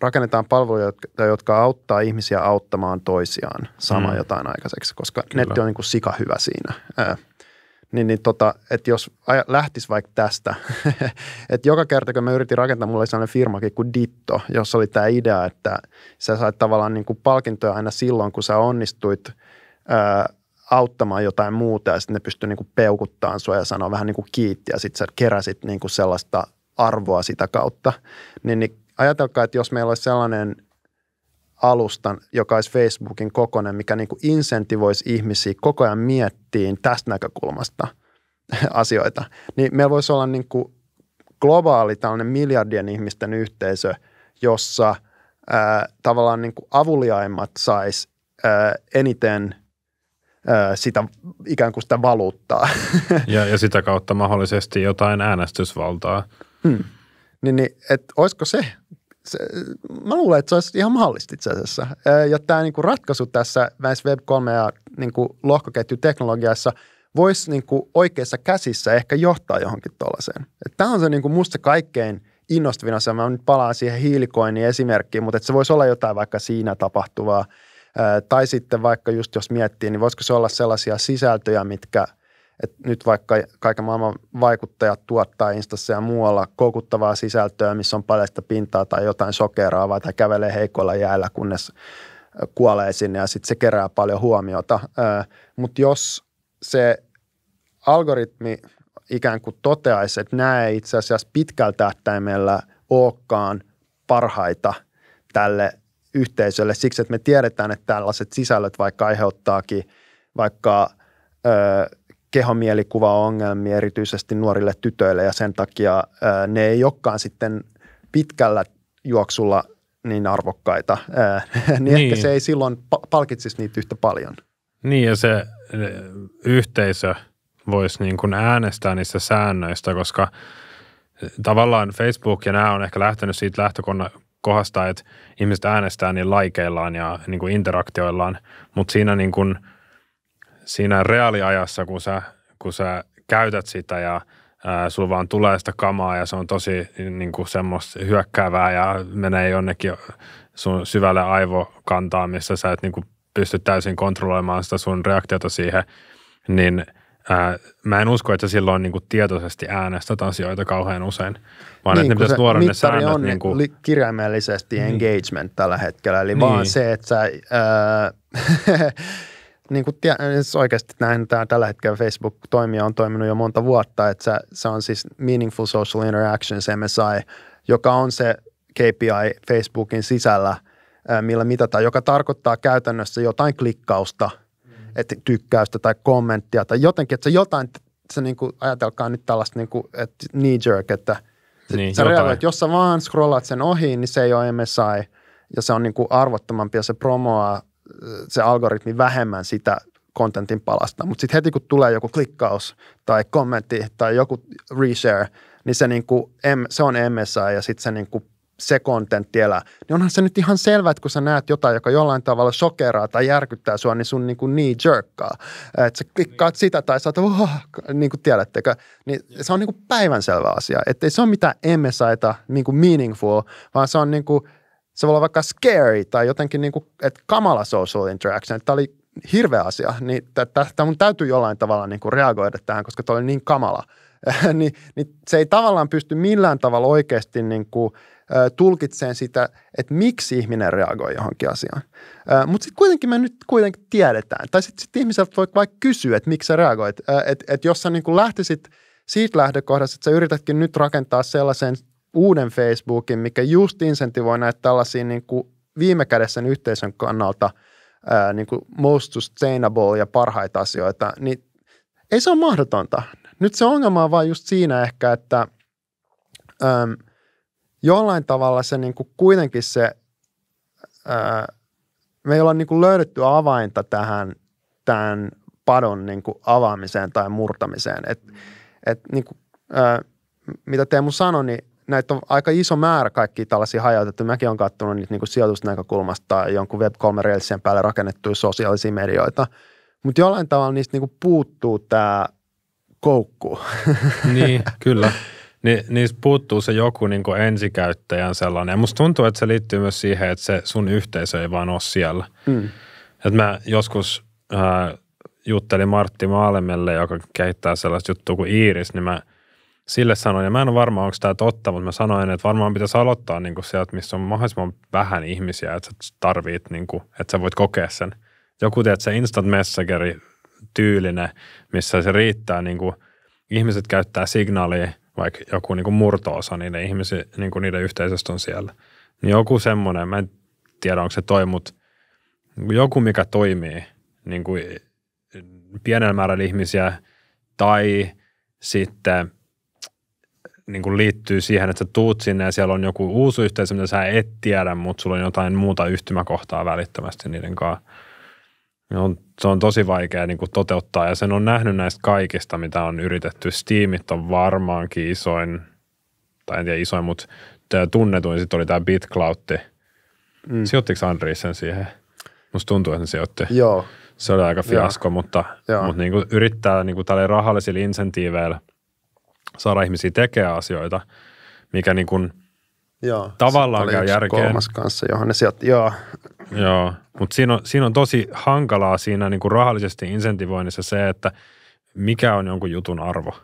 rakennetaan palveluja, jotka, jotka auttaa ihmisiä auttamaan toisiaan sama mm. jotain aikaiseksi, koska Kyllä. netti on niin kuin sika hyvä siinä. Ää, niin, niin tota, että jos aja, lähtisi vaikka tästä, että joka kerta kun mä yritin rakentaa, mulla oli sellainen firmakin kuin Ditto, jossa oli tämä idea, että sä sait tavallaan niin kuin palkintoja aina silloin, kun sä onnistuit ää, auttamaan jotain muuta ja sitten ne pystyi niin kuin peukuttaa sua ja sanoa vähän niin kuin kiitti ja sitten sä keräsit niin kuin sellaista arvoa sitä kautta, niin, niin ajatelkaa, että jos meillä olisi sellainen alustan, joka olisi Facebookin kokoinen, mikä niin kuin insentivoisi ihmisiä koko ajan miettiin tästä näkökulmasta asioita, niin meillä voisi olla niin kuin globaali tällainen miljardien ihmisten yhteisö, jossa ää, tavallaan niin kuin avuliaimmat sais ää, eniten sitä ikään kuin sitä valuuttaa. Ja, ja sitä kautta mahdollisesti jotain äänestysvaltaa. Hmm niin, niin että olisiko se, se, mä luulen, että se olisi ihan mahdollista itse asiassa. Ja tämä niin kuin ratkaisu tässä näissä Web3 ja niin kuin lohkoketjuteknologiassa voisi niin kuin oikeassa käsissä ehkä johtaa johonkin tuollaiseen. Tämä on se niin kuin musta kaikkein innostavin asia. Mä nyt palaan siihen hiilikoinnin esimerkkiin, mutta että se voisi olla jotain vaikka siinä tapahtuvaa. Tai sitten vaikka just jos miettii, niin voisiko se olla sellaisia sisältöjä, mitkä – että nyt vaikka kaiken maailman vaikuttajat tuottaa Instassa ja muualla koukuttavaa sisältöä, missä on paljasta pintaa tai jotain sokeraavaa tai kävelee heikolla jäällä, kunnes kuolee sinne ja sitten se kerää paljon huomiota. Mutta jos se algoritmi ikään kuin toteaisi, että nämä ei itse asiassa pitkällä tähtäimellä olekaan parhaita tälle yhteisölle siksi, että me tiedetään, että tällaiset sisällöt vaikka aiheuttaakin vaikka kehomielikuvaongelmia erityisesti nuorille tytöille ja sen takia ne ei olekaan sitten pitkällä juoksulla niin arvokkaita, niin, niin ehkä niin. se ei silloin palkitsisi niitä yhtä paljon. Niin ja se yhteisö voisi niin kuin äänestää niistä säännöistä, koska tavallaan Facebook ja nämä on ehkä lähtenyt siitä lähtökohdasta, että ihmiset äänestää niin laikeillaan ja niin kuin interaktioillaan, mutta siinä niin kuin – siinä reaaliajassa, kun sä, kun sä käytät sitä ja ää, sulla vaan tulee sitä kamaa ja se on tosi niin kuin semmoista hyökkäävää ja menee jonnekin sun syvälle aivokantaa, missä sä et niin kuin pysty täysin kontrolloimaan sitä sun reaktiota siihen, niin ää, mä en usko, että silloin niin kuin tietoisesti äänestät asioita kauhean usein, vaan niin, että ne pitäisi ne säännöt. on niin kuin... kirjaimellisesti niin. engagement tällä hetkellä, eli niin. vaan se, että sä... Ää, niin kuin tie, siis oikeasti näin tämä tällä hetkellä Facebook-toimija on toiminut jo monta vuotta, että se, se on siis Meaningful Social Interactions MSI, joka on se KPI Facebookin sisällä, millä mitataan, joka tarkoittaa käytännössä jotain klikkausta, mm. että tykkäystä tai kommenttia tai jotenkin, että se jotain, se niin kuin, ajatelkaa nyt tällaista niin kuin, että knee jerk, että niin, sä reagoit, jos sä vaan scrollaat sen ohi, niin se ei ole MSI ja se on niin kuin arvottomampia, se promoaa se algoritmi vähemmän sitä kontentin palasta. Mutta sitten heti kun tulee joku klikkaus tai kommentti tai joku reshare, niin se, niinku, se on MSI ja sitten se niinku, se kontentti elää. Niin onhan se nyt ihan selvä, että kun sä näet jotain, joka jollain tavalla sokeraa tai järkyttää sua, niin sun niin kuin knee jerkkaa. Että sä klikkaat sitä tai sä oot, oh, niin kuin tiedättekö. Niin se on niin kuin päivänselvä asia. Että ei se ole mitään MSIta, niin kuin meaningful, vaan se on niin kuin – se voi olla vaikka scary tai jotenkin niin kuin, että kamala social interaction. Tämä oli hirveä asia, niin tämä mun täytyy jollain tavalla niin kuin reagoida tähän, koska tämä oli niin kamala. niin, niin se ei tavallaan pysty millään tavalla oikeasti niin kuin, tulkitseen sitä, että miksi ihminen reagoi johonkin asiaan. Mutta sitten kuitenkin me nyt kuitenkin tiedetään. Tai sitten sit ihmiseltä voi vaikka kysyä, että miksi sä reagoit. Että et jos sä niin lähtisit siitä lähdökohdasta, että sä yritätkin nyt rakentaa sellaisen uuden Facebookin, mikä just insentivoi näitä tällaisia niin kuin viime kädessä yhteisön kannalta ää, niin kuin most sustainable ja parhaita asioita, niin ei se ole mahdotonta. Nyt se ongelma on vaan just siinä ehkä, että äm, jollain tavalla se niin kuin kuitenkin se, ää, me ei olla niin kuin löydetty avainta tähän tämän padon niin kuin avaamiseen tai murtamiseen. Et, et niin kuin, ää, mitä Teemu sanoi, niin näitä on aika iso määrä kaikki tällaisia hajautettuja. Mäkin olen katsonut niitä niin sijoitusnäkökulmasta tai jonkun Web3 Railsien päälle rakennettuja sosiaalisia medioita. Mutta jollain tavalla niistä niin puuttuu tämä koukku. Niin, kyllä. Ni, niistä puuttuu se joku niin kuin ensikäyttäjän sellainen. Musta tuntuu, että se liittyy myös siihen, että se sun yhteisö ei vaan ole siellä. Mm. Et mä joskus äh, juttelin Martti Maalemelle, joka kehittää sellaista juttua kuin Iiris, niin mä – sille sanoin, ja mä en ole varma, onko tämä totta, mutta mä sanoin, että varmaan pitäisi aloittaa niin kuin sieltä, missä on mahdollisimman vähän ihmisiä, että sä tarvit, niin kuin, että sä voit kokea sen. Joku, tiedät, se instant messageri tyylinen, missä se riittää, niin kuin, ihmiset käyttää signaalia, vaikka joku niin kuin murto-osa niiden, ihmisi, niin kuin niiden yhteisöstä on siellä. Niin joku semmoinen, mä en tiedä, onko se toi, mutta joku, mikä toimii niin kuin pienellä määrällä ihmisiä tai sitten – niin kuin liittyy siihen, että sä tuut sinne ja siellä on joku uusi yhteisö, mitä sä et tiedä, mutta sulla on jotain muuta yhtymäkohtaa välittömästi niiden kanssa. On, se on tosi vaikea niin kuin toteuttaa ja sen on nähnyt näistä kaikista, mitä on yritetty. Steamit on varmaankin isoin, tai en tiedä isoin, mutta tunnetuin sitten oli tämä BitCloud. Mm. Sijoittiko sen siihen? Musta tuntuu, että se sijoitti. Joo. Se oli aika fiasko, Joo. mutta, Joo. mutta niin kuin yrittää niin kuin rahallisilla insentiiveillä – saada ihmisiä tekemään asioita, mikä niin kuin joo, tavallaan käy järkeen. kolmas kanssa, johon ne sieltä, joo. Joo, mutta siinä on, siinä on tosi hankalaa siinä niin kuin rahallisesti insentivoinnissa se, että mikä on jonkun jutun arvo.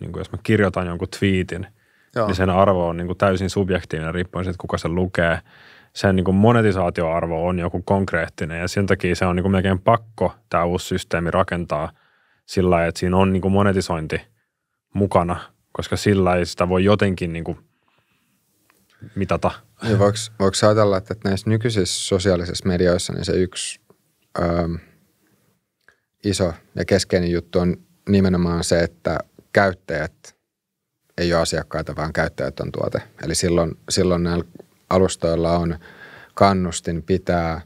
Niin kuin jos mä kirjoitan jonkun twiitin, joo. niin sen arvo on niin kuin täysin subjektiivinen riippuen siitä, kuka sen lukee. Sen niin kuin monetisaatioarvo on joku konkreettinen ja sen takia se on niin kuin melkein pakko tämä uusi systeemi rakentaa sillä lailla, että siinä on niin kuin monetisointi – mukana, koska sillä ei sitä voi jotenkin niin kuin mitata. Niin voiko, voiko ajatella, että näissä nykyisissä sosiaalisissa medioissa niin se yksi öö, iso ja keskeinen juttu on nimenomaan se, että käyttäjät ei ole asiakkaita, vaan käyttäjät on tuote. Eli silloin, silloin näillä alustoilla on kannustin pitää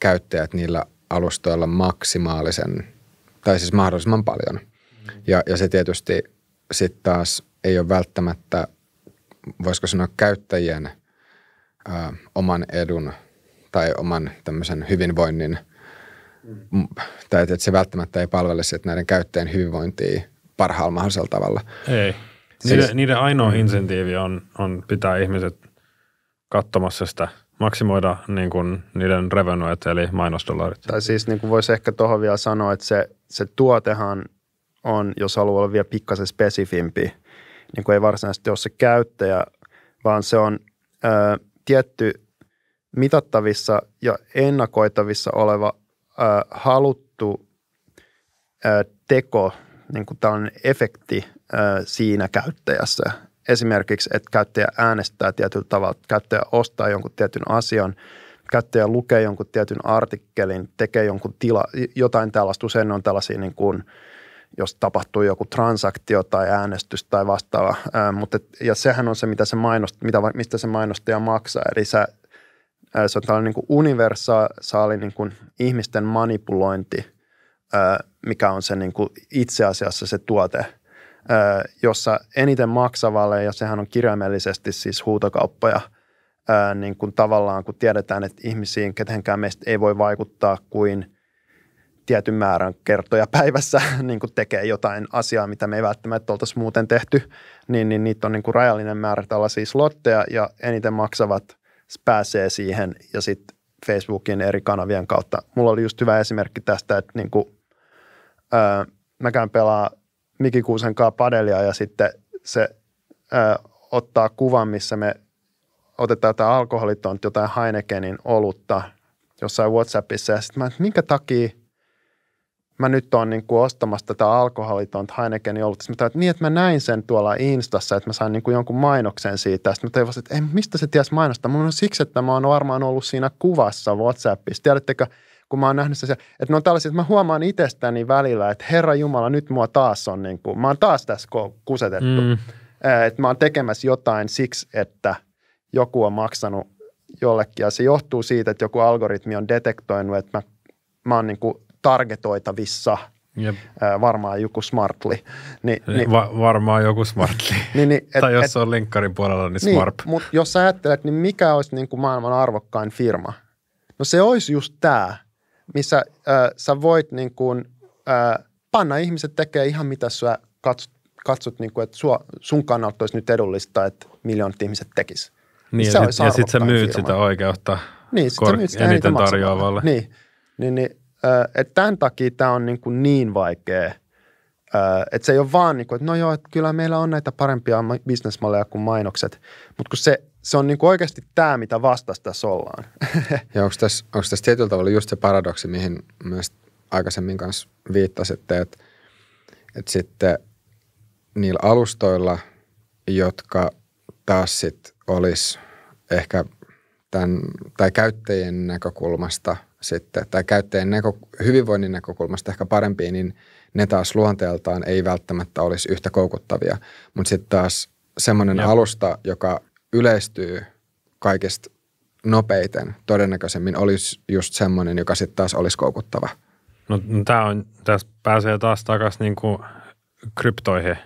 käyttäjät niillä alustoilla maksimaalisen, tai siis mahdollisimman paljon – Mm-hmm. Ja, ja se tietysti sitten taas ei ole välttämättä, voisiko sanoa käyttäjien ö, oman edun tai oman tämmöisen hyvinvoinnin, mm. tai että se välttämättä ei palvele että näiden käyttäjien hyvinvointia parhaalla mahdollisella tavalla. Ei. Niiden, siis, niiden ainoa mm-hmm. insentiivi on, on pitää ihmiset katsomassa sitä – maksimoida niin kuin niiden revenueet eli mainosdollarit. Tai siis niin kuin voisi ehkä tuohon vielä sanoa, että se, se tuotehan on, jos haluaa olla vielä pikkasen spesifimpi, niin kuin ei varsinaisesti ole se käyttäjä, vaan se on ö, tietty mitattavissa ja ennakoitavissa oleva ö, haluttu ö, teko, niin kuin tällainen efekti ö, siinä käyttäjässä. Esimerkiksi, että käyttäjä äänestää tietyllä tavalla, käyttäjä ostaa jonkun tietyn asian – käyttäjä lukee jonkun tietyn artikkelin, tekee jonkun tila, jotain tällaista, usein on tällaisia niin kuin jos tapahtuu joku transaktio tai äänestys tai vastaava. Ää, mutta, ja sehän on se, mitä se mainost, mitä, mistä se mainostaja maksaa. Eli sä, ää, se on tällainen niin kuin universaali niin kuin ihmisten manipulointi, ää, mikä on se niin kuin itse asiassa se tuote, ää, jossa eniten maksavalle, ja sehän on kirjaimellisesti siis huutokauppoja, ää, niin kuin tavallaan kun tiedetään, että ihmisiin, ketenkään meistä ei voi vaikuttaa kuin – tietyn määrän kertoja päivässä niin kuin tekee jotain asiaa, mitä me ei välttämättä oltaisi muuten tehty, niin, niin niitä on niin kuin rajallinen määrä tällaisia slotteja ja eniten maksavat pääsee siihen ja sitten Facebookin eri kanavien kautta. Mulla oli just hyvä esimerkki tästä, että niin kuin, öö, käyn pelaa Miki Kuusen kanssa padelia ja sitten se öö, ottaa kuvan, missä me otetaan tämä alkoholitonta, jotain Heinekenin olutta jossain Whatsappissa ja sitten mä, että minkä takia – mä nyt oon niin kuin ostamassa tätä alkoholitonta Heinekenin ollut. Sitten mä tajuin, että niin, että mä näin sen tuolla Instassa, että mä sain niin kuin jonkun mainoksen siitä. Sitten mä tajusin, että ei, mistä se ties mainosta? Mun on siksi, että mä oon varmaan ollut siinä kuvassa Whatsappissa. Tiedättekö, kun mä oon nähnyt sen, että ne on tällaisia, että mä huomaan itsestäni välillä, että Herra Jumala, nyt mua taas on niin kuin, mä oon taas tässä kusetettu. Mm. Eh, että mä oon tekemässä jotain siksi, että joku on maksanut jollekin. Ja se johtuu siitä, että joku algoritmi on detektoinut, että mä, mä oon niin kuin targetoitavissa. Jep. Varmaan joku Smartly. Ni, niin, Va- varmaan joku Smartly. niin, niin, et, tai jos se on linkkarin puolella, niin, niin smart. Mutta jos sä ajattelet, niin mikä olisi niin kuin maailman arvokkain firma? No se olisi just tämä, missä äh, sä voit niin kuin, äh, panna ihmiset tekemään ihan mitä sä katsot, katsot niin kuin, että sua, sun kannalta olisi nyt edullista, että miljoonat ihmiset tekis. Niin, niin se ja sitten sit sä myyt firma. sitä oikeutta niin, sit kor- sä myyt sitä eniten tarjoavalle. Niin, niin, niin että tämän takia tämä on niin, kuin niin vaikea – että se ei ole vaan, niin kuin, että no joo, että kyllä meillä on näitä parempia bisnesmalleja kuin mainokset, mutta kun se, se on niin kuin oikeasti tämä, mitä vastas tässä ollaan. ja onko tässä, onko tässä tietyllä tavalla just se paradoksi, mihin myös aikaisemmin kanssa viittasitte, että, että sitten niillä alustoilla, jotka taas sitten olisi ehkä tämän, tai käyttäjien näkökulmasta sitten, tai käyttäjän näkö, hyvinvoinnin näkökulmasta ehkä parempi, niin ne taas luonteeltaan ei välttämättä olisi yhtä koukuttavia. Mutta sitten taas semmoinen alusta, joka yleistyy kaikista nopeiten todennäköisemmin olisi just semmoinen, joka sitten taas olisi koukuttava. No, no tämä on, tässä pääsee taas takaisin niin kuin kryptoihin.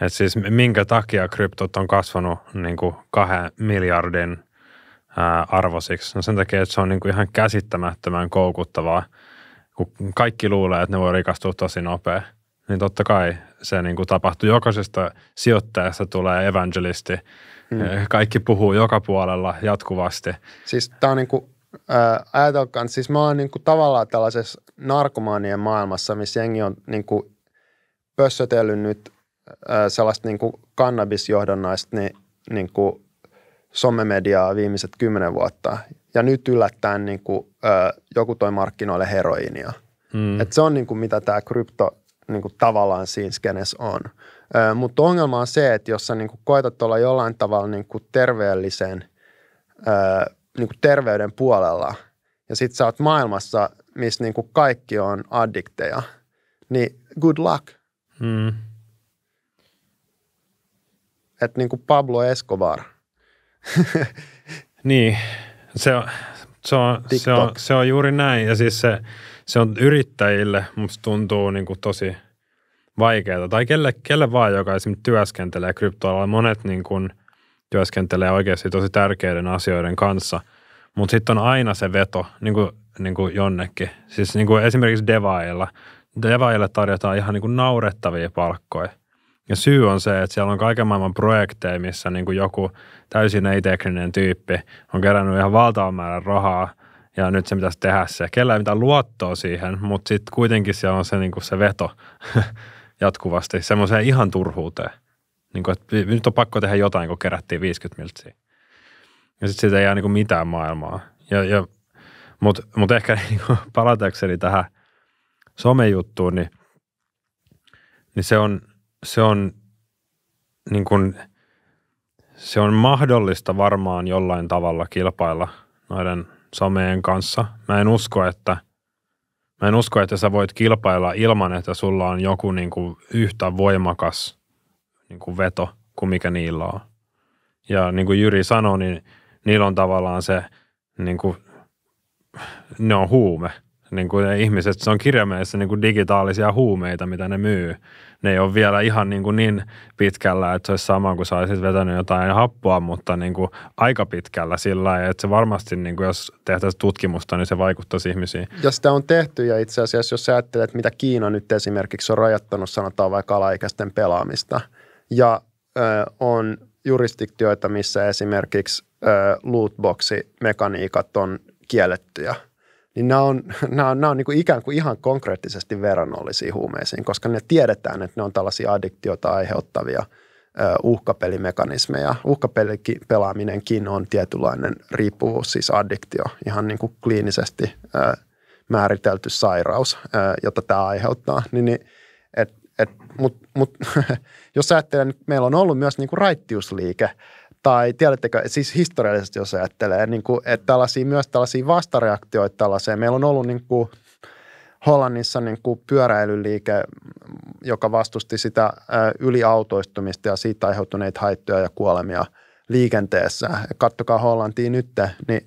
Et siis minkä takia kryptot on kasvanut niin kuin kahden miljardin – arvosiksi. No sen takia, että se on niin kuin ihan käsittämättömän koukuttavaa, kun kaikki luulee, että ne voi rikastua tosi nopea. Niin totta kai se niin kuin tapahtuu. Jokaisesta sijoittajasta tulee evangelisti. Hmm. Kaikki puhuu joka puolella jatkuvasti. Siis tämä on niin kuin, ää, ajatelkaan, siis mä oon niin kuin tavallaan tällaisessa narkomaanien maailmassa, missä jengi on niin kuin pössötellyt nyt ää, sellaista niinku niin kuin kannabisjohdannaista niin, niin kuin somemediaa viimeiset kymmenen vuotta ja nyt yllättäen niin kuin, ö, joku toi markkinoille heroinia. Mm. Et se on niin kuin, mitä tämä krypto niin kuin, tavallaan siinä skenes on. Ö, mutta ongelma on se, että jos sä niin kuin, koetat olla jollain tavalla niin kuin, terveellisen ö, niin kuin, terveyden puolella ja sit sä oot maailmassa, missä niin kuin, kaikki on addikteja, niin good luck. Mm. Että niin kuin Pablo Escobar – niin, se on, se on, se, on, se on juuri näin. Ja siis se, se on yrittäjille, musta tuntuu niin kuin tosi vaikeaa. Tai kelle, kelle vaan, joka esimerkiksi työskentelee kryptoalalla. Monet niin kuin työskentelee oikeasti tosi tärkeiden asioiden kanssa. Mutta sitten on aina se veto niin kuin, niin kuin jonnekin. Siis niin kuin esimerkiksi devailla. Devaajille tarjotaan ihan niin kuin naurettavia palkkoja. Ja syy on se, että siellä on kaiken maailman projekteja, missä niin kuin joku täysin ei-tekninen tyyppi on kerännyt ihan valtavan määrän rahaa ja nyt se pitäisi tehdä se. Kellä ei mitään luottoa siihen, mutta sitten kuitenkin siellä on se, niin kuin se veto jatkuvasti semmoiseen ihan turhuuteen. Niin kuin, että nyt on pakko tehdä jotain, kun kerättiin 50 miltsiä. Ja sitten siitä ei jää niin kuin mitään maailmaa. Ja, ja, mutta mut ehkä niin kuin palatakseni tähän somejuttuun, niin, niin se on – se on niin kuin, se on mahdollista varmaan jollain tavalla kilpailla noiden someen kanssa. Mä en usko, että Mä en usko, että sä voit kilpailla ilman, että sulla on joku niin kuin yhtä voimakas niin kuin veto kuin mikä niillä on. Ja niin kuin Jyri sanoi, niin niillä on tavallaan se, niin kuin, ne on huume – niin kuin ne ihmiset, se on kirjaimellisesti niin kuin digitaalisia huumeita, mitä ne myy. Ne ei ole vielä ihan niin, kuin niin pitkällä, että se olisi sama kuin sä olisit vetänyt jotain happoa, mutta niin kuin aika pitkällä sillä lailla, että se varmasti, niin kuin jos tehtäisiin tutkimusta, niin se vaikuttaisi ihmisiin. Ja sitä on tehty ja itse asiassa, jos sä ajattelet, mitä Kiina nyt esimerkiksi on rajoittanut, sanotaan vaikka alaikäisten pelaamista ja ö, on juristiktioita, missä esimerkiksi lootboxi-mekaniikat on kiellettyjä – niin nämä on, nämä on, nämä on niin kuin ikään kuin ihan konkreettisesti verrannollisia huumeisiin, koska ne tiedetään, että ne on tällaisia addiktiota aiheuttavia uhkapelimekanismeja. Uhkapelaaminenkin on tietynlainen riippuvuus, siis addiktio, ihan niin kuin kliinisesti määritelty sairaus, jota tämä aiheuttaa. Niin, niin, et, et, mut, mut, jos ajattelee, niin meillä on ollut myös niin kuin raittiusliike – tai tiedättekö, siis historiallisesti jos ajattelee, niin kuin, että tällaisia, myös tällaisia vastareaktioita tällaiseen. Meillä on ollut niin kuin, Hollannissa niin kuin pyöräilyliike, joka vastusti sitä yliautoistumista ja siitä aiheutuneita haittoja ja kuolemia liikenteessä. Kattokaa Hollantia nyt, niin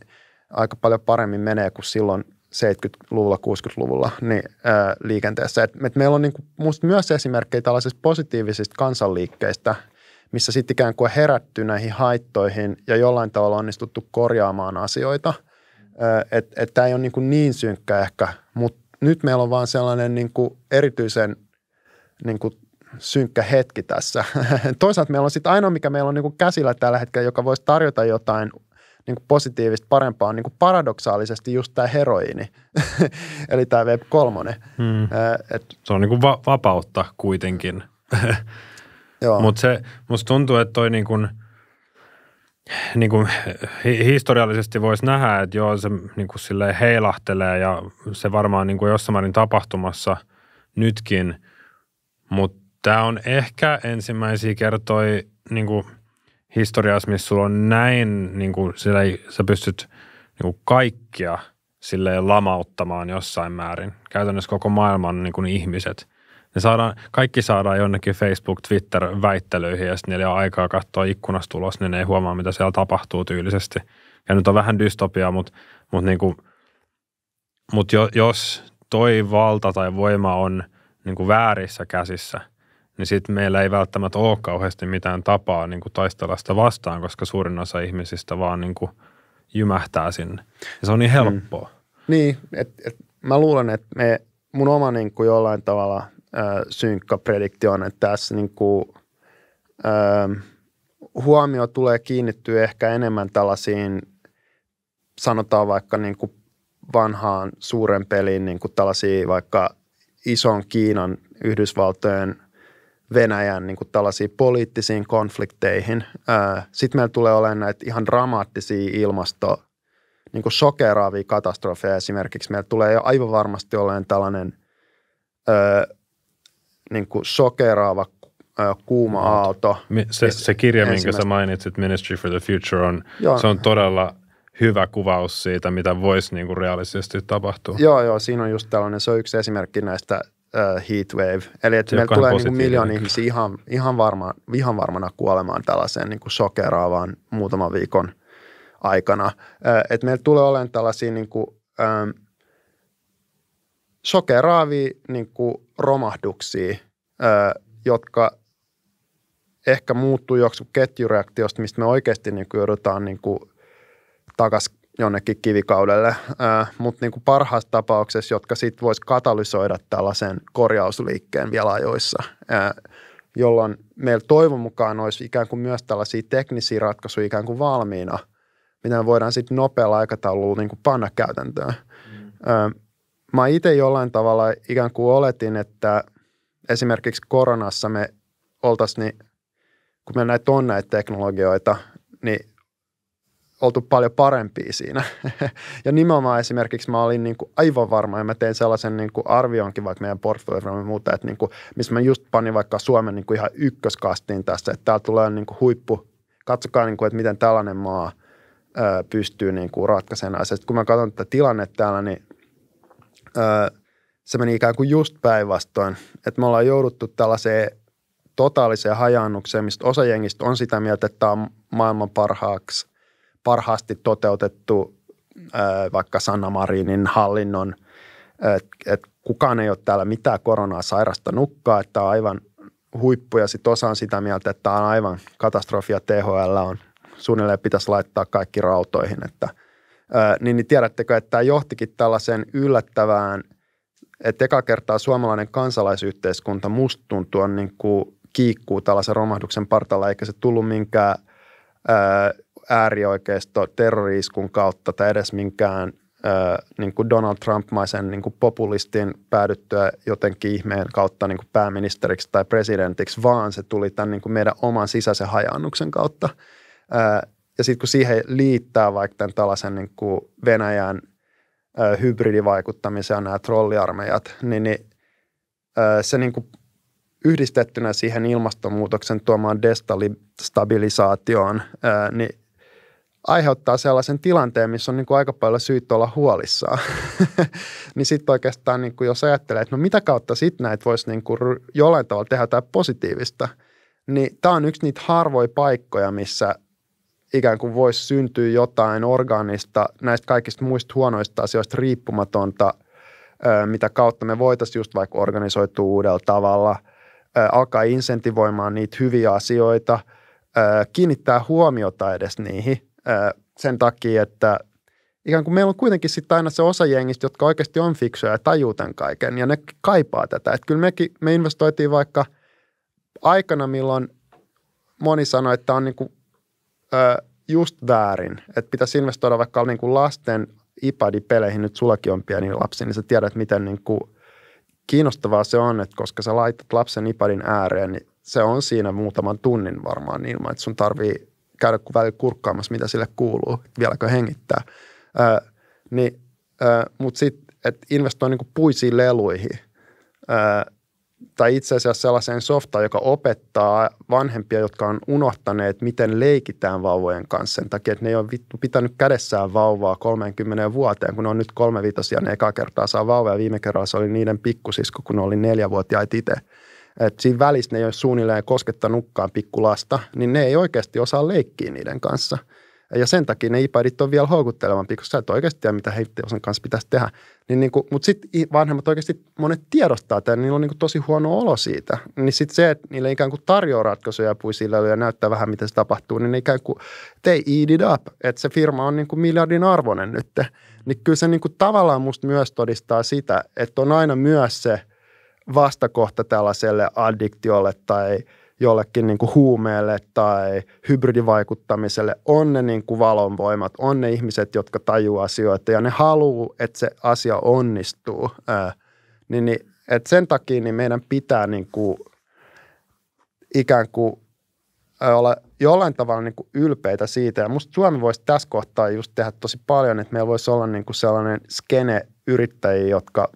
aika paljon paremmin menee kuin silloin 70-luvulla, 60-luvulla niin, ää, liikenteessä. Et, et meillä on niin kuin, myös esimerkkejä tällaisista positiivisista kansanliikkeistä, missä sitten ikään kuin herätty näihin haittoihin ja jollain tavalla onnistuttu korjaamaan asioita. Että et tämä ei ole niin, kuin niin synkkä ehkä, mutta nyt meillä on vaan sellainen niin kuin erityisen niin kuin synkkä hetki tässä. Toisaalta meillä on sitten ainoa, mikä meillä on niin kuin käsillä tällä hetkellä, joka voisi tarjota jotain niin kuin positiivista parempaa, niin kuin paradoksaalisesti just tämä heroini, eli tämä Web3. Hmm. Et, se on niin kuin va- vapautta kuitenkin. Mutta se, musta tuntuu, että toi niin kuin, niin kuin historiallisesti voisi nähdä, että joo, se niin kuin silleen heilahtelee ja se varmaan niin kuin jossain määrin tapahtumassa nytkin, mutta tämä on ehkä ensimmäisiä kertoi niin kuin historiassa, missä sulla on näin, niin kuin silleen, sä pystyt niin kuin kaikkia silleen lamauttamaan jossain määrin. Käytännössä koko maailman niin kuin ihmiset – ne saadaan, kaikki saadaan jonnekin Facebook, Twitter väittelyihin ja sitten niillä on aikaa katsoa ikkunasta ulos, niin ne ei huomaa, mitä siellä tapahtuu tyylisesti. Ja nyt on vähän dystopiaa, mutta, mut niin mut jo, jos toi valta tai voima on niin väärissä käsissä, niin sitten meillä ei välttämättä ole kauheasti mitään tapaa niin taistella sitä vastaan, koska suurin osa ihmisistä vaan niin jymähtää sinne. Ja se on niin mm. helppoa. Mm. Niin, että et, mä luulen, että me mun oma niin kuin jollain tavalla synkkä prediktio, että tässä niin kuin, huomio tulee kiinnittyä ehkä enemmän tällaisiin, sanotaan vaikka niin kuin vanhaan suuren peliin, niin kuin tällaisiin vaikka ison Kiinan, Yhdysvaltojen, Venäjän niin kuin tällaisiin poliittisiin konflikteihin. Sitten meillä tulee olemaan näitä ihan dramaattisia ilmasto niin kuin shokeraavia katastrofeja esimerkiksi. Meillä tulee aivan varmasti olemaan tällainen niin kuin sokeraava kuuma aalto. Se, se kirja, minkä sä mainitsit, Ministry for the Future, on, joo. se on todella hyvä kuvaus siitä, mitä voisi niin kuin realistisesti tapahtua. Joo, joo, siinä on just tällainen, se on yksi esimerkki näistä äh, heatwave. Eli että meillä tulee niin niinku miljoona ihmisiä ihan, ihan, varma, ihan varmana kuolemaan tällaiseen niin kuin sokeraavaan muutaman viikon aikana. Uh, että meillä tulee olemaan tällaisia niin kuin, uh, sokeraavia niin kuin romahduksia, jotka ehkä muuttuu joksi ketjureaktiosta, mistä me oikeasti niin kuin joudutaan niin kuin takaisin jonnekin kivikaudelle, mutta niin parhaassa tapauksessa, jotka sitten voisi katalysoida tällaisen korjausliikkeen vielä ajoissa, jolloin meillä toivon mukaan olisi ikään kuin myös tällaisia teknisiä ratkaisuja ikään kuin valmiina, mitä me voidaan sitten nopealla aikataululla niin kuin panna käytäntöön. Mm. Mä itse jollain tavalla ikään kuin oletin, että esimerkiksi koronassa me oltaisiin, niin, kun me näitä on näitä teknologioita, niin oltu paljon parempia siinä. ja nimenomaan esimerkiksi mä olin niin kuin aivan varma ja mä tein sellaisen niin kuin arvionkin vaikka meidän ja muuta, että niin kuin, missä mä just panin vaikka Suomen niin kuin ihan ykköskastiin tässä, että täällä tulee niin kuin huippu, katsokaa niin kuin, että miten tällainen maa – pystyy niin kuin ratkaisemaan. Sitten kun mä katson tätä tilannetta täällä, niin öö, se meni ikään kuin just päinvastoin, että me ollaan jouduttu tällaiseen totaaliseen hajannukseen, mistä osa jengistä on sitä mieltä, että tämä on maailman parhaaksi, parhaasti toteutettu vaikka Sanna Marinin hallinnon, että et kukaan ei ole täällä mitään koronaa nukkaa, että on aivan huippu ja sitten osa on sitä mieltä, että tämä on aivan katastrofia THL on suunnilleen pitäisi laittaa kaikki rautoihin, että – niin, niin tiedättekö, että tämä johtikin tällaiseen yllättävään, että eka kertaa suomalainen kansalaisyhteiskunta musta niin kuin kiikkuu tällaisen romahduksen partalla, eikä se tullut minkään äärioikeisto terroriiskun kautta tai edes minkään ää, niin kuin Donald Trump-maisen niin kuin populistin päädyttyä jotenkin ihmeen kautta niin kuin pääministeriksi tai presidentiksi, vaan se tuli tämän niin kuin meidän oman sisäisen hajannuksen kautta. Ää, ja sitten kun siihen liittää vaikka tämän tällaisen niin kuin Venäjän ö, hybridivaikuttamisen ja nämä trolliarmeijat, niin, niin ö, se niin kuin yhdistettynä siihen ilmastonmuutoksen tuomaan destabilisaatioon, ö, niin aiheuttaa sellaisen tilanteen, missä on niin kuin aika paljon syyt olla huolissaan. niin sitten oikeastaan, niin kuin jos ajattelee, että no mitä kautta sitten näitä voisi niin kuin jollain tavalla tehdä jotain positiivista, niin tämä on yksi niitä harvoja paikkoja, missä ikään kuin voisi syntyä jotain organista näistä kaikista muista huonoista asioista riippumatonta, mitä kautta me voitaisiin just vaikka organisoitua uudella tavalla, alkaa insentivoimaan niitä hyviä asioita, kiinnittää huomiota edes niihin sen takia, että ikään kuin meillä on kuitenkin sitten aina se osa jengistä, jotka oikeasti on fiksuja ja tajuu tämän kaiken ja ne kaipaa tätä. Että kyllä mekin, me investoitiin vaikka aikana, milloin moni sanoi, että on niin kuin ö, just väärin, että pitäisi investoida vaikka niin kuin lasten iPad-peleihin, nyt sullakin on pieni lapsi, niin sä tiedät, miten niin kuin kiinnostavaa se on, että koska sä laitat lapsen iPadin ääreen, niin se on siinä muutaman tunnin varmaan ilman, että sun tarvii käydä välillä kurkkaamassa, mitä sille kuuluu, vieläkö hengittää. Öö, niin, öö, mutta sitten, että investoi niin puisiin leluihin, öö, tai itse asiassa sellaiseen softaan, joka opettaa vanhempia, jotka on unohtaneet, miten leikitään vauvojen kanssa sen takia, että ne ei ole pitänyt kädessään vauvaa 30 vuoteen, kun ne on nyt kolme ja ne eka kertaa saa vauvaa ja viime kerralla se oli niiden pikkusisko, kun ne oli neljävuotiaita itse. Et siinä välissä ne ei ole suunnilleen koskettanutkaan pikkulasta, niin ne ei oikeasti osaa leikkiä niiden kanssa – ja sen takia ne iPadit on vielä houkuttelevampi, koska sä et oikeasti tiedä, mitä heitteosan kanssa pitäisi tehdä. Niin niin kuin, mutta sitten vanhemmat oikeasti monet tiedostaa tämän, niillä on niin kuin tosi huono olo siitä. Niin sitten se, että niille ikään kuin tarjoaa ratkaisuja puisille ja näyttää vähän, miten se tapahtuu, niin ne ikään kuin, they eat it up, että se firma on niin kuin miljardin arvoinen nyt. Niin kyllä se niin kuin tavallaan musta myös todistaa sitä, että on aina myös se vastakohta tällaiselle addiktiolle tai – jollekin niin kuin huumeelle tai hybridivaikuttamiselle, on ne niin kuin valonvoimat, on ne ihmiset, jotka tajuu asioita ja ne haluaa, että se asia onnistuu. Ää, niin, niin, et sen takia niin meidän pitää niin kuin ikään kuin olla jollain tavalla niin kuin ylpeitä siitä. Ja musta Suomi voisi tässä kohtaa just tehdä tosi paljon, että meillä voisi olla niin kuin sellainen skene yrittäjiä, jotka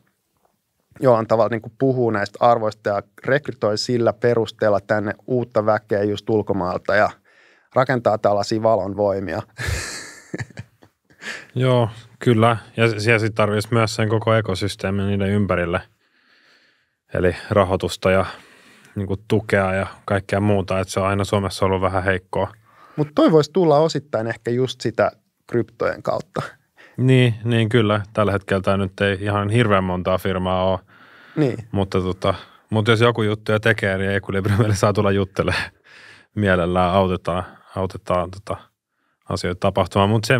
Joo, tavallaan niin kuin puhuu näistä arvoista ja rekrytoi sillä perusteella tänne uutta väkeä just ulkomaalta ja rakentaa tällaisia valonvoimia. Joo, kyllä. Ja siellä sitten tarvitsisi myös sen koko ekosysteemin niiden ympärille. Eli rahoitusta ja niin kuin tukea ja kaikkea muuta. Että se on aina Suomessa ollut vähän heikkoa. Mutta toi voisi tulla osittain ehkä just sitä kryptojen kautta – niin, niin kyllä. Tällä hetkellä tämä nyt ei ihan hirveän montaa firmaa ole. Niin. Mutta, tota, mutta jos joku juttuja tekee, niin Equilibriumille saa tulla juttelemaan. Mielellään autetaan, autetaan tota, asioita tapahtumaan. Mutta se,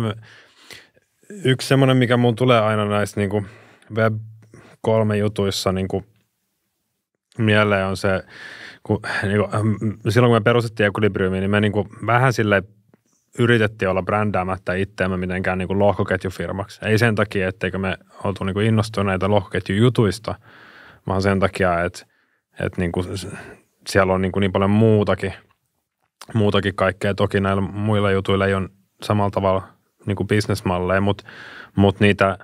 yksi semmoinen, mikä mun tulee aina näissä niin kuin web kolme jutuissa niin kuin mieleen on se, kun, niin kuin, mm, silloin kun me perustettiin Equilibriumiin, niin me niin kuin, vähän silleen yritettiin olla brändäämättä itseämme mitenkään niin kuin lohkoketjufirmaksi. Ei sen takia, etteikö me oltu niin kuin innostuneita lohkoketjujutuista, vaan sen takia, että, että niin kuin siellä on niin, kuin niin paljon muutakin, muutakin kaikkea. Toki näillä muilla jutuilla ei ole samalla tavalla niin kuin bisnesmalleja, mutta, mutta niitä,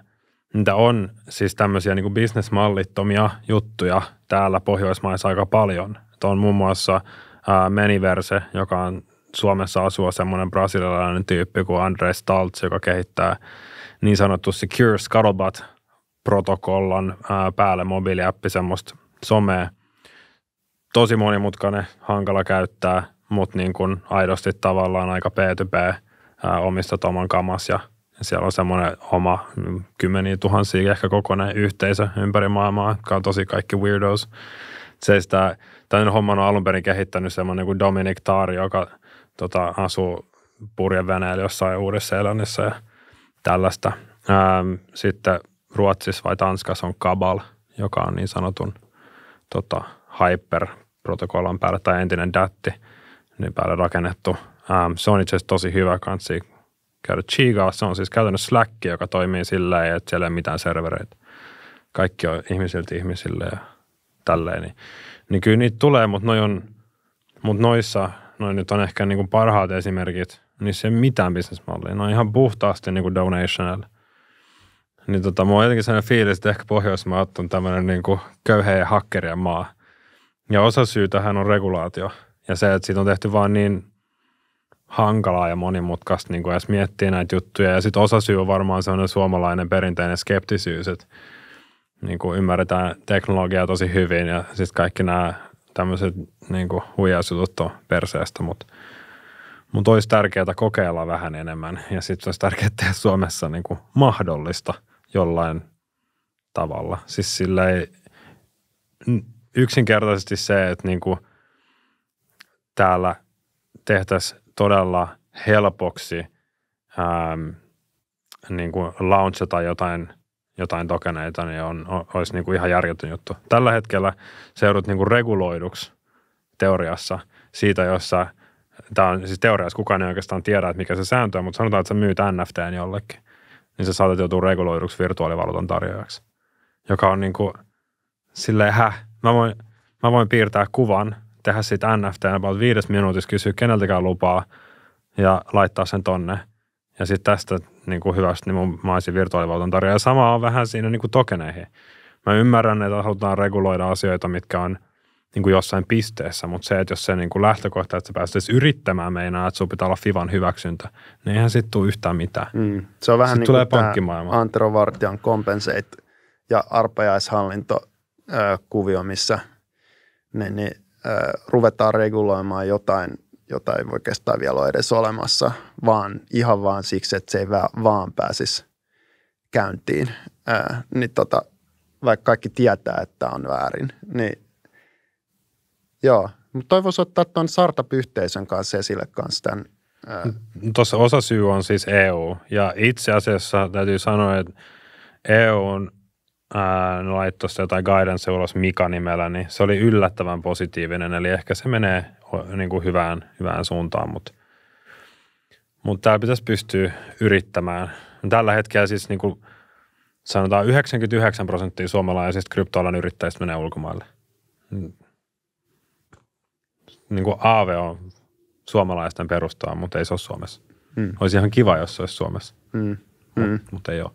niitä on siis tämmöisiä niin kuin bisnesmallittomia juttuja täällä Pohjoismaissa aika paljon. Että on muun muassa Meniverse, joka on Suomessa asua semmoinen brasilialainen tyyppi kuin Andres Staltz, joka kehittää niin sanottu Secure Scuttlebutt protokollan päälle mobiiliäppi semmoista somea. Tosi monimutkainen, hankala käyttää, mutta niin kuin aidosti tavallaan aika P2P omista oman kamas ja siellä on semmoinen oma mm, kymmeniä tuhansia ehkä kokonainen yhteisö ympäri maailmaa, jotka on tosi kaikki weirdos. Se sitä, tämän homman on alun perin kehittänyt semmoinen kuin Dominic Taari, joka – tota, asuu purjeveneellä jossain uudessa elannissa ja tällaista. Ähm, sitten Ruotsissa vai Tanskassa on Kabal, joka on niin sanotun tota, Hyper-protokollan päälle tai entinen datti niin päälle rakennettu. Ähm, se on itse asiassa tosi hyvä kansi käydä chigaa. Se on siis käytännössä Slack, joka toimii sillä tavalla, että siellä ei ole mitään servereitä. Kaikki on ihmisiltä ihmisille ja tälleen. Niin, niin kyllä niitä tulee, mutta noi on, mut noissa – no nyt on ehkä niin kuin parhaat esimerkit, niin se ei mitään bisnesmallia. on ihan puhtaasti niin kuin donational. Niin tota, mulla on jotenkin sellainen fiilis, että ehkä Pohjoismaat on tämmöinen niin kuin köyheä ja hakkerien maa. Ja osa syy tähän on regulaatio. Ja se, että siitä on tehty vaan niin hankalaa ja monimutkaista niin kuin edes miettiä näitä juttuja. Ja sitten osa syy on varmaan sellainen suomalainen perinteinen skeptisyys, että niin kuin ymmärretään teknologiaa tosi hyvin ja sitten kaikki nämä tämmöiset niin huijausjutut on perseestä, mutta mutta olisi tärkeää kokeilla vähän enemmän ja sitten olisi tärkeää tehdä Suomessa niin kuin mahdollista jollain tavalla. Siis sillä ei, yksinkertaisesti se, että niin kuin täällä tehtäisiin todella helpoksi ää, niin kuin launchata jotain – jotain tokeneita, niin on, olisi niin kuin ihan järjetön juttu. Tällä hetkellä se joudut niin kuin reguloiduksi teoriassa siitä, jossa tämä on siis teoriassa, kukaan ei oikeastaan tiedä, että mikä se sääntö on, mutta sanotaan, että sä myyt NFTn jollekin, niin sä saatat joutua reguloiduksi virtuaalivaluutan tarjoajaksi, joka on niin kuin silleen, häh, mä voin, mä voin piirtää kuvan, tehdä siitä NFT about viides minuutissa, kysyä keneltäkään lupaa ja laittaa sen tonne – ja sitten tästä niin kuin hyvästä, niin mun maisin virtuaalivaluutan tarjoaa. Ja sama on vähän siinä niin kuin tokeneihin. Mä ymmärrän, että halutaan reguloida asioita, mitkä on niin kuin jossain pisteessä, mutta se, että jos se niin kuin lähtökohta, että sä yrittämään meinaa, että sun pitää olla Fivan hyväksyntä, niin eihän sitten tule yhtään mitään. Mm. Se on vähän sitten niin tulee kuin pankkimaailma. Antero Vartian compensate ja arpajaishallinto-kuvio, missä niin, ne, ruvetaan reguloimaan jotain jota ei oikeastaan vielä ole edes olemassa, vaan ihan vaan siksi, että se ei vaan pääsisi käyntiin. Ää, niin tota, vaikka kaikki tietää, että on väärin, niin joo. Mutta toivoisin ottaa tuon startup-yhteisön kanssa esille kanssa tämän. Ää. Tuossa osasyy on siis EU ja itse asiassa täytyy sanoa, että EU on – ne laittoi jotain guidance ulos Mika nimellä, niin se oli yllättävän positiivinen, eli ehkä se menee niin kuin hyvään, hyvään suuntaan, mutta mutta täällä pitäisi pystyä yrittämään. Tällä hetkellä siis niin kuin sanotaan 99 prosenttia suomalaisista kryptoalan yrittäjistä menee ulkomaille. Mm. Niin kuin Aave on suomalaisten perustaa, mutta ei se ole Suomessa. Hmm. Olisi ihan kiva, jos se olisi Suomessa, hmm. hmm. mut ei ole.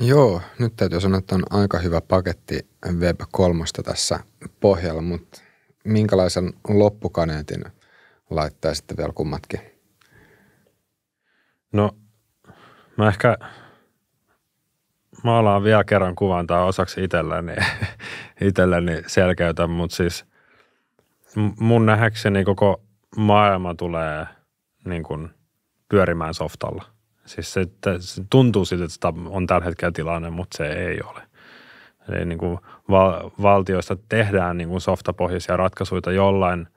Joo, nyt täytyy sanoa, että on aika hyvä paketti Web 3 tässä pohjalla, mutta minkälaisen loppukaneetin laittaisitte vielä kummatkin? No, mä ehkä maalaan vielä kerran kuvan tai osaksi itselläni, itselläni selkeytä, mutta siis mun nähäkseni koko maailma tulee niin kuin pyörimään softalla – Siis se, että se tuntuu siltä, että sitä on tällä hetkellä tilanne, mutta se ei ole. Eli niin kuin val- valtioista tehdään niin kuin softapohjaisia ratkaisuja jollain,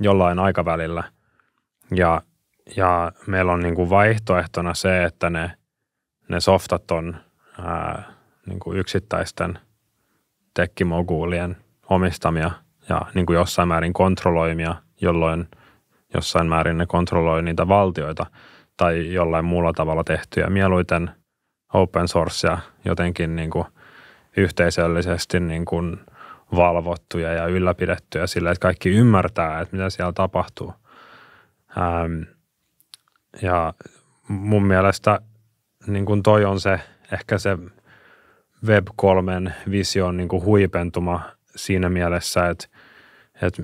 jollain aikavälillä. Ja, ja meillä on niin kuin vaihtoehtona se, että ne, ne softat on ää, niin kuin yksittäisten tekkimoguulien omistamia ja niin kuin jossain määrin kontrolloimia, jolloin jossain määrin ne kontrolloi niitä valtioita – tai jollain muulla tavalla tehtyjä, mieluiten open sourcea jotenkin niin kuin yhteisöllisesti niin kuin valvottuja ja ylläpidettyjä sillä, että kaikki ymmärtää, että mitä siellä tapahtuu. Ähm, ja mun mielestä niin kuin toi on se ehkä se Web3 vision niin kuin huipentuma siinä mielessä, että, että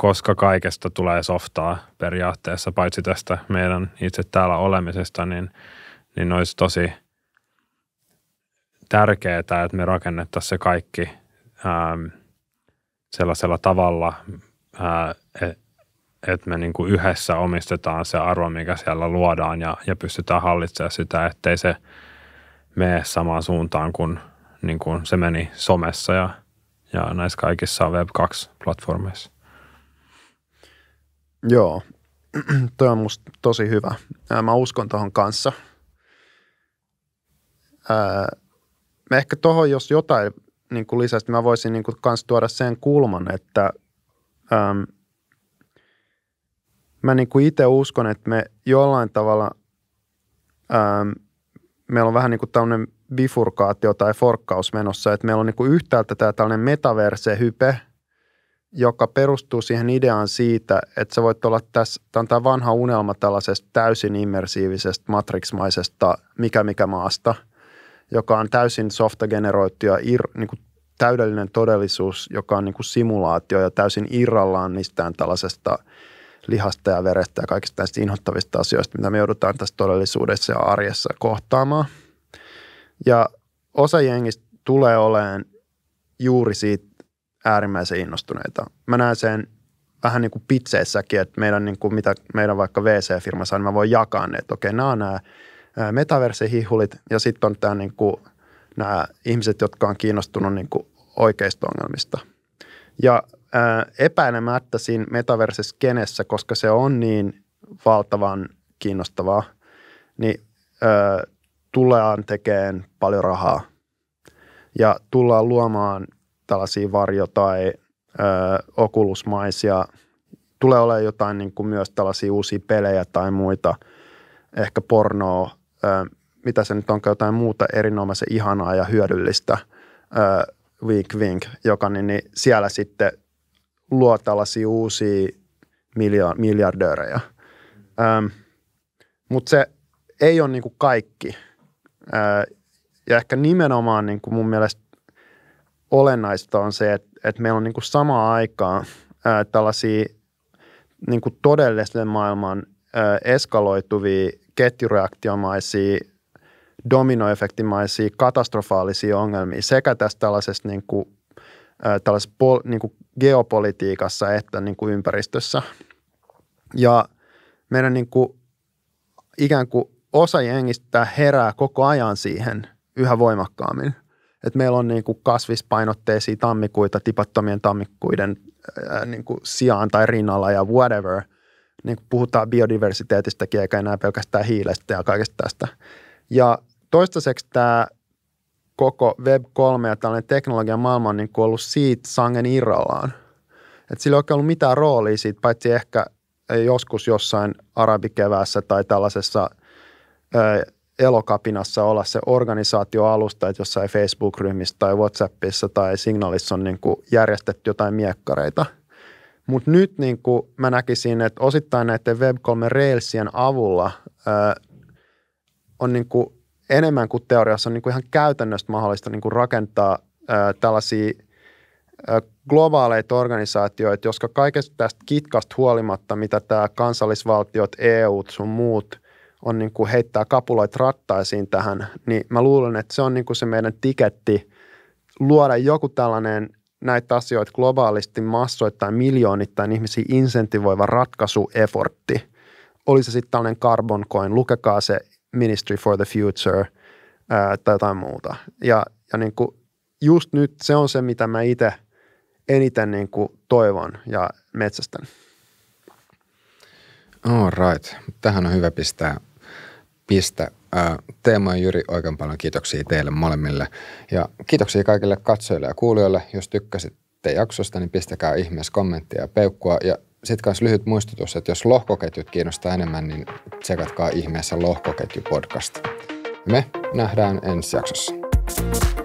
koska kaikesta tulee softaa periaatteessa, paitsi tästä meidän itse täällä olemisesta, niin, niin olisi tosi tärkeää, että me rakennettaisiin se kaikki ähm, sellaisella tavalla, äh, e-, että et me niinku yhdessä omistetaan se arvo, mikä siellä luodaan ja, ja pystytään hallitsemaan sitä, ettei se mene samaan suuntaan kuin, niin kuin se meni somessa ja, ja näissä kaikissa Web2-platformeissa. Joo, toi on musta tosi hyvä. Mä uskon tuohon kanssa. Ää, ehkä tuohon, jos jotain niin kuin lisästä, mä voisin niin kuin kans tuoda sen kulman, että äm, mä niin kuin itse uskon, että me jollain tavalla äm, meillä on vähän niin kuin tämmöinen bifurkaatio tai forkkaus menossa, että meillä on niin kuin yhtäältä tämä tällainen metaverse-hype – joka perustuu siihen ideaan siitä, että sä voit olla tässä, tämä on tämä vanha unelma tällaisesta täysin immersiivisestä matriksmaisesta mikä mikä maasta, joka on täysin generoitu ja ir, niin kuin täydellinen todellisuus, joka on niin kuin simulaatio ja täysin irrallaan mistään tällaisesta lihasta ja verestä ja kaikista näistä inhottavista asioista, mitä me joudutaan tässä todellisuudessa ja arjessa kohtaamaan. Ja osa jengistä tulee olemaan juuri siitä äärimmäisen innostuneita. Mä näen sen vähän niin kuin pitseissäkin, että meidän, niin kuin mitä meidän vaikka vc saa, niin mä voin jakaa ne, että okei, nämä on nämä metaversihihulit ja sitten on tämä niin kuin, nämä ihmiset, jotka on kiinnostunut niin kuin oikeista ongelmista. Ja ää, epäilemättä siinä metaversiskenessä, koska se on niin valtavan kiinnostavaa, niin ää, tullaan tekemään paljon rahaa ja tullaan luomaan – tällaisia varjo- tai ö, okulusmaisia. Tulee olemaan jotain niin kuin myös tällaisia uusia pelejä tai muita, ehkä pornoa, ö, mitä se nyt on, jotain muuta erinomaisen ihanaa ja hyödyllistä, ö, wink wink, joka niin, niin siellä sitten luo tällaisia uusia miljard, miljardöörejä. mutta se ei ole niin kuin kaikki. Ö, ja ehkä nimenomaan niin kuin mun mielestä olennaista on se, että, että meillä on niin kuin samaan aikaan ää, tällaisia niin kuin todellisen maailman ää, eskaloituvia ketjureaktiomaisia dominoefektimaisia katastrofaalisia ongelmia sekä tässä tällaisessa, niin kuin, ää, tällaisessa pol, niin kuin geopolitiikassa että niin kuin ympäristössä. Ja meidän niin kuin, ikään kuin osa jengistä herää koko ajan siihen yhä voimakkaammin – että meillä on niin kuin kasvispainotteisia tammikuita tipattomien tammikuiden ää, niin kuin sijaan tai rinnalla ja whatever. Niin kuin puhutaan biodiversiteetistäkin eikä enää pelkästään hiilestä ja kaikesta tästä. Ja toistaiseksi tämä koko Web3 ja tällainen teknologian maailma on niin kuin ollut siitä sangen irrallaan. Että sillä ei oikein ollut mitään roolia siitä, paitsi ehkä joskus jossain arabikeväässä tai tällaisessa – elokapinassa olla se organisaatioalusta, että jossain Facebook-ryhmissä tai WhatsAppissa tai Signalissa on niin kuin järjestetty jotain miekkareita. Mutta nyt niin kuin mä näkisin, että osittain näiden Web3 Railsien avulla ö, on niin kuin enemmän kuin teoriassa on niin kuin ihan käytännössä mahdollista niin kuin rakentaa ö, tällaisia globaaleita organisaatioita, jotka kaikesta tästä kitkasta huolimatta, mitä tämä kansallisvaltiot, EU sun muut – on niin kuin heittää kapuloit rattaisiin tähän, niin mä luulen, että se on niin kuin se meidän tiketti luoda joku tällainen näitä asioita globaalisti massoittain miljoonittain ihmisiä insentivoiva ratkaisuefortti. Oli se sitten tällainen carbon coin, lukekaa se Ministry for the Future ää, tai jotain muuta. Ja, ja niin kuin just nyt se on se, mitä mä itse eniten niin kuin toivon ja metsästän. All right. Tähän on hyvä pistää Piste, Teema on Jyri, oikein paljon kiitoksia teille molemmille ja kiitoksia kaikille katsojille ja kuulijoille. Jos tykkäsitte jaksosta, niin pistäkää ihmeessä kommenttia ja peukkua ja sitten myös lyhyt muistutus, että jos lohkoketjut kiinnostaa enemmän, niin tsekatkaa ihmeessä lohkoketjupodcast. Me nähdään ensi jaksossa.